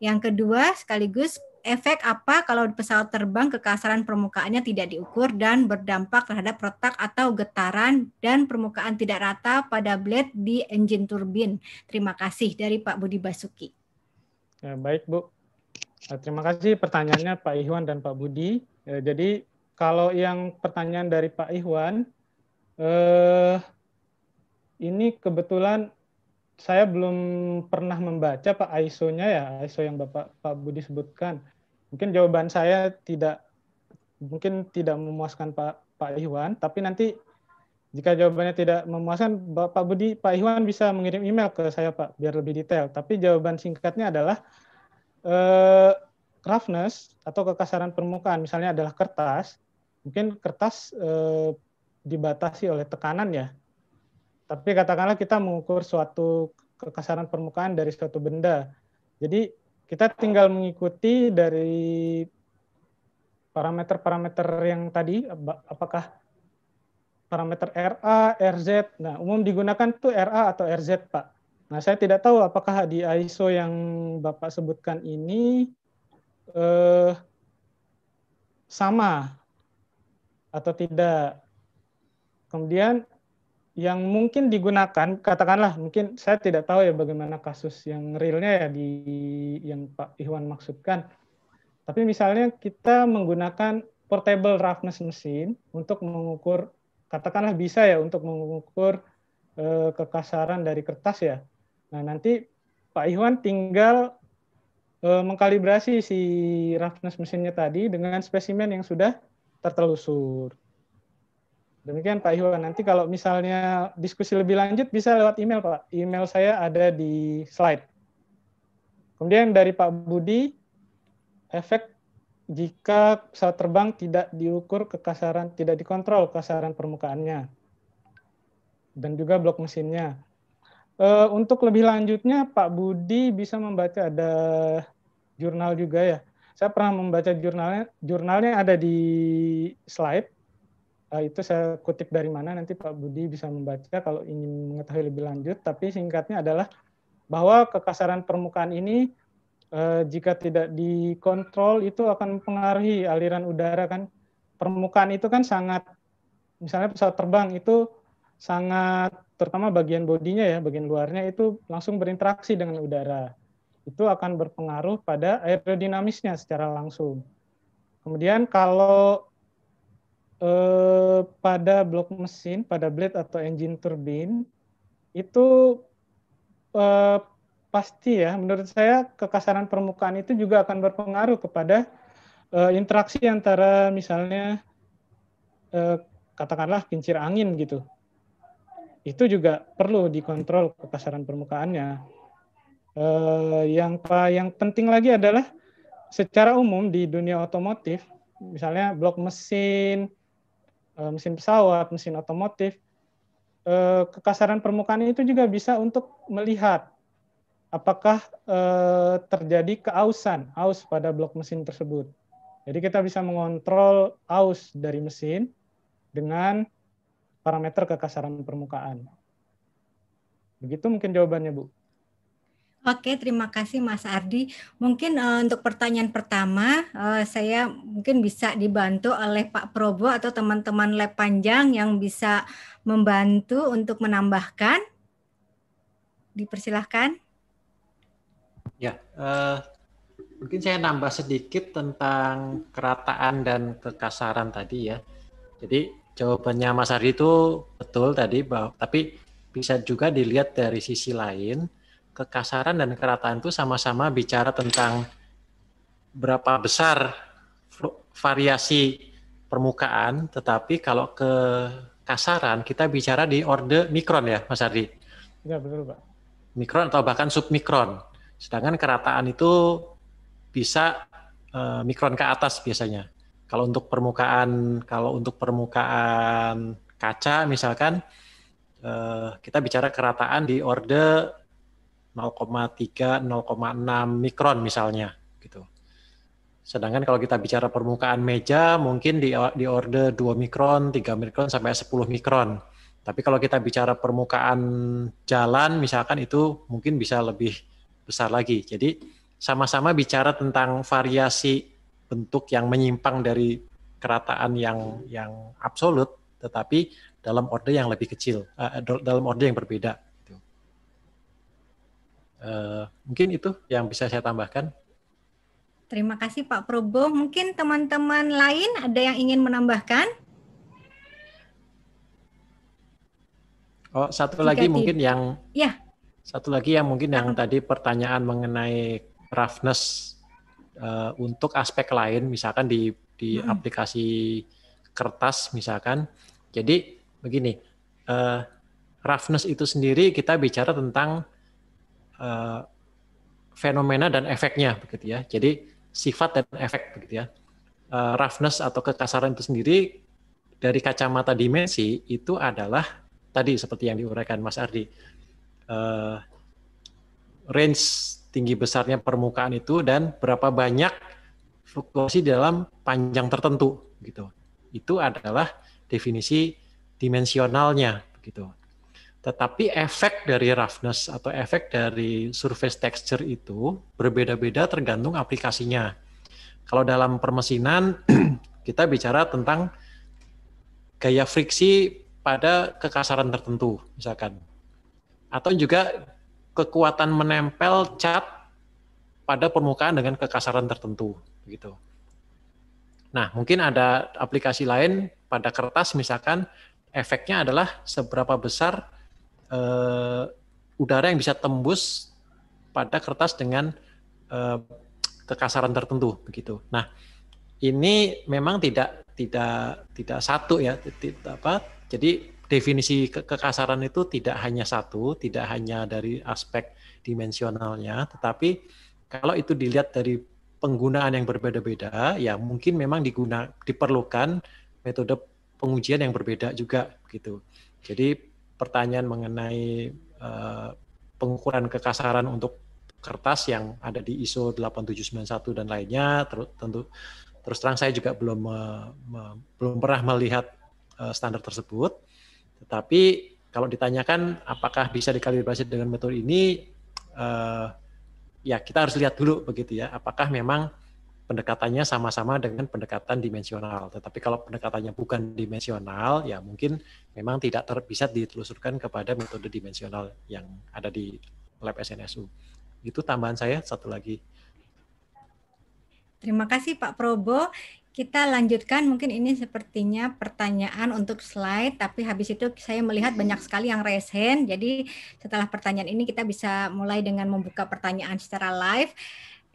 Yang kedua, sekaligus efek apa kalau pesawat terbang kekasaran permukaannya tidak diukur dan berdampak terhadap retak atau getaran dan permukaan tidak rata pada blade di engine turbin. Terima kasih dari Pak Budi Basuki. Ya, baik Bu. Eh, terima kasih pertanyaannya Pak Ihwan dan Pak Budi. Eh, jadi kalau yang pertanyaan dari Pak Ihwan, eh, ini kebetulan saya belum pernah membaca Pak ISO-nya ya, ISO yang Bapak Pak Budi sebutkan. Mungkin jawaban saya tidak mungkin tidak memuaskan Pak Pak Iwan, tapi nanti jika jawabannya tidak memuaskan, Pak Budi, Pak Iwan bisa mengirim email ke saya Pak biar lebih detail. Tapi jawaban singkatnya adalah eh, roughness atau kekasaran permukaan, misalnya adalah kertas, mungkin kertas eh, dibatasi oleh tekanan ya. Tapi katakanlah kita mengukur suatu kekasaran permukaan dari suatu benda. Jadi kita tinggal mengikuti dari parameter-parameter yang tadi, apakah parameter RA, RZ. Nah, umum digunakan tuh RA atau RZ, Pak. Nah, saya tidak tahu apakah di ISO yang Bapak sebutkan ini eh, sama atau tidak. Kemudian yang mungkin digunakan katakanlah mungkin saya tidak tahu ya bagaimana kasus yang realnya ya di yang Pak Iwan maksudkan tapi misalnya kita menggunakan portable roughness mesin untuk mengukur katakanlah bisa ya untuk mengukur eh, kekasaran dari kertas ya nah nanti Pak Iwan tinggal eh, mengkalibrasi si roughness mesinnya tadi dengan spesimen yang sudah tertelusur Demikian Pak Iwan. Nanti kalau misalnya diskusi lebih lanjut bisa lewat email Pak. Email saya ada di slide. Kemudian dari Pak Budi, efek jika pesawat terbang tidak diukur kekasaran, tidak dikontrol kekasaran permukaannya, dan juga blok mesinnya. Eh, untuk lebih lanjutnya Pak Budi bisa membaca ada jurnal juga ya. Saya pernah membaca jurnalnya, jurnalnya ada di slide Uh, itu saya kutip dari mana nanti Pak Budi bisa membaca kalau ingin mengetahui lebih lanjut. Tapi singkatnya adalah bahwa kekasaran permukaan ini uh, jika tidak dikontrol itu akan mempengaruhi aliran udara kan. Permukaan itu kan sangat misalnya pesawat terbang itu sangat terutama bagian bodinya ya, bagian luarnya itu langsung berinteraksi dengan udara. Itu akan berpengaruh pada aerodinamisnya secara langsung. Kemudian kalau Eh, pada blok mesin, pada blade atau engine turbin itu eh, pasti ya menurut saya kekasaran permukaan itu juga akan berpengaruh kepada eh, interaksi antara misalnya eh, katakanlah kincir angin gitu. Itu juga perlu dikontrol kekasaran permukaannya. Eh, yang yang penting lagi adalah secara umum di dunia otomotif, misalnya blok mesin, Eh, mesin pesawat, mesin otomotif, eh, kekasaran permukaan itu juga bisa untuk melihat apakah eh, terjadi keausan, aus pada blok mesin tersebut. Jadi kita bisa mengontrol aus dari mesin dengan parameter kekasaran permukaan. Begitu mungkin jawabannya, Bu. Oke, terima kasih Mas Ardi. Mungkin uh, untuk pertanyaan pertama, uh, saya mungkin bisa dibantu oleh Pak Probo atau teman-teman lab panjang yang bisa membantu untuk menambahkan. Dipersilahkan. Ya, uh, mungkin saya nambah sedikit tentang kerataan dan kekasaran tadi ya. Jadi jawabannya Mas Ardi itu betul tadi, tapi bisa juga dilihat dari sisi lain kekasaran dan kerataan itu sama-sama bicara tentang berapa besar variasi permukaan, tetapi kalau kekasaran kita bicara di orde mikron ya, Mas Ardi? Ya, betul Pak. Mikron atau bahkan submikron. Sedangkan kerataan itu bisa eh, mikron ke atas biasanya. Kalau untuk permukaan, kalau untuk permukaan kaca misalkan, eh, kita bicara kerataan di orde 0,3, 0,6 mikron misalnya gitu. Sedangkan kalau kita bicara permukaan meja mungkin di, di order 2 mikron, 3 mikron sampai 10 mikron. Tapi kalau kita bicara permukaan jalan misalkan itu mungkin bisa lebih besar lagi. Jadi sama-sama bicara tentang variasi bentuk yang menyimpang dari kerataan yang yang absolut tetapi dalam order yang lebih kecil, eh, dalam order yang berbeda. Eh, mungkin itu yang bisa saya tambahkan. Terima kasih Pak Probo. Mungkin teman-teman lain ada yang ingin menambahkan? Oh, satu Jika lagi di... mungkin yang ya. Satu lagi yang mungkin yang Apa? tadi pertanyaan mengenai roughness uh, untuk aspek lain misalkan di di hmm. aplikasi kertas misalkan. Jadi begini, uh, roughness itu sendiri kita bicara tentang Eh, fenomena dan efeknya begitu ya. Jadi sifat dan efek begitu ya. Uh, roughness atau kekasaran itu sendiri dari kacamata dimensi itu adalah tadi seperti yang diuraikan Mas Ardi. Uh, range tinggi besarnya permukaan itu dan berapa banyak fluktuasi dalam panjang tertentu gitu. Itu adalah definisi dimensionalnya begitu. Tetapi efek dari roughness atau efek dari surface texture itu berbeda-beda tergantung aplikasinya. Kalau dalam permesinan kita bicara tentang gaya friksi pada kekasaran tertentu misalkan. Atau juga kekuatan menempel cat pada permukaan dengan kekasaran tertentu begitu. Nah, mungkin ada aplikasi lain pada kertas misalkan efeknya adalah seberapa besar uh, udara yang bisa tembus pada kertas dengan uh, kekasaran tertentu begitu. Nah, ini memang tidak tidak tidak satu ya, tidak, apa? Jadi definisi ke kekasaran itu tidak hanya satu, tidak hanya dari aspek dimensionalnya, tetapi kalau itu dilihat dari penggunaan yang berbeda-beda, ya mungkin memang diguna diperlukan metode pengujian yang berbeda juga begitu. Jadi pertanyaan mengenai uh, pengukuran kekasaran untuk kertas yang ada di ISO 8791 dan lainnya ter tentu terus terang saya juga belum me, me, belum pernah melihat uh, standar tersebut tetapi kalau ditanyakan apakah bisa dikalibrasi dengan metode ini uh, ya kita harus lihat dulu begitu ya apakah memang pendekatannya sama-sama dengan pendekatan dimensional. Tetapi kalau pendekatannya bukan dimensional, ya mungkin memang tidak ter, bisa ditelusurkan kepada metode dimensional yang ada di lab SNSU. Itu tambahan saya satu lagi. Terima kasih Pak Probo. Kita lanjutkan mungkin ini sepertinya pertanyaan untuk slide, tapi habis itu saya melihat banyak sekali yang raise hand. Jadi setelah pertanyaan ini kita bisa mulai dengan membuka pertanyaan secara live.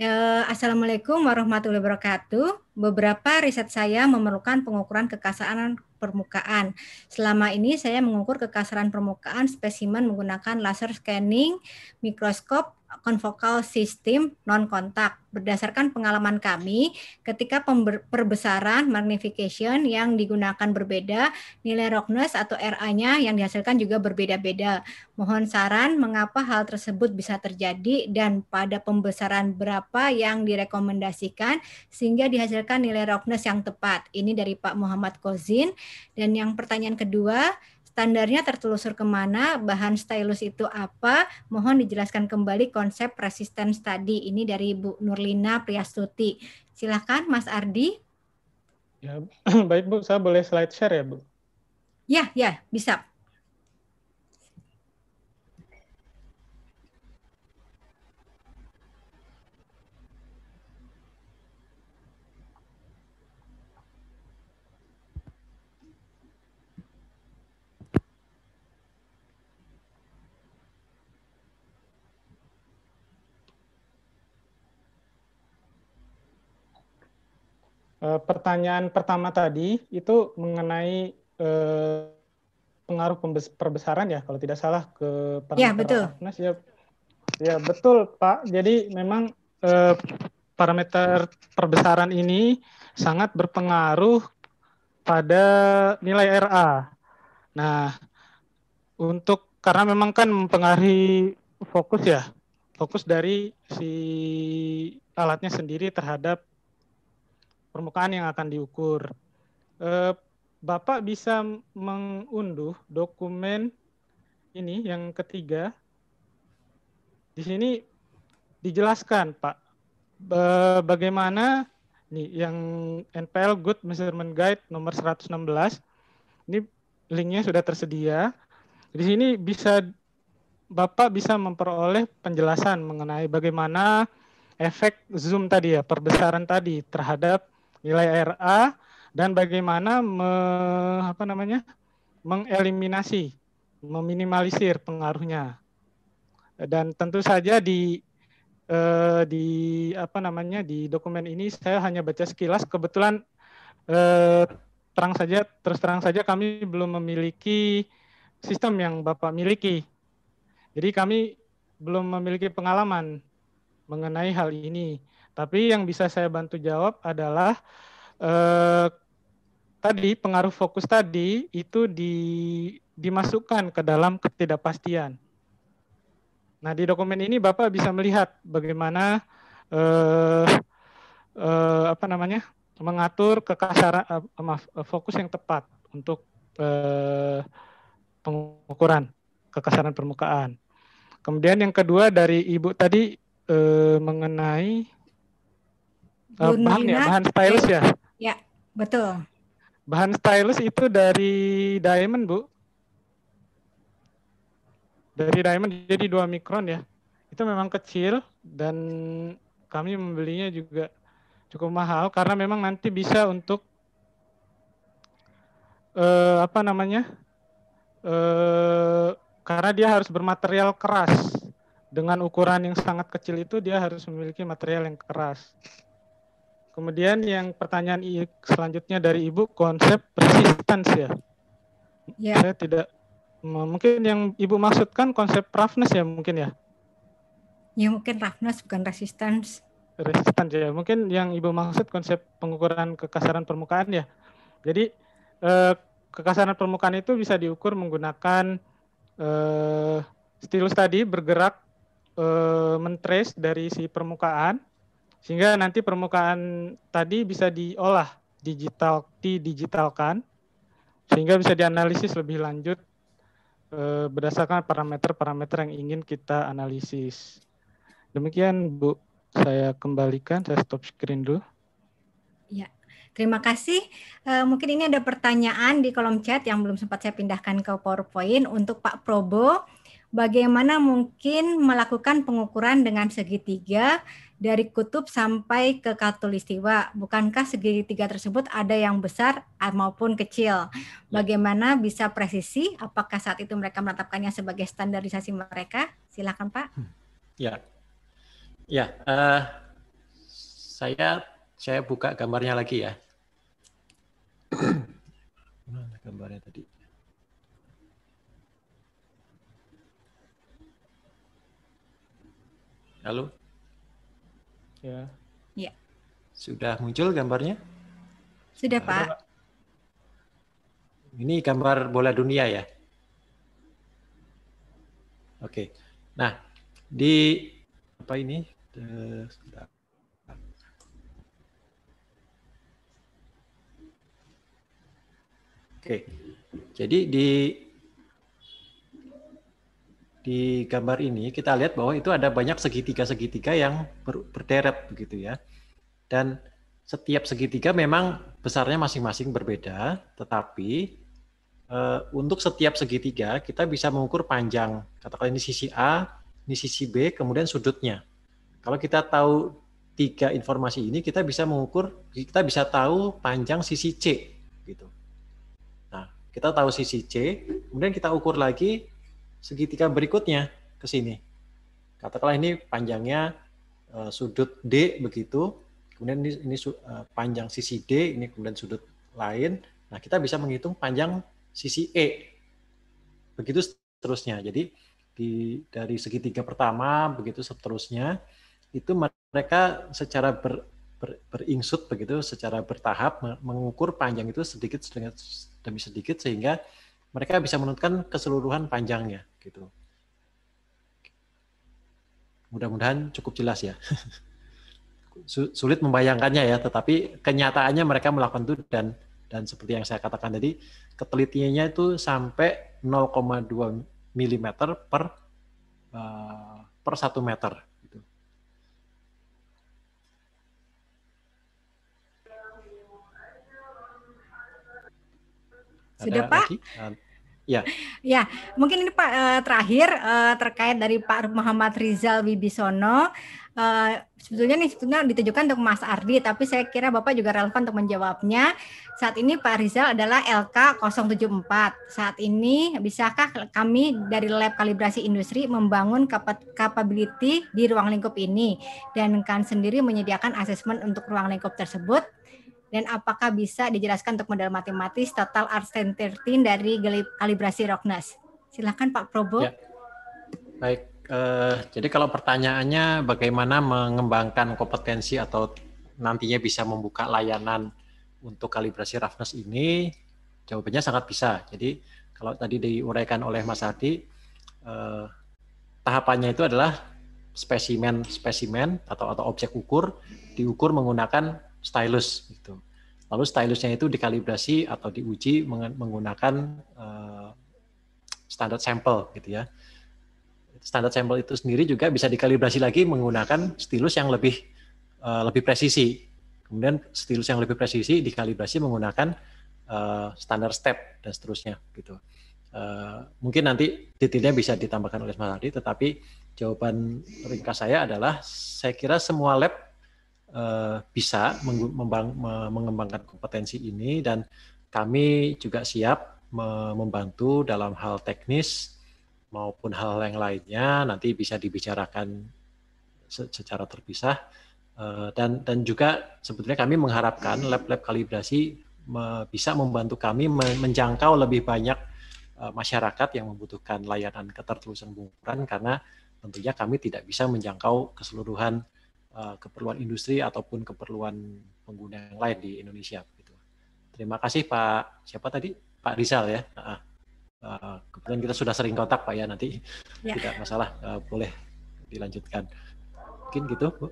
Eh, Assalamualaikum warahmatullahi wabarakatuh. Beberapa riset saya memerlukan pengukuran kekasaran permukaan. Selama ini saya mengukur kekasaran permukaan spesimen menggunakan laser scanning, mikroskop, konvokal sistem non kontak berdasarkan pengalaman kami ketika perbesaran magnification yang digunakan berbeda nilai roughness atau RA-nya yang dihasilkan juga berbeda-beda mohon saran mengapa hal tersebut bisa terjadi dan pada pembesaran berapa yang direkomendasikan sehingga dihasilkan nilai roughness yang tepat ini dari Pak Muhammad Kozin dan yang pertanyaan kedua Standarnya tertelusur kemana, bahan stylus itu apa, mohon dijelaskan kembali konsep resistance tadi. Ini dari Bu Nurlina Priastuti. Silakan Mas Ardi. Ya, baik Bu, saya boleh slide share ya Bu? Ya, ya, bisa. Eh, pertanyaan pertama tadi itu mengenai eh, pengaruh perbesaran ya kalau tidak salah ke ya, parameter ya, betul. Roughness, ya ya betul Pak jadi memang eh, parameter perbesaran ini sangat berpengaruh pada nilai RA nah untuk karena memang kan mempengaruhi fokus ya fokus dari si alatnya sendiri terhadap permukaan yang akan diukur. Eh, Bapak bisa mengunduh dokumen ini yang ketiga. Di sini dijelaskan, Pak, bagaimana nih yang NPL Good Measurement Guide nomor 116. Ini linknya sudah tersedia. Di sini bisa Bapak bisa memperoleh penjelasan mengenai bagaimana efek zoom tadi ya, perbesaran tadi terhadap nilai RA dan bagaimana me, apa namanya mengeliminasi, meminimalisir pengaruhnya. Dan tentu saja di eh, di apa namanya di dokumen ini saya hanya baca sekilas kebetulan eh, terang saja terus terang saja kami belum memiliki sistem yang Bapak miliki. Jadi kami belum memiliki pengalaman mengenai hal ini. Tapi yang bisa saya bantu jawab adalah eh, tadi pengaruh fokus tadi itu di, dimasukkan ke dalam ketidakpastian. Nah di dokumen ini Bapak bisa melihat bagaimana eh, eh, apa namanya mengatur kekasaran eh, maaf, eh, fokus yang tepat untuk eh, pengukuran kekasaran permukaan. Kemudian yang kedua dari Ibu tadi eh, mengenai Uh, bahan ya, bahan stylus ya? Ya, betul. Bahan stylus itu dari diamond, Bu. Dari diamond jadi 2 mikron ya. Itu memang kecil dan kami membelinya juga cukup mahal karena memang nanti bisa untuk uh, apa namanya? uh, karena dia harus bermaterial keras. Dengan ukuran yang sangat kecil itu dia harus memiliki material yang keras. Kemudian yang pertanyaan selanjutnya dari Ibu konsep persistence ya. Ya. Saya tidak mungkin yang Ibu maksudkan konsep roughness ya mungkin ya. Ya mungkin roughness bukan resistance. Resistance ya. Mungkin yang Ibu maksud konsep pengukuran kekasaran permukaan ya. Jadi eh, kekasaran permukaan itu bisa diukur menggunakan eh, stilus tadi bergerak eh, mentrace dari si permukaan sehingga nanti permukaan tadi bisa diolah, digital di digitalkan sehingga bisa dianalisis lebih lanjut eh, berdasarkan parameter-parameter yang ingin kita analisis. Demikian Bu, saya kembalikan, saya stop screen dulu. Ya, terima kasih. E, mungkin ini ada pertanyaan di kolom chat yang belum sempat saya pindahkan ke PowerPoint untuk Pak Probo. Bagaimana mungkin melakukan pengukuran dengan segitiga dari kutub sampai ke katulistiwa. Bukankah segitiga tersebut ada yang besar maupun kecil? Ya. Bagaimana bisa presisi? Apakah saat itu mereka menetapkannya sebagai standarisasi mereka? Silakan Pak. Hmm. Ya, ya. Uh, saya saya buka gambarnya lagi ya. Mana gambarnya tadi? Halo. Ya. Ya. Sudah muncul gambarnya? Sudah, Pak. Ini gambar bola dunia ya. Oke. Nah, di apa ini? Sudah. Eh, Oke. Jadi di di gambar ini kita lihat bahwa itu ada banyak segitiga-segitiga yang ber berderet begitu ya. Dan setiap segitiga memang besarnya masing-masing berbeda, tetapi e, untuk setiap segitiga kita bisa mengukur panjang. katakan ini sisi A, ini sisi B, kemudian sudutnya. Kalau kita tahu tiga informasi ini, kita bisa mengukur, kita bisa tahu panjang sisi C gitu. Nah, kita tahu sisi C, kemudian kita ukur lagi segitiga berikutnya ke sini. Katakanlah ini panjangnya eh, sudut D begitu, kemudian ini, ini eh, panjang sisi D, ini kemudian sudut lain. Nah, kita bisa menghitung panjang sisi E. Begitu seterusnya. Jadi di dari segitiga pertama begitu seterusnya itu mereka secara ber, ber, beringsut begitu secara bertahap mengukur panjang itu sedikit, sedikit demi sedikit sehingga mereka bisa menentukan keseluruhan panjangnya gitu. Mudah-mudahan cukup jelas ya. Sulit membayangkannya ya, tetapi kenyataannya mereka melakukan itu dan dan seperti yang saya katakan tadi, ketelitiannya itu sampai 0,2 mm per uh, per 1 meter. Gitu. Sudah Pak? Lagi? Eh, Ya. ya, mungkin ini Pak eh, terakhir eh, terkait dari Pak Muhammad Rizal Wibisono. Eh, sebetulnya nih sebetulnya ditujukan untuk Mas Ardi, tapi saya kira Bapak juga relevan untuk menjawabnya. Saat ini Pak Rizal adalah LK 074. Saat ini bisakah kami dari lab kalibrasi industri membangun capability di ruang lingkup ini dan kan sendiri menyediakan asesmen untuk ruang lingkup tersebut? Dan apakah bisa dijelaskan untuk model matematis total r 13 dari kalibrasi Rocknas? Silakan Pak Probo. Ya. Baik, uh, jadi kalau pertanyaannya bagaimana mengembangkan kompetensi atau nantinya bisa membuka layanan untuk kalibrasi roughness ini, jawabannya sangat bisa. Jadi kalau tadi diuraikan oleh Mas Hadi, eh, tahapannya itu adalah spesimen spesimen atau atau objek ukur diukur menggunakan stylus gitu. Lalu stylusnya itu dikalibrasi atau diuji menggunakan uh, eh, standar sampel gitu ya. Standar sampel itu sendiri juga bisa dikalibrasi lagi menggunakan stylus yang lebih eh, lebih presisi. Kemudian stylus yang lebih presisi dikalibrasi menggunakan uh, eh, standar step dan seterusnya gitu. Uh, mungkin nanti detailnya bisa ditambahkan oleh Mas Hadi, tetapi jawaban ringkas saya adalah saya kira semua lab Eh, bisa mengembangkan kompetensi ini dan kami juga siap membantu dalam hal teknis maupun hal yang lainnya nanti bisa dibicarakan secara terpisah eh, dan dan juga sebetulnya kami mengharapkan lab-lab kalibrasi bisa membantu kami menjangkau lebih banyak eh, masyarakat yang membutuhkan layanan ketertulusan pengukuran karena tentunya kami tidak bisa menjangkau keseluruhan Eh, keperluan industri ataupun keperluan pengguna yang lain di Indonesia. Gitu. Terima kasih Pak siapa tadi Pak Rizal ya. Uh, uh, kebetulan kita sudah sering kontak Pak ya nanti ya. tidak masalah uh, boleh dilanjutkan. Mungkin gitu Bu. Oke,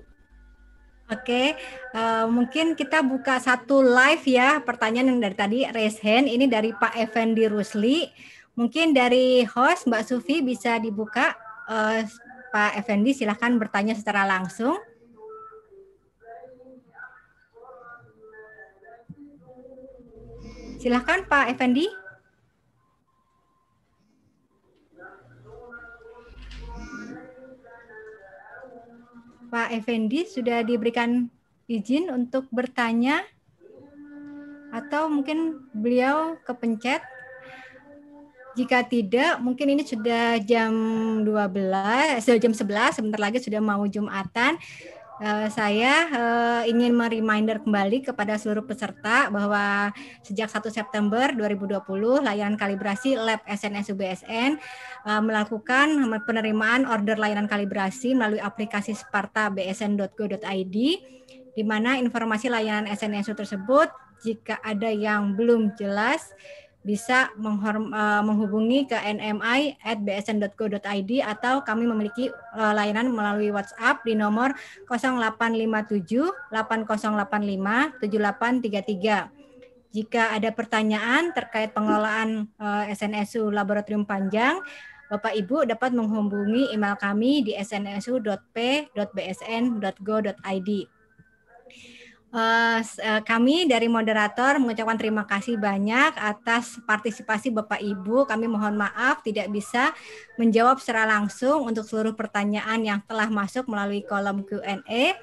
okay. uh, mungkin kita buka satu live ya pertanyaan yang dari tadi raise hand ini dari Pak Effendi Rusli. Mungkin dari host Mbak Sufi bisa dibuka. Uh, Pak Effendi silahkan bertanya secara langsung. Silahkan Pak Effendi. Pak Effendi sudah diberikan izin untuk bertanya atau mungkin beliau kepencet. Jika tidak, mungkin ini sudah jam 12, eh, sudah jam 11, sebentar lagi sudah mau Jumatan. Eh, saya uh, ingin mereminder kembali kepada seluruh peserta bahwa sejak 1 September 2020 layanan kalibrasi Lab SNS UBSN uh, eh, melakukan penerimaan order layanan kalibrasi melalui aplikasi Sparta bsn.go.id di mana informasi layanan SNSU tersebut jika ada yang belum jelas bisa eh, menghubungi ke nmi at bsn.go.id atau kami memiliki eh, layanan melalui WhatsApp di nomor 0857 8085 7833. Jika ada pertanyaan terkait pengelolaan eh, SNSU Laboratorium Panjang, Bapak Ibu dapat menghubungi email kami di snsu.p.bsn.go.id. Uh, kami dari moderator mengucapkan terima kasih banyak atas partisipasi Bapak Ibu. Kami mohon maaf tidak bisa menjawab secara langsung untuk seluruh pertanyaan yang telah masuk melalui kolom Q&A.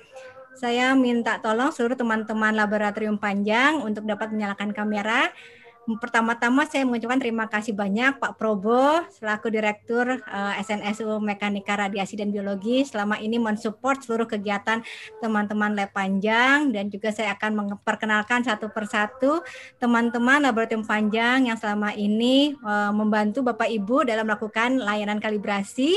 Saya minta tolong seluruh teman-teman laboratorium panjang untuk dapat menyalakan kamera pertama-tama saya mengucapkan terima kasih banyak Pak Probo selaku Direktur uh, eh, SNSU Mekanika Radiasi dan Biologi selama ini mensupport seluruh kegiatan teman-teman Lab Panjang dan juga saya akan memperkenalkan satu persatu teman-teman Laboratorium Panjang yang selama ini uh, membantu Bapak Ibu dalam melakukan layanan kalibrasi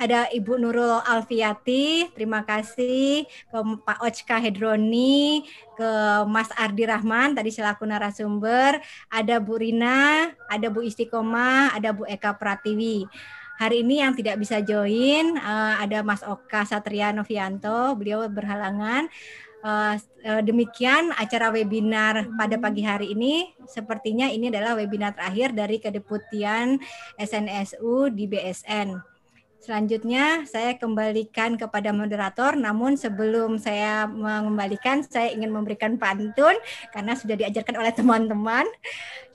ada Ibu Nurul Alfiati, terima kasih ke Pak Ochka Hedroni, ke Mas Ardi Rahman tadi selaku narasumber, ada Bu Rina, ada Bu Istiqomah, ada Bu Eka Pratiwi. Hari ini yang tidak bisa join eh, ada Mas Oka Satria Novianto, beliau berhalangan. Eh, eh, demikian acara webinar pada hmm. pagi hari ini. Sepertinya ini adalah webinar terakhir dari Kedeputian SNSU di BSN. Selanjutnya saya kembalikan kepada moderator, namun sebelum saya mengembalikan, saya ingin memberikan pantun karena sudah diajarkan oleh teman-teman.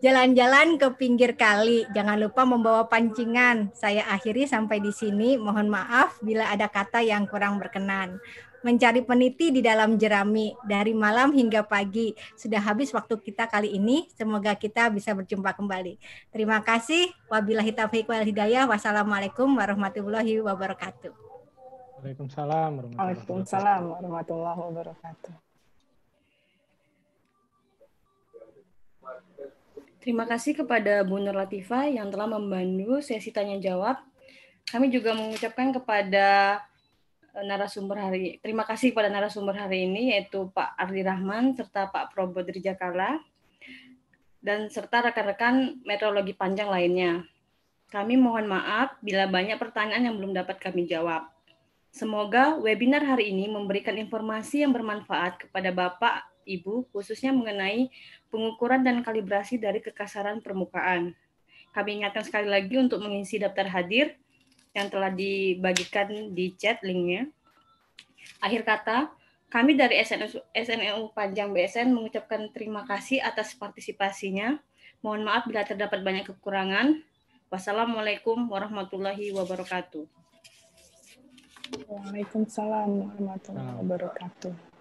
Jalan-jalan ke pinggir kali, jangan lupa membawa pancingan. Saya akhiri sampai di sini, mohon maaf bila ada kata yang kurang berkenan mencari peniti di dalam jerami dari malam hingga pagi. Sudah habis waktu kita kali ini. Semoga kita bisa berjumpa kembali. Terima kasih. Wabillahi taufiq wal hidayah. Wassalamualaikum warahmatullahi wabarakatuh. Waalaikumsalam warahmatullahi wabarakatuh. Waalaikumsalam warahmatullahi wabarakatuh. Terima kasih kepada Bu Nur Latifah yang telah membantu sesi tanya jawab. Kami juga mengucapkan kepada Eh, narasumber hari terima kasih pada narasumber hari ini yaitu Pak Ardi Rahman serta Pak Probo Drijakala dan serta rekan-rekan meteorologi panjang lainnya. Kami mohon maaf bila banyak pertanyaan yang belum dapat kami jawab. Semoga webinar hari ini memberikan informasi yang bermanfaat kepada Bapak, Ibu, khususnya mengenai pengukuran dan kalibrasi dari kekasaran permukaan. Kami ingatkan sekali lagi untuk mengisi daftar hadir yang telah dibagikan di chat linknya. Akhir kata, kami dari SNU, SNU Panjang BSN mengucapkan terima kasih atas partisipasinya. Mohon maaf bila terdapat banyak kekurangan. Wassalamualaikum warahmatullahi wabarakatuh. Waalaikumsalam warahmatullahi wabarakatuh.